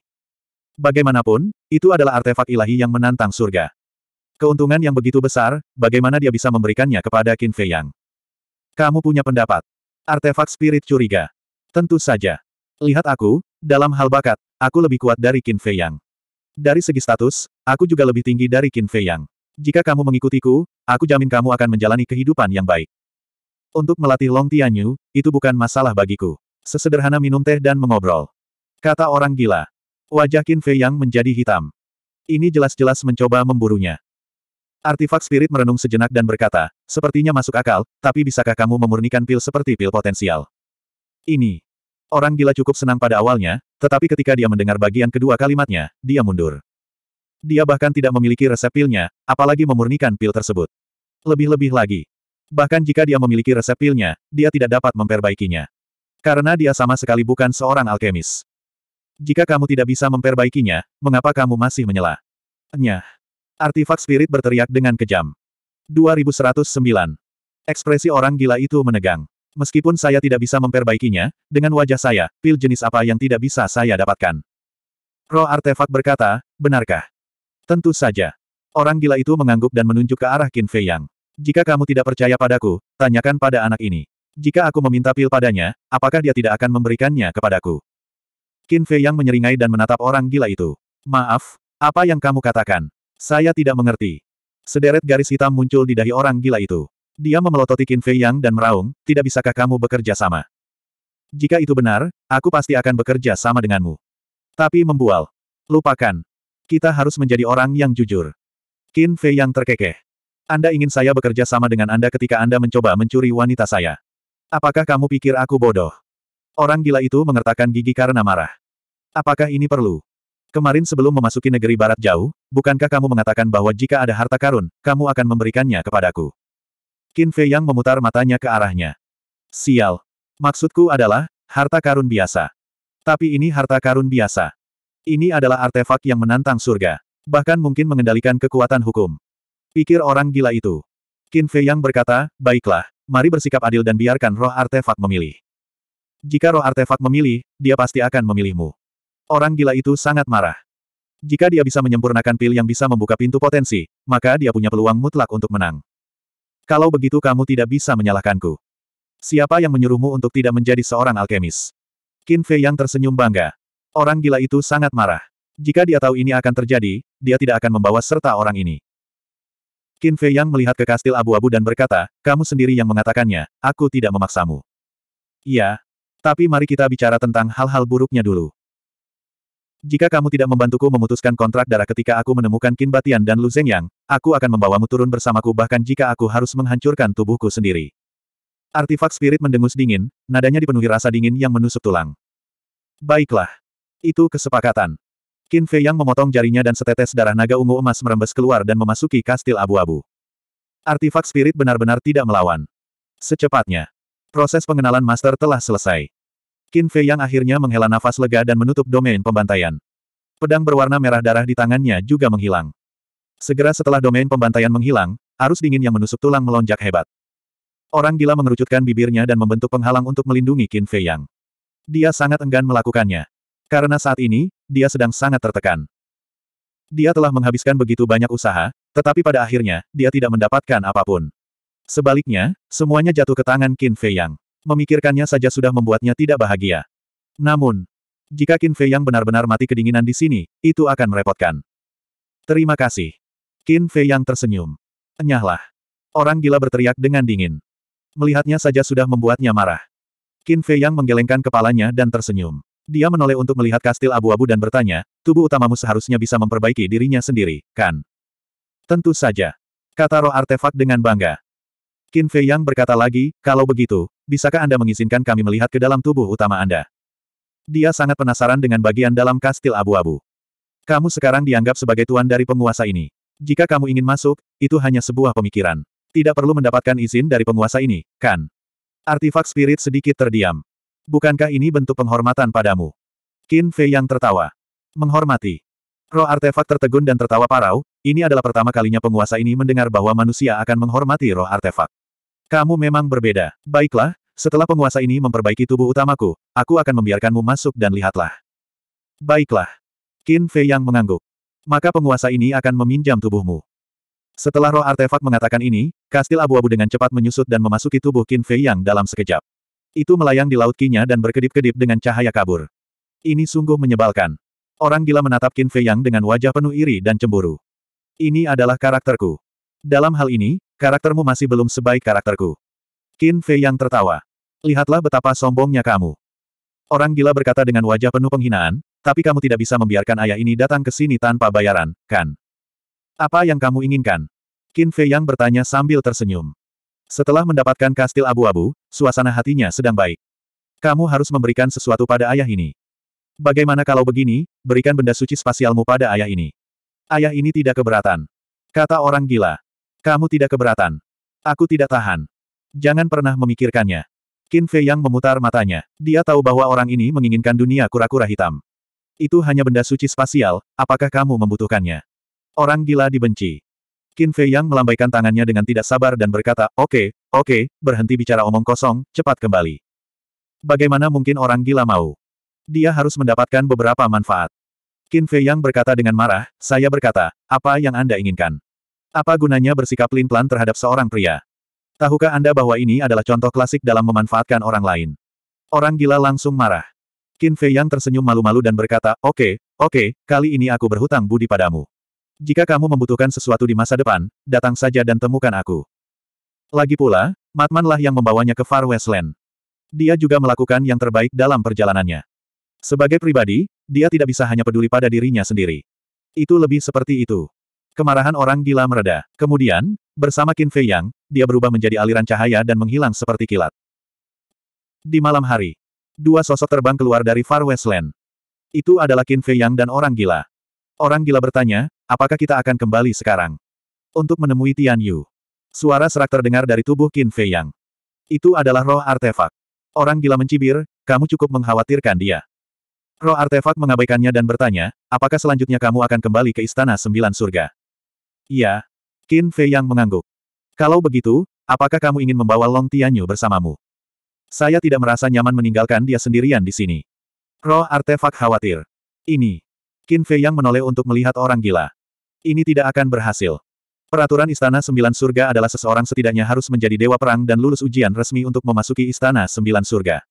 Bagaimanapun, itu adalah artefak ilahi yang menantang surga. Keuntungan yang begitu besar, bagaimana dia bisa memberikannya kepada Qin Fei Yang? Kamu punya pendapat. Artefak spirit curiga. Tentu saja. Lihat aku, dalam hal bakat, aku lebih kuat dari Qin Fei Yang. Dari segi status, aku juga lebih tinggi dari Qin Fei Yang. Jika kamu mengikutiku, aku jamin kamu akan menjalani kehidupan yang baik. Untuk melatih Long Tianyu, itu bukan masalah bagiku. Sesederhana minum teh dan mengobrol. Kata orang gila. Wajah Qin Fei yang menjadi hitam. Ini jelas-jelas mencoba memburunya. Artifak spirit merenung sejenak dan berkata, sepertinya masuk akal, tapi bisakah kamu memurnikan pil seperti pil potensial? Ini. Orang gila cukup senang pada awalnya, tetapi ketika dia mendengar bagian kedua kalimatnya, dia mundur. Dia bahkan tidak memiliki resep pilnya, apalagi memurnikan pil tersebut. Lebih-lebih lagi. Bahkan jika dia memiliki resep pilnya, dia tidak dapat memperbaikinya. Karena dia sama sekali bukan seorang alkemis. Jika kamu tidak bisa memperbaikinya, mengapa kamu masih menyela? Nyah. Artifak spirit berteriak dengan kejam. 2109. Ekspresi orang gila itu menegang. Meskipun saya tidak bisa memperbaikinya, dengan wajah saya, pil jenis apa yang tidak bisa saya dapatkan? Roh artefak berkata, benarkah? Tentu saja. Orang gila itu mengangguk dan menunjuk ke arah Qin Fei Yang. Jika kamu tidak percaya padaku, tanyakan pada anak ini. Jika aku meminta pil padanya, apakah dia tidak akan memberikannya kepadaku? Qin Fei yang menyeringai dan menatap orang gila itu. Maaf, apa yang kamu katakan? Saya tidak mengerti. Sederet garis hitam muncul di dahi orang gila itu. Dia memelototi Qin Fei Yang dan meraung, tidak bisakah kamu bekerja sama? Jika itu benar, aku pasti akan bekerja sama denganmu. Tapi membual. Lupakan. Kita harus menjadi orang yang jujur. Qin Fei Yang terkekeh. Anda ingin saya bekerja sama dengan Anda ketika Anda mencoba mencuri wanita saya. Apakah kamu pikir aku bodoh? Orang gila itu mengertakkan gigi karena marah. Apakah ini perlu? Kemarin sebelum memasuki negeri barat jauh, bukankah kamu mengatakan bahwa jika ada harta karun, kamu akan memberikannya kepadaku? Qin Fei yang memutar matanya ke arahnya. Sial. Maksudku adalah, harta karun biasa. Tapi ini harta karun biasa. Ini adalah artefak yang menantang surga. Bahkan mungkin mengendalikan kekuatan hukum. Pikir orang gila itu. Qin Fei yang berkata, baiklah, mari bersikap adil dan biarkan roh artefak memilih. Jika roh artefak memilih, dia pasti akan memilihmu. Orang gila itu sangat marah. Jika dia bisa menyempurnakan pil yang bisa membuka pintu potensi, maka dia punya peluang mutlak untuk menang. Kalau begitu kamu tidak bisa menyalahkanku. Siapa yang menyuruhmu untuk tidak menjadi seorang alkemis? Qin Fei yang tersenyum bangga. Orang gila itu sangat marah. Jika dia tahu ini akan terjadi, dia tidak akan membawa serta orang ini. Qin Fei yang melihat ke kastil abu-abu dan berkata, kamu sendiri yang mengatakannya, aku tidak memaksamu. Iya, tapi mari kita bicara tentang hal-hal buruknya dulu. Jika kamu tidak membantuku memutuskan kontrak darah ketika aku menemukan Qin Batian dan Lu Zhengyang, aku akan membawamu turun bersamaku bahkan jika aku harus menghancurkan tubuhku sendiri. Artifak spirit mendengus dingin, nadanya dipenuhi rasa dingin yang menusuk tulang. Baiklah. Itu kesepakatan. Qin Fei yang memotong jarinya dan setetes darah naga ungu emas merembes keluar dan memasuki kastil abu-abu. Artifak spirit benar-benar tidak melawan. Secepatnya. Proses pengenalan master telah selesai. Qin Fei yang akhirnya menghela nafas lega dan menutup domain pembantaian. Pedang berwarna merah darah di tangannya juga menghilang. Segera setelah domain pembantaian menghilang, arus dingin yang menusuk tulang melonjak hebat. Orang gila mengerucutkan bibirnya dan membentuk penghalang untuk melindungi Qin Fei Yang. Dia sangat enggan melakukannya. Karena saat ini, dia sedang sangat tertekan. Dia telah menghabiskan begitu banyak usaha, tetapi pada akhirnya, dia tidak mendapatkan apapun. Sebaliknya, semuanya jatuh ke tangan Qin Fei Yang. Memikirkannya saja sudah membuatnya tidak bahagia. Namun, jika Qin Fei yang benar-benar mati kedinginan di sini, itu akan merepotkan. Terima kasih. Qin Fei yang tersenyum. Enyahlah. Orang gila berteriak dengan dingin. Melihatnya saja sudah membuatnya marah. Qin Fei yang menggelengkan kepalanya dan tersenyum. Dia menoleh untuk melihat kastil abu-abu dan bertanya, tubuh utamamu seharusnya bisa memperbaiki dirinya sendiri, kan? Tentu saja. Kata roh artefak dengan bangga. Qin Fei yang berkata lagi, kalau begitu, Bisakah Anda mengizinkan kami melihat ke dalam tubuh utama Anda? Dia sangat penasaran dengan bagian dalam kastil abu-abu. Kamu sekarang dianggap sebagai tuan dari penguasa ini. Jika kamu ingin masuk, itu hanya sebuah pemikiran. Tidak perlu mendapatkan izin dari penguasa ini, kan? Artifak spirit sedikit terdiam. Bukankah ini bentuk penghormatan padamu? Qin Fei yang tertawa. Menghormati. Roh artefak tertegun dan tertawa parau, ini adalah pertama kalinya penguasa ini mendengar bahwa manusia akan menghormati roh artefak. Kamu memang berbeda. Baiklah, setelah penguasa ini memperbaiki tubuh utamaku, aku akan membiarkanmu masuk dan lihatlah. Baiklah. Qin Fei yang mengangguk. Maka penguasa ini akan meminjam tubuhmu. Setelah roh artefak mengatakan ini, kastil abu-abu dengan cepat menyusut dan memasuki tubuh Qin Fei yang dalam sekejap. Itu melayang di laut kinya dan berkedip-kedip dengan cahaya kabur. Ini sungguh menyebalkan. Orang gila menatap Qin Fei Yang dengan wajah penuh iri dan cemburu. Ini adalah karakterku. Dalam hal ini, Karaktermu masih belum sebaik karakterku. Qin Fei yang tertawa. Lihatlah betapa sombongnya kamu. Orang gila berkata dengan wajah penuh penghinaan, tapi kamu tidak bisa membiarkan ayah ini datang ke sini tanpa bayaran, kan? Apa yang kamu inginkan? Qin Fei yang bertanya sambil tersenyum. Setelah mendapatkan kastil abu-abu, suasana hatinya sedang baik. Kamu harus memberikan sesuatu pada ayah ini. Bagaimana kalau begini, berikan benda suci spasialmu pada ayah ini. Ayah ini tidak keberatan. Kata orang gila. Kamu tidak keberatan. Aku tidak tahan. Jangan pernah memikirkannya. Qin Fei Yang memutar matanya. Dia tahu bahwa orang ini menginginkan dunia kura-kura hitam. Itu hanya benda suci spasial, apakah kamu membutuhkannya? Orang gila dibenci. Qin Fei Yang melambaikan tangannya dengan tidak sabar dan berkata, Oke, okay, oke, okay, berhenti bicara omong kosong, cepat kembali. Bagaimana mungkin orang gila mau? Dia harus mendapatkan beberapa manfaat. Qin Fei Yang berkata dengan marah, saya berkata, apa yang Anda inginkan? Apa gunanya bersikap lin terhadap seorang pria? Tahukah Anda bahwa ini adalah contoh klasik dalam memanfaatkan orang lain? Orang gila langsung marah. Qin Fei yang tersenyum malu-malu dan berkata, Oke, okay, oke, okay, kali ini aku berhutang budi padamu. Jika kamu membutuhkan sesuatu di masa depan, datang saja dan temukan aku. Lagi pula, Matmanlah yang membawanya ke Far Westland. Dia juga melakukan yang terbaik dalam perjalanannya. Sebagai pribadi, dia tidak bisa hanya peduli pada dirinya sendiri. Itu lebih seperti itu. Kemarahan orang gila mereda. Kemudian, bersama Qin Fei Yang, dia berubah menjadi aliran cahaya dan menghilang seperti kilat. Di malam hari, dua sosok terbang keluar dari Far West Land. Itu adalah Qin Fei Yang dan orang gila. Orang gila bertanya, apakah kita akan kembali sekarang? Untuk menemui Tian Yu. Suara serak terdengar dari tubuh Qin Fei Yang. Itu adalah roh artefak. Orang gila mencibir, kamu cukup mengkhawatirkan dia. Roh artefak mengabaikannya dan bertanya, apakah selanjutnya kamu akan kembali ke Istana Sembilan Surga? Iya. Qin Fei yang mengangguk. Kalau begitu, apakah kamu ingin membawa Long Tianyu bersamamu? Saya tidak merasa nyaman meninggalkan dia sendirian di sini. Roh artefak khawatir. Ini. Qin Fei yang menoleh untuk melihat orang gila. Ini tidak akan berhasil. Peraturan Istana Sembilan Surga adalah seseorang setidaknya harus menjadi dewa perang dan lulus ujian resmi untuk memasuki Istana Sembilan Surga.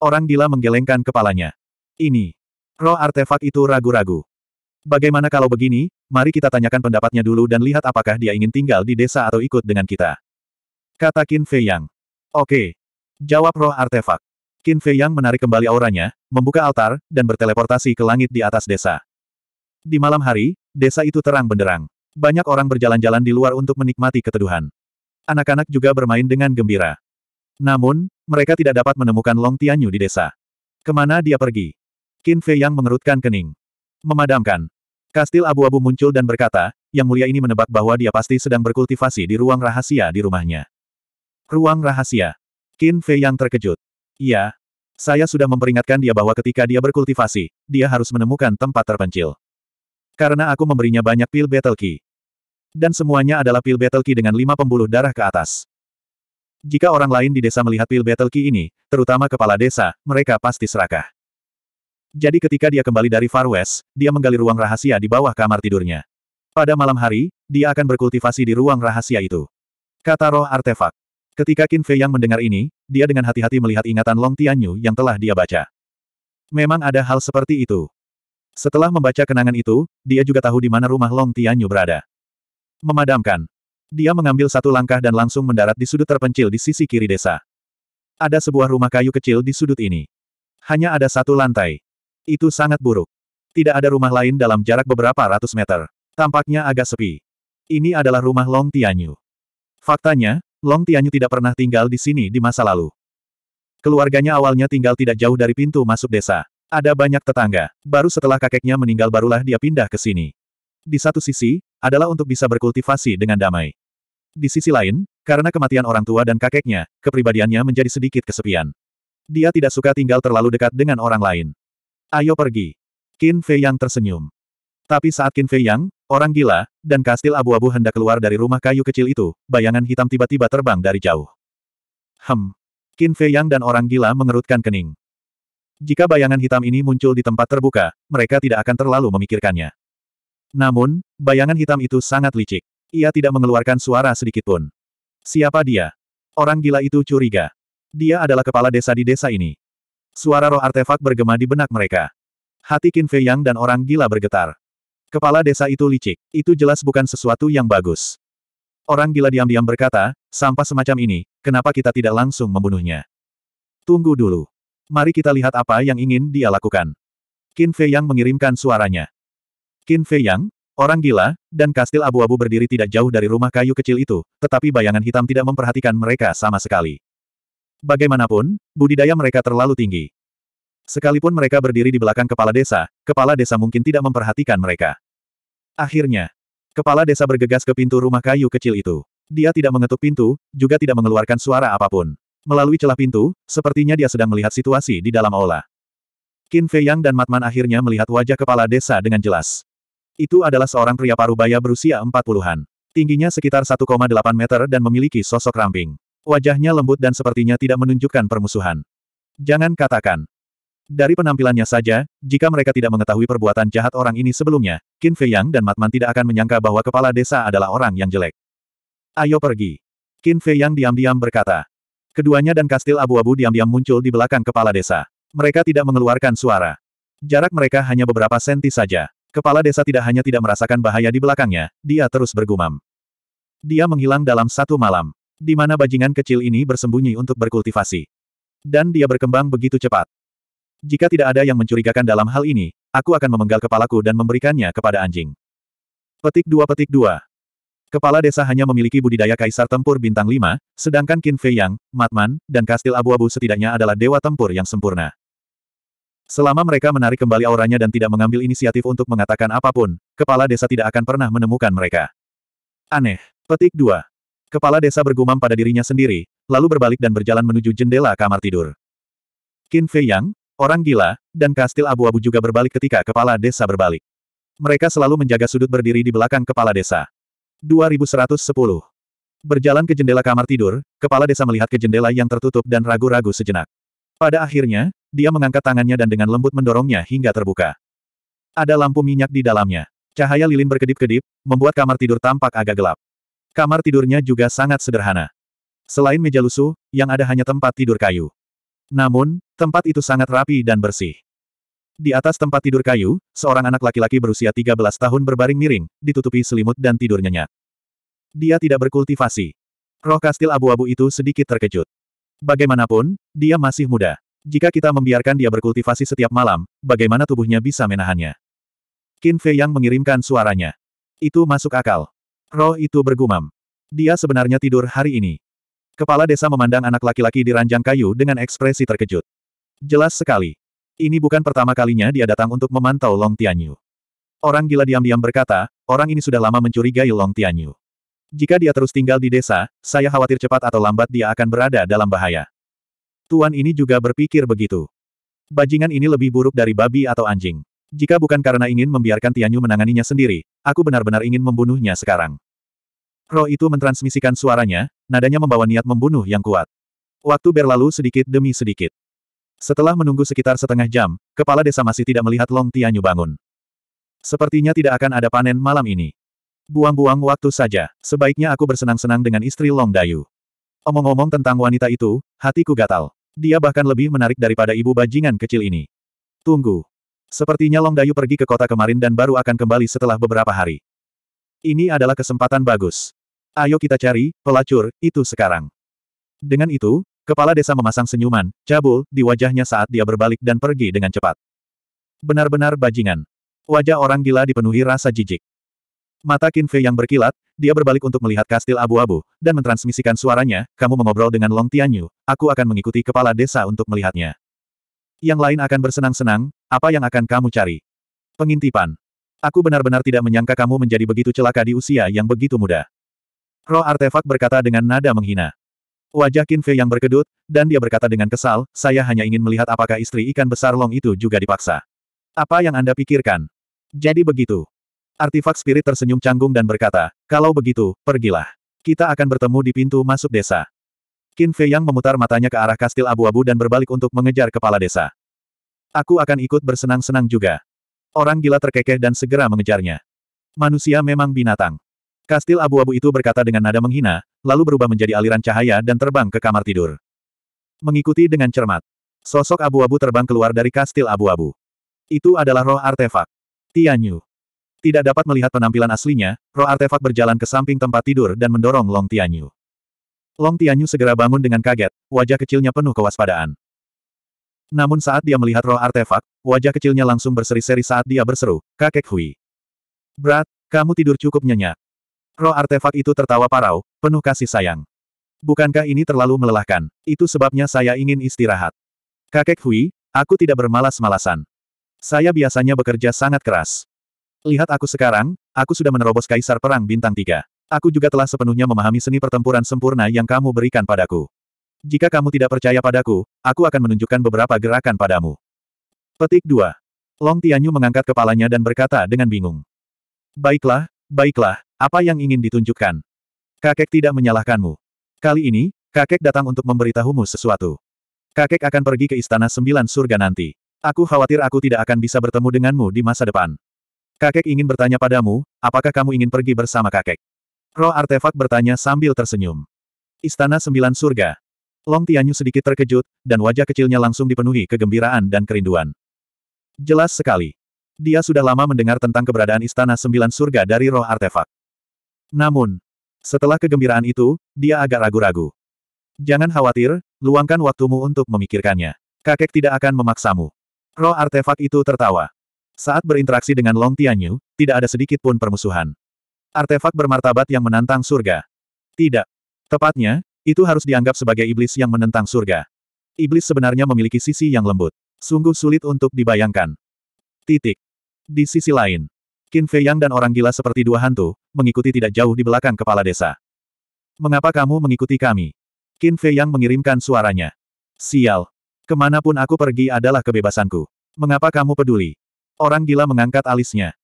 Orang gila menggelengkan kepalanya. Ini. Roh artefak itu ragu-ragu. Bagaimana kalau begini, mari kita tanyakan pendapatnya dulu dan lihat apakah dia ingin tinggal di desa atau ikut dengan kita. Kata Qin Fei Yang. Oke. Jawab roh artefak. Qin Fei Yang menarik kembali auranya, membuka altar, dan berteleportasi ke langit di atas desa. Di malam hari, desa itu terang benderang. Banyak orang berjalan-jalan di luar untuk menikmati keteduhan. Anak-anak juga bermain dengan gembira. Namun, mereka tidak dapat menemukan Long Tianyu di desa. Kemana dia pergi? Qin Fei Yang mengerutkan kening. Memadamkan, Kastil abu-abu muncul dan berkata, yang mulia ini menebak bahwa dia pasti sedang berkultivasi di ruang rahasia di rumahnya. Ruang rahasia. Qin Fei yang terkejut. Iya. Saya sudah memperingatkan dia bahwa ketika dia berkultivasi, dia harus menemukan tempat terpencil. Karena aku memberinya banyak pil battle key. Dan semuanya adalah pil battle key dengan lima pembuluh darah ke atas. Jika orang lain di desa melihat pil battle key ini, terutama kepala desa, mereka pasti serakah. Jadi ketika dia kembali dari Far West, dia menggali ruang rahasia di bawah kamar tidurnya. Pada malam hari, dia akan berkultivasi di ruang rahasia itu. Kata roh artefak. Ketika Qin Fei yang mendengar ini, dia dengan hati-hati melihat ingatan Long Tianyu yang telah dia baca. Memang ada hal seperti itu. Setelah membaca kenangan itu, dia juga tahu di mana rumah Long Tianyu berada. Memadamkan. Dia mengambil satu langkah dan langsung mendarat di sudut terpencil di sisi kiri desa. Ada sebuah rumah kayu kecil di sudut ini. Hanya ada satu lantai. Itu sangat buruk. Tidak ada rumah lain dalam jarak beberapa ratus meter. Tampaknya agak sepi. Ini adalah rumah Long Tianyu. Faktanya, Long Tianyu tidak pernah tinggal di sini di masa lalu. Keluarganya awalnya tinggal tidak jauh dari pintu masuk desa. Ada banyak tetangga. Baru setelah kakeknya meninggal barulah dia pindah ke sini. Di satu sisi, adalah untuk bisa berkultivasi dengan damai. Di sisi lain, karena kematian orang tua dan kakeknya, kepribadiannya menjadi sedikit kesepian. Dia tidak suka tinggal terlalu dekat dengan orang lain. Ayo pergi. Qin Fei Yang tersenyum. Tapi saat Qin Fei Yang, orang gila, dan kastil abu-abu hendak keluar dari rumah kayu kecil itu, bayangan hitam tiba-tiba terbang dari jauh. Hem. Qin Fei Yang dan orang gila mengerutkan kening. Jika bayangan hitam ini muncul di tempat terbuka, mereka tidak akan terlalu memikirkannya. Namun, bayangan hitam itu sangat licik. Ia tidak mengeluarkan suara sedikitpun. Siapa dia? Orang gila itu curiga. Dia adalah kepala desa di desa ini. Suara roh artefak bergema di benak mereka. Hati Qin Fei Yang dan orang gila bergetar. Kepala desa itu licik. Itu jelas bukan sesuatu yang bagus. Orang gila diam-diam berkata, sampah semacam ini, kenapa kita tidak langsung membunuhnya? Tunggu dulu. Mari kita lihat apa yang ingin dia lakukan. Qin Fei Yang mengirimkan suaranya. Qin Fei Yang, orang gila, dan kastil abu-abu berdiri tidak jauh dari rumah kayu kecil itu, tetapi bayangan hitam tidak memperhatikan mereka sama sekali. Bagaimanapun, budidaya mereka terlalu tinggi. Sekalipun mereka berdiri di belakang kepala desa, kepala desa mungkin tidak memperhatikan mereka. Akhirnya, kepala desa bergegas ke pintu rumah kayu kecil itu. Dia tidak mengetuk pintu, juga tidak mengeluarkan suara apapun. Melalui celah pintu, sepertinya dia sedang melihat situasi di dalam aula. Qin Fei Yang dan Matman akhirnya melihat wajah kepala desa dengan jelas. Itu adalah seorang pria parubaya berusia empat puluhan, Tingginya sekitar 1,8 meter dan memiliki sosok ramping. Wajahnya lembut dan sepertinya tidak menunjukkan permusuhan. Jangan katakan. Dari penampilannya saja, jika mereka tidak mengetahui perbuatan jahat orang ini sebelumnya, Qin Fei Yang dan Matman tidak akan menyangka bahwa kepala desa adalah orang yang jelek. Ayo pergi. Qin Fei Yang diam-diam berkata. Keduanya dan kastil abu-abu diam-diam muncul di belakang kepala desa. Mereka tidak mengeluarkan suara. Jarak mereka hanya beberapa senti saja. Kepala desa tidak hanya tidak merasakan bahaya di belakangnya, dia terus bergumam. Dia menghilang dalam satu malam. Di mana bajingan kecil ini bersembunyi untuk berkultivasi. Dan dia berkembang begitu cepat. Jika tidak ada yang mencurigakan dalam hal ini, aku akan memenggal kepalaku dan memberikannya kepada anjing. Petik 2 Petik 2 Kepala desa hanya memiliki budidaya kaisar tempur bintang 5, sedangkan Qin Fei Yang, Matman, dan Kastil Abu-Abu setidaknya adalah dewa tempur yang sempurna. Selama mereka menarik kembali auranya dan tidak mengambil inisiatif untuk mengatakan apapun, kepala desa tidak akan pernah menemukan mereka. Aneh. Petik 2. Kepala desa bergumam pada dirinya sendiri, lalu berbalik dan berjalan menuju jendela kamar tidur. Qin Fei Yang, orang gila, dan kastil abu-abu juga berbalik ketika kepala desa berbalik. Mereka selalu menjaga sudut berdiri di belakang kepala desa. 2110 Berjalan ke jendela kamar tidur, kepala desa melihat ke jendela yang tertutup dan ragu-ragu sejenak. Pada akhirnya, dia mengangkat tangannya dan dengan lembut mendorongnya hingga terbuka. Ada lampu minyak di dalamnya. Cahaya lilin berkedip-kedip, membuat kamar tidur tampak agak gelap. Kamar tidurnya juga sangat sederhana. Selain meja lusuh, yang ada hanya tempat tidur kayu. Namun, tempat itu sangat rapi dan bersih. Di atas tempat tidur kayu, seorang anak laki-laki berusia 13 tahun berbaring miring, ditutupi selimut dan tidur nyenyak. Dia tidak berkultivasi. Roh kastil abu-abu itu sedikit terkejut. Bagaimanapun, dia masih muda. Jika kita membiarkan dia berkultivasi setiap malam, bagaimana tubuhnya bisa menahannya? Qin Fei yang mengirimkan suaranya. Itu masuk akal. Roh itu bergumam. Dia sebenarnya tidur hari ini. Kepala desa memandang anak laki-laki di ranjang kayu dengan ekspresi terkejut. Jelas sekali. Ini bukan pertama kalinya dia datang untuk memantau Long Tianyu. Orang gila diam-diam berkata, orang ini sudah lama mencurigai Long Tianyu. Jika dia terus tinggal di desa, saya khawatir cepat atau lambat dia akan berada dalam bahaya. Tuan ini juga berpikir begitu. Bajingan ini lebih buruk dari babi atau anjing. Jika bukan karena ingin membiarkan Tianyu menanganinya sendiri, aku benar-benar ingin membunuhnya sekarang. Roh itu mentransmisikan suaranya, nadanya membawa niat membunuh yang kuat. Waktu berlalu sedikit demi sedikit. Setelah menunggu sekitar setengah jam, kepala desa masih tidak melihat Long Tianyu bangun. Sepertinya tidak akan ada panen malam ini. Buang-buang waktu saja, sebaiknya aku bersenang-senang dengan istri Long Dayu. Omong-omong tentang wanita itu, hatiku gatal. Dia bahkan lebih menarik daripada ibu bajingan kecil ini. Tunggu. Sepertinya Long Dayu pergi ke kota kemarin dan baru akan kembali setelah beberapa hari. Ini adalah kesempatan bagus. Ayo kita cari, pelacur, itu sekarang. Dengan itu, kepala desa memasang senyuman, cabul, di wajahnya saat dia berbalik dan pergi dengan cepat. Benar-benar bajingan. Wajah orang gila dipenuhi rasa jijik. Mata Fei yang berkilat, dia berbalik untuk melihat kastil abu-abu, dan mentransmisikan suaranya, kamu mengobrol dengan Long Tianyu, aku akan mengikuti kepala desa untuk melihatnya. Yang lain akan bersenang-senang, apa yang akan kamu cari? Pengintipan. Aku benar-benar tidak menyangka kamu menjadi begitu celaka di usia yang begitu muda. Roh artefak berkata dengan nada menghina. Wajah Kinfe yang berkedut, dan dia berkata dengan kesal, saya hanya ingin melihat apakah istri ikan besar Long itu juga dipaksa. Apa yang Anda pikirkan? Jadi begitu. Artifak spirit tersenyum canggung dan berkata, kalau begitu, pergilah. Kita akan bertemu di pintu masuk desa. Qin Fei Yang memutar matanya ke arah kastil abu-abu dan berbalik untuk mengejar kepala desa. Aku akan ikut bersenang-senang juga. Orang gila terkekeh dan segera mengejarnya. Manusia memang binatang. Kastil abu-abu itu berkata dengan nada menghina, lalu berubah menjadi aliran cahaya dan terbang ke kamar tidur. Mengikuti dengan cermat. Sosok abu-abu terbang keluar dari kastil abu-abu. Itu adalah roh artefak. Tianyu. Tidak dapat melihat penampilan aslinya, roh artefak berjalan ke samping tempat tidur dan mendorong Long Tianyu. Long Tianyu segera bangun dengan kaget, wajah kecilnya penuh kewaspadaan. Namun saat dia melihat roh artefak, wajah kecilnya langsung berseri-seri saat dia berseru, kakek Hui. Brat, kamu tidur cukup nyenyak. Roh artefak itu tertawa parau, penuh kasih sayang. Bukankah ini terlalu melelahkan? Itu sebabnya saya ingin istirahat. Kakek Hui, aku tidak bermalas-malasan. Saya biasanya bekerja sangat keras. Lihat aku sekarang, aku sudah menerobos kaisar perang bintang tiga. Aku juga telah sepenuhnya memahami seni pertempuran sempurna yang kamu berikan padaku. Jika kamu tidak percaya padaku, aku akan menunjukkan beberapa gerakan padamu. Petik 2. Long Tianyu mengangkat kepalanya dan berkata dengan bingung. Baiklah, baiklah, apa yang ingin ditunjukkan? Kakek tidak menyalahkanmu. Kali ini, kakek datang untuk memberitahumu sesuatu. Kakek akan pergi ke Istana Sembilan Surga nanti. Aku khawatir aku tidak akan bisa bertemu denganmu di masa depan. Kakek ingin bertanya padamu, apakah kamu ingin pergi bersama kakek? Roh artefak bertanya sambil tersenyum. Istana Sembilan Surga, Long Tianyu sedikit terkejut, dan wajah kecilnya langsung dipenuhi kegembiraan dan kerinduan. Jelas sekali. Dia sudah lama mendengar tentang keberadaan Istana Sembilan Surga dari roh artefak. Namun, setelah kegembiraan itu, dia agak ragu-ragu. Jangan khawatir, luangkan waktumu untuk memikirkannya. Kakek tidak akan memaksamu. Roh artefak itu tertawa. Saat berinteraksi dengan Long Tianyu, tidak ada sedikit pun permusuhan. Artefak bermartabat yang menantang surga. Tidak. Tepatnya, itu harus dianggap sebagai iblis yang menentang surga. Iblis sebenarnya memiliki sisi yang lembut. Sungguh sulit untuk dibayangkan. Titik. Di sisi lain, Qin Fei Yang dan orang gila seperti dua hantu, mengikuti tidak jauh di belakang kepala desa. Mengapa kamu mengikuti kami? Qin Fei Yang mengirimkan suaranya. Sial. Kemanapun aku pergi adalah kebebasanku. Mengapa kamu peduli? Orang gila mengangkat alisnya.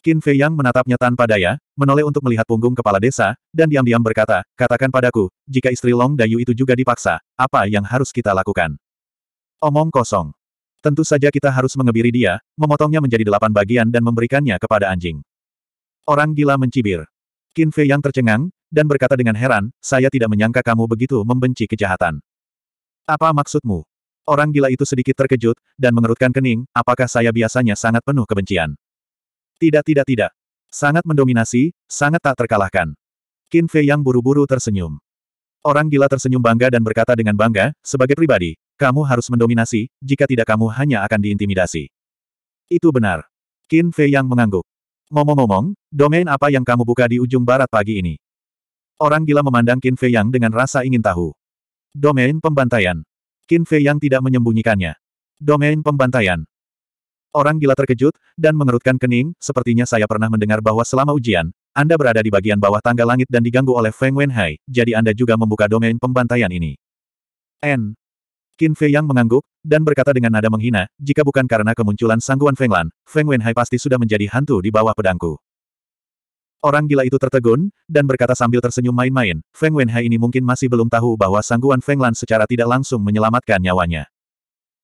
Qin Fei Yang menatapnya tanpa daya, menoleh untuk melihat punggung kepala desa, dan diam-diam berkata, katakan padaku, jika istri Long Dayu itu juga dipaksa, apa yang harus kita lakukan? Omong kosong. Tentu saja kita harus mengebiri dia, memotongnya menjadi delapan bagian dan memberikannya kepada anjing. Orang gila mencibir. Qin Fei Yang tercengang, dan berkata dengan heran, saya tidak menyangka kamu begitu membenci kejahatan. Apa maksudmu? Orang gila itu sedikit terkejut, dan mengerutkan kening, apakah saya biasanya sangat penuh kebencian. Tidak tidak tidak. Sangat mendominasi, sangat tak terkalahkan. Qin Fei yang buru-buru tersenyum. Orang gila tersenyum bangga dan berkata dengan bangga, sebagai pribadi, kamu harus mendominasi, jika tidak kamu hanya akan diintimidasi. Itu benar. Qin Fei yang mengangguk. Ngomong-ngomong, domain apa yang kamu buka di ujung barat pagi ini? Orang gila memandang Qin Fei yang dengan rasa ingin tahu. Domain pembantaian. Qin Fei yang tidak menyembunyikannya. Domain pembantaian. Orang gila terkejut, dan mengerutkan kening, sepertinya saya pernah mendengar bahwa selama ujian, Anda berada di bagian bawah tangga langit dan diganggu oleh Feng Wenhai, jadi Anda juga membuka domain pembantaian ini. N. Qin Fei yang mengangguk, dan berkata dengan nada menghina, jika bukan karena kemunculan sangguan Feng Lan, Feng Wenhai pasti sudah menjadi hantu di bawah pedangku. Orang gila itu tertegun, dan berkata sambil tersenyum main-main, Feng Wenhai ini mungkin masih belum tahu bahwa sangguan Feng Lan secara tidak langsung menyelamatkan nyawanya.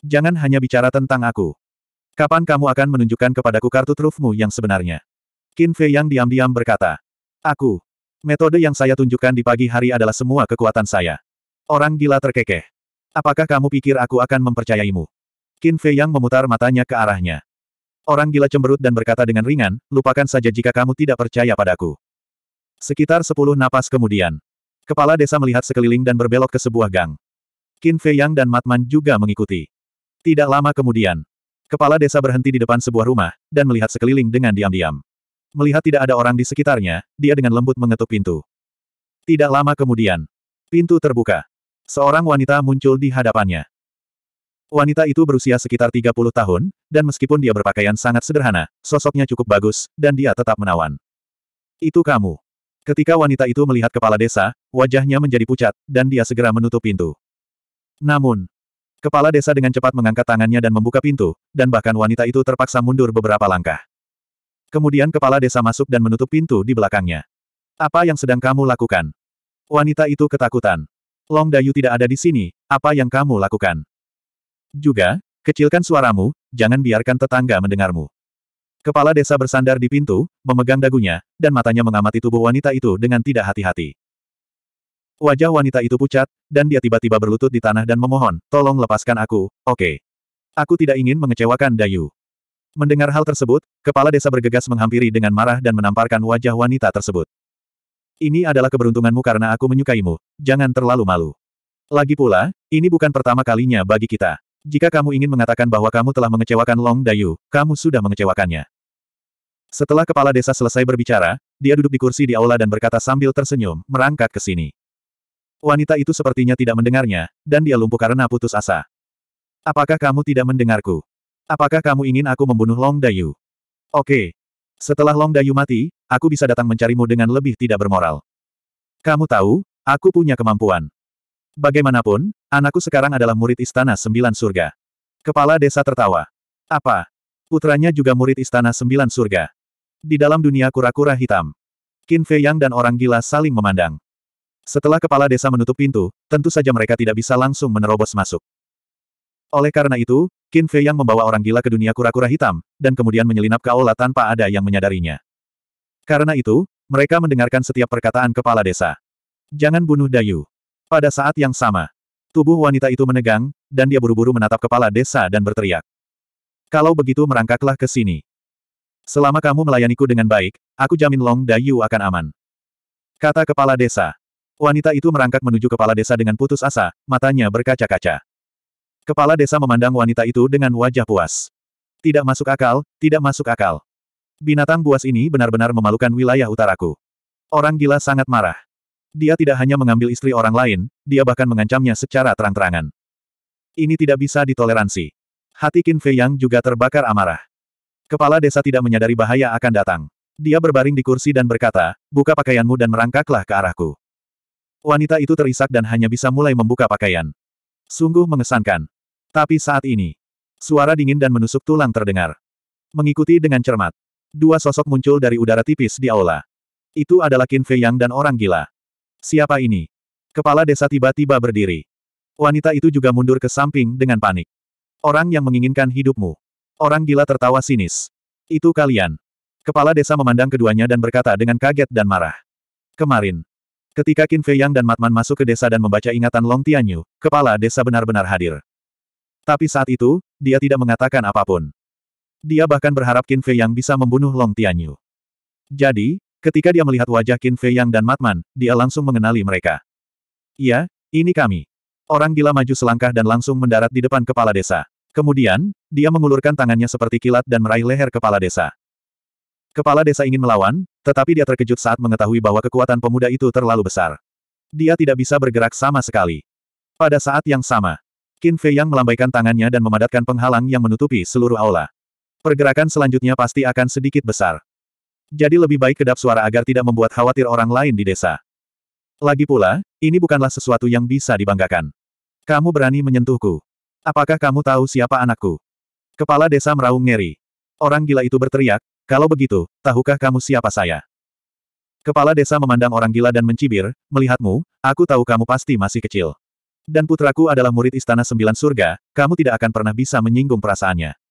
Jangan hanya bicara tentang aku. Kapan kamu akan menunjukkan kepadaku kartu trufmu yang sebenarnya? Qin Fei yang diam-diam berkata. Aku. Metode yang saya tunjukkan di pagi hari adalah semua kekuatan saya. Orang gila terkekeh. Apakah kamu pikir aku akan mempercayaimu? Qin Fei yang memutar matanya ke arahnya. Orang gila cemberut dan berkata dengan ringan, lupakan saja jika kamu tidak percaya padaku. Sekitar sepuluh napas kemudian. Kepala desa melihat sekeliling dan berbelok ke sebuah gang. Qin Fei Yang dan Matman juga mengikuti. Tidak lama kemudian, Kepala desa berhenti di depan sebuah rumah, dan melihat sekeliling dengan diam-diam. Melihat tidak ada orang di sekitarnya, dia dengan lembut mengetuk pintu. Tidak lama kemudian, pintu terbuka. Seorang wanita muncul di hadapannya. Wanita itu berusia sekitar 30 tahun, dan meskipun dia berpakaian sangat sederhana, sosoknya cukup bagus, dan dia tetap menawan. Itu kamu. Ketika wanita itu melihat kepala desa, wajahnya menjadi pucat, dan dia segera menutup pintu. Namun, Kepala desa dengan cepat mengangkat tangannya dan membuka pintu, dan bahkan wanita itu terpaksa mundur beberapa langkah. Kemudian kepala desa masuk dan menutup pintu di belakangnya. Apa yang sedang kamu lakukan? Wanita itu ketakutan. Long Dayu tidak ada di sini, apa yang kamu lakukan? Juga, kecilkan suaramu, jangan biarkan tetangga mendengarmu. Kepala desa bersandar di pintu, memegang dagunya, dan matanya mengamati tubuh wanita itu dengan tidak hati-hati. Wajah wanita itu pucat, dan dia tiba-tiba berlutut di tanah dan memohon, tolong lepaskan aku, oke. Okay. Aku tidak ingin mengecewakan Dayu. Mendengar hal tersebut, kepala desa bergegas menghampiri dengan marah dan menamparkan wajah wanita tersebut. Ini adalah keberuntunganmu karena aku menyukaimu, jangan terlalu malu. Lagi pula, ini bukan pertama kalinya bagi kita. Jika kamu ingin mengatakan bahwa kamu telah mengecewakan Long Dayu, kamu sudah mengecewakannya. Setelah kepala desa selesai berbicara, dia duduk di kursi di aula dan berkata sambil tersenyum, merangkak ke sini. Wanita itu sepertinya tidak mendengarnya, dan dia lumpuh karena putus asa. Apakah kamu tidak mendengarku? Apakah kamu ingin aku membunuh Long Dayu? Oke. Setelah Long Dayu mati, aku bisa datang mencarimu dengan lebih tidak bermoral. Kamu tahu, aku punya kemampuan. Bagaimanapun, anakku sekarang adalah murid Istana Sembilan Surga. Kepala desa tertawa. Apa? Putranya juga murid Istana Sembilan Surga. Di dalam dunia kura-kura hitam. Qin Fei Yang dan orang gila saling memandang. Setelah kepala desa menutup pintu, tentu saja mereka tidak bisa langsung menerobos masuk. Oleh karena itu, Qin Fei yang membawa orang gila ke dunia kura-kura hitam, dan kemudian menyelinap ke aula tanpa ada yang menyadarinya. Karena itu, mereka mendengarkan setiap perkataan kepala desa. Jangan bunuh Dayu. Pada saat yang sama, tubuh wanita itu menegang, dan dia buru-buru menatap kepala desa dan berteriak. Kalau begitu merangkaklah ke sini. Selama kamu melayaniku dengan baik, aku jamin Long Dayu akan aman. Kata kepala desa. Wanita itu merangkak menuju kepala desa dengan putus asa, matanya berkaca-kaca. Kepala desa memandang wanita itu dengan wajah puas. Tidak masuk akal, tidak masuk akal. Binatang buas ini benar-benar memalukan wilayah utaraku. Orang gila sangat marah. Dia tidak hanya mengambil istri orang lain, dia bahkan mengancamnya secara terang-terangan. Ini tidak bisa ditoleransi. Hati Qin Fei Yang juga terbakar amarah. Kepala desa tidak menyadari bahaya akan datang. Dia berbaring di kursi dan berkata, buka pakaianmu dan merangkaklah ke arahku. Wanita itu terisak dan hanya bisa mulai membuka pakaian. Sungguh mengesankan. Tapi saat ini, suara dingin dan menusuk tulang terdengar. Mengikuti dengan cermat, dua sosok muncul dari udara tipis di aula. Itu adalah Qin Fei Yang dan orang gila. Siapa ini? Kepala desa tiba-tiba berdiri. Wanita itu juga mundur ke samping dengan panik. Orang yang menginginkan hidupmu. Orang gila tertawa sinis. Itu kalian. Kepala desa memandang keduanya dan berkata dengan kaget dan marah. Kemarin, Ketika Qin Fei Yang dan Matman masuk ke desa dan membaca ingatan Long Tianyu, kepala desa benar-benar hadir. Tapi saat itu, dia tidak mengatakan apapun. Dia bahkan berharap Qin Fei Yang bisa membunuh Long Tianyu. Jadi, ketika dia melihat wajah Qin Fei Yang dan Matman, dia langsung mengenali mereka. Iya, ini kami. Orang gila maju selangkah dan langsung mendarat di depan kepala desa. Kemudian, dia mengulurkan tangannya seperti kilat dan meraih leher kepala desa. Kepala desa ingin melawan, tetapi dia terkejut saat mengetahui bahwa kekuatan pemuda itu terlalu besar. Dia tidak bisa bergerak sama sekali. Pada saat yang sama, Qin Fei Yang melambaikan tangannya dan memadatkan penghalang yang menutupi seluruh aula. Pergerakan selanjutnya pasti akan sedikit besar. Jadi lebih baik kedap suara agar tidak membuat khawatir orang lain di desa. Lagi pula, ini bukanlah sesuatu yang bisa dibanggakan. Kamu berani menyentuhku. Apakah kamu tahu siapa anakku? Kepala desa meraung ngeri. Orang gila itu berteriak, kalau begitu, tahukah kamu siapa saya? Kepala desa memandang orang gila dan mencibir, melihatmu, aku tahu kamu pasti masih kecil. Dan putraku adalah murid istana sembilan surga, kamu tidak akan pernah bisa menyinggung perasaannya.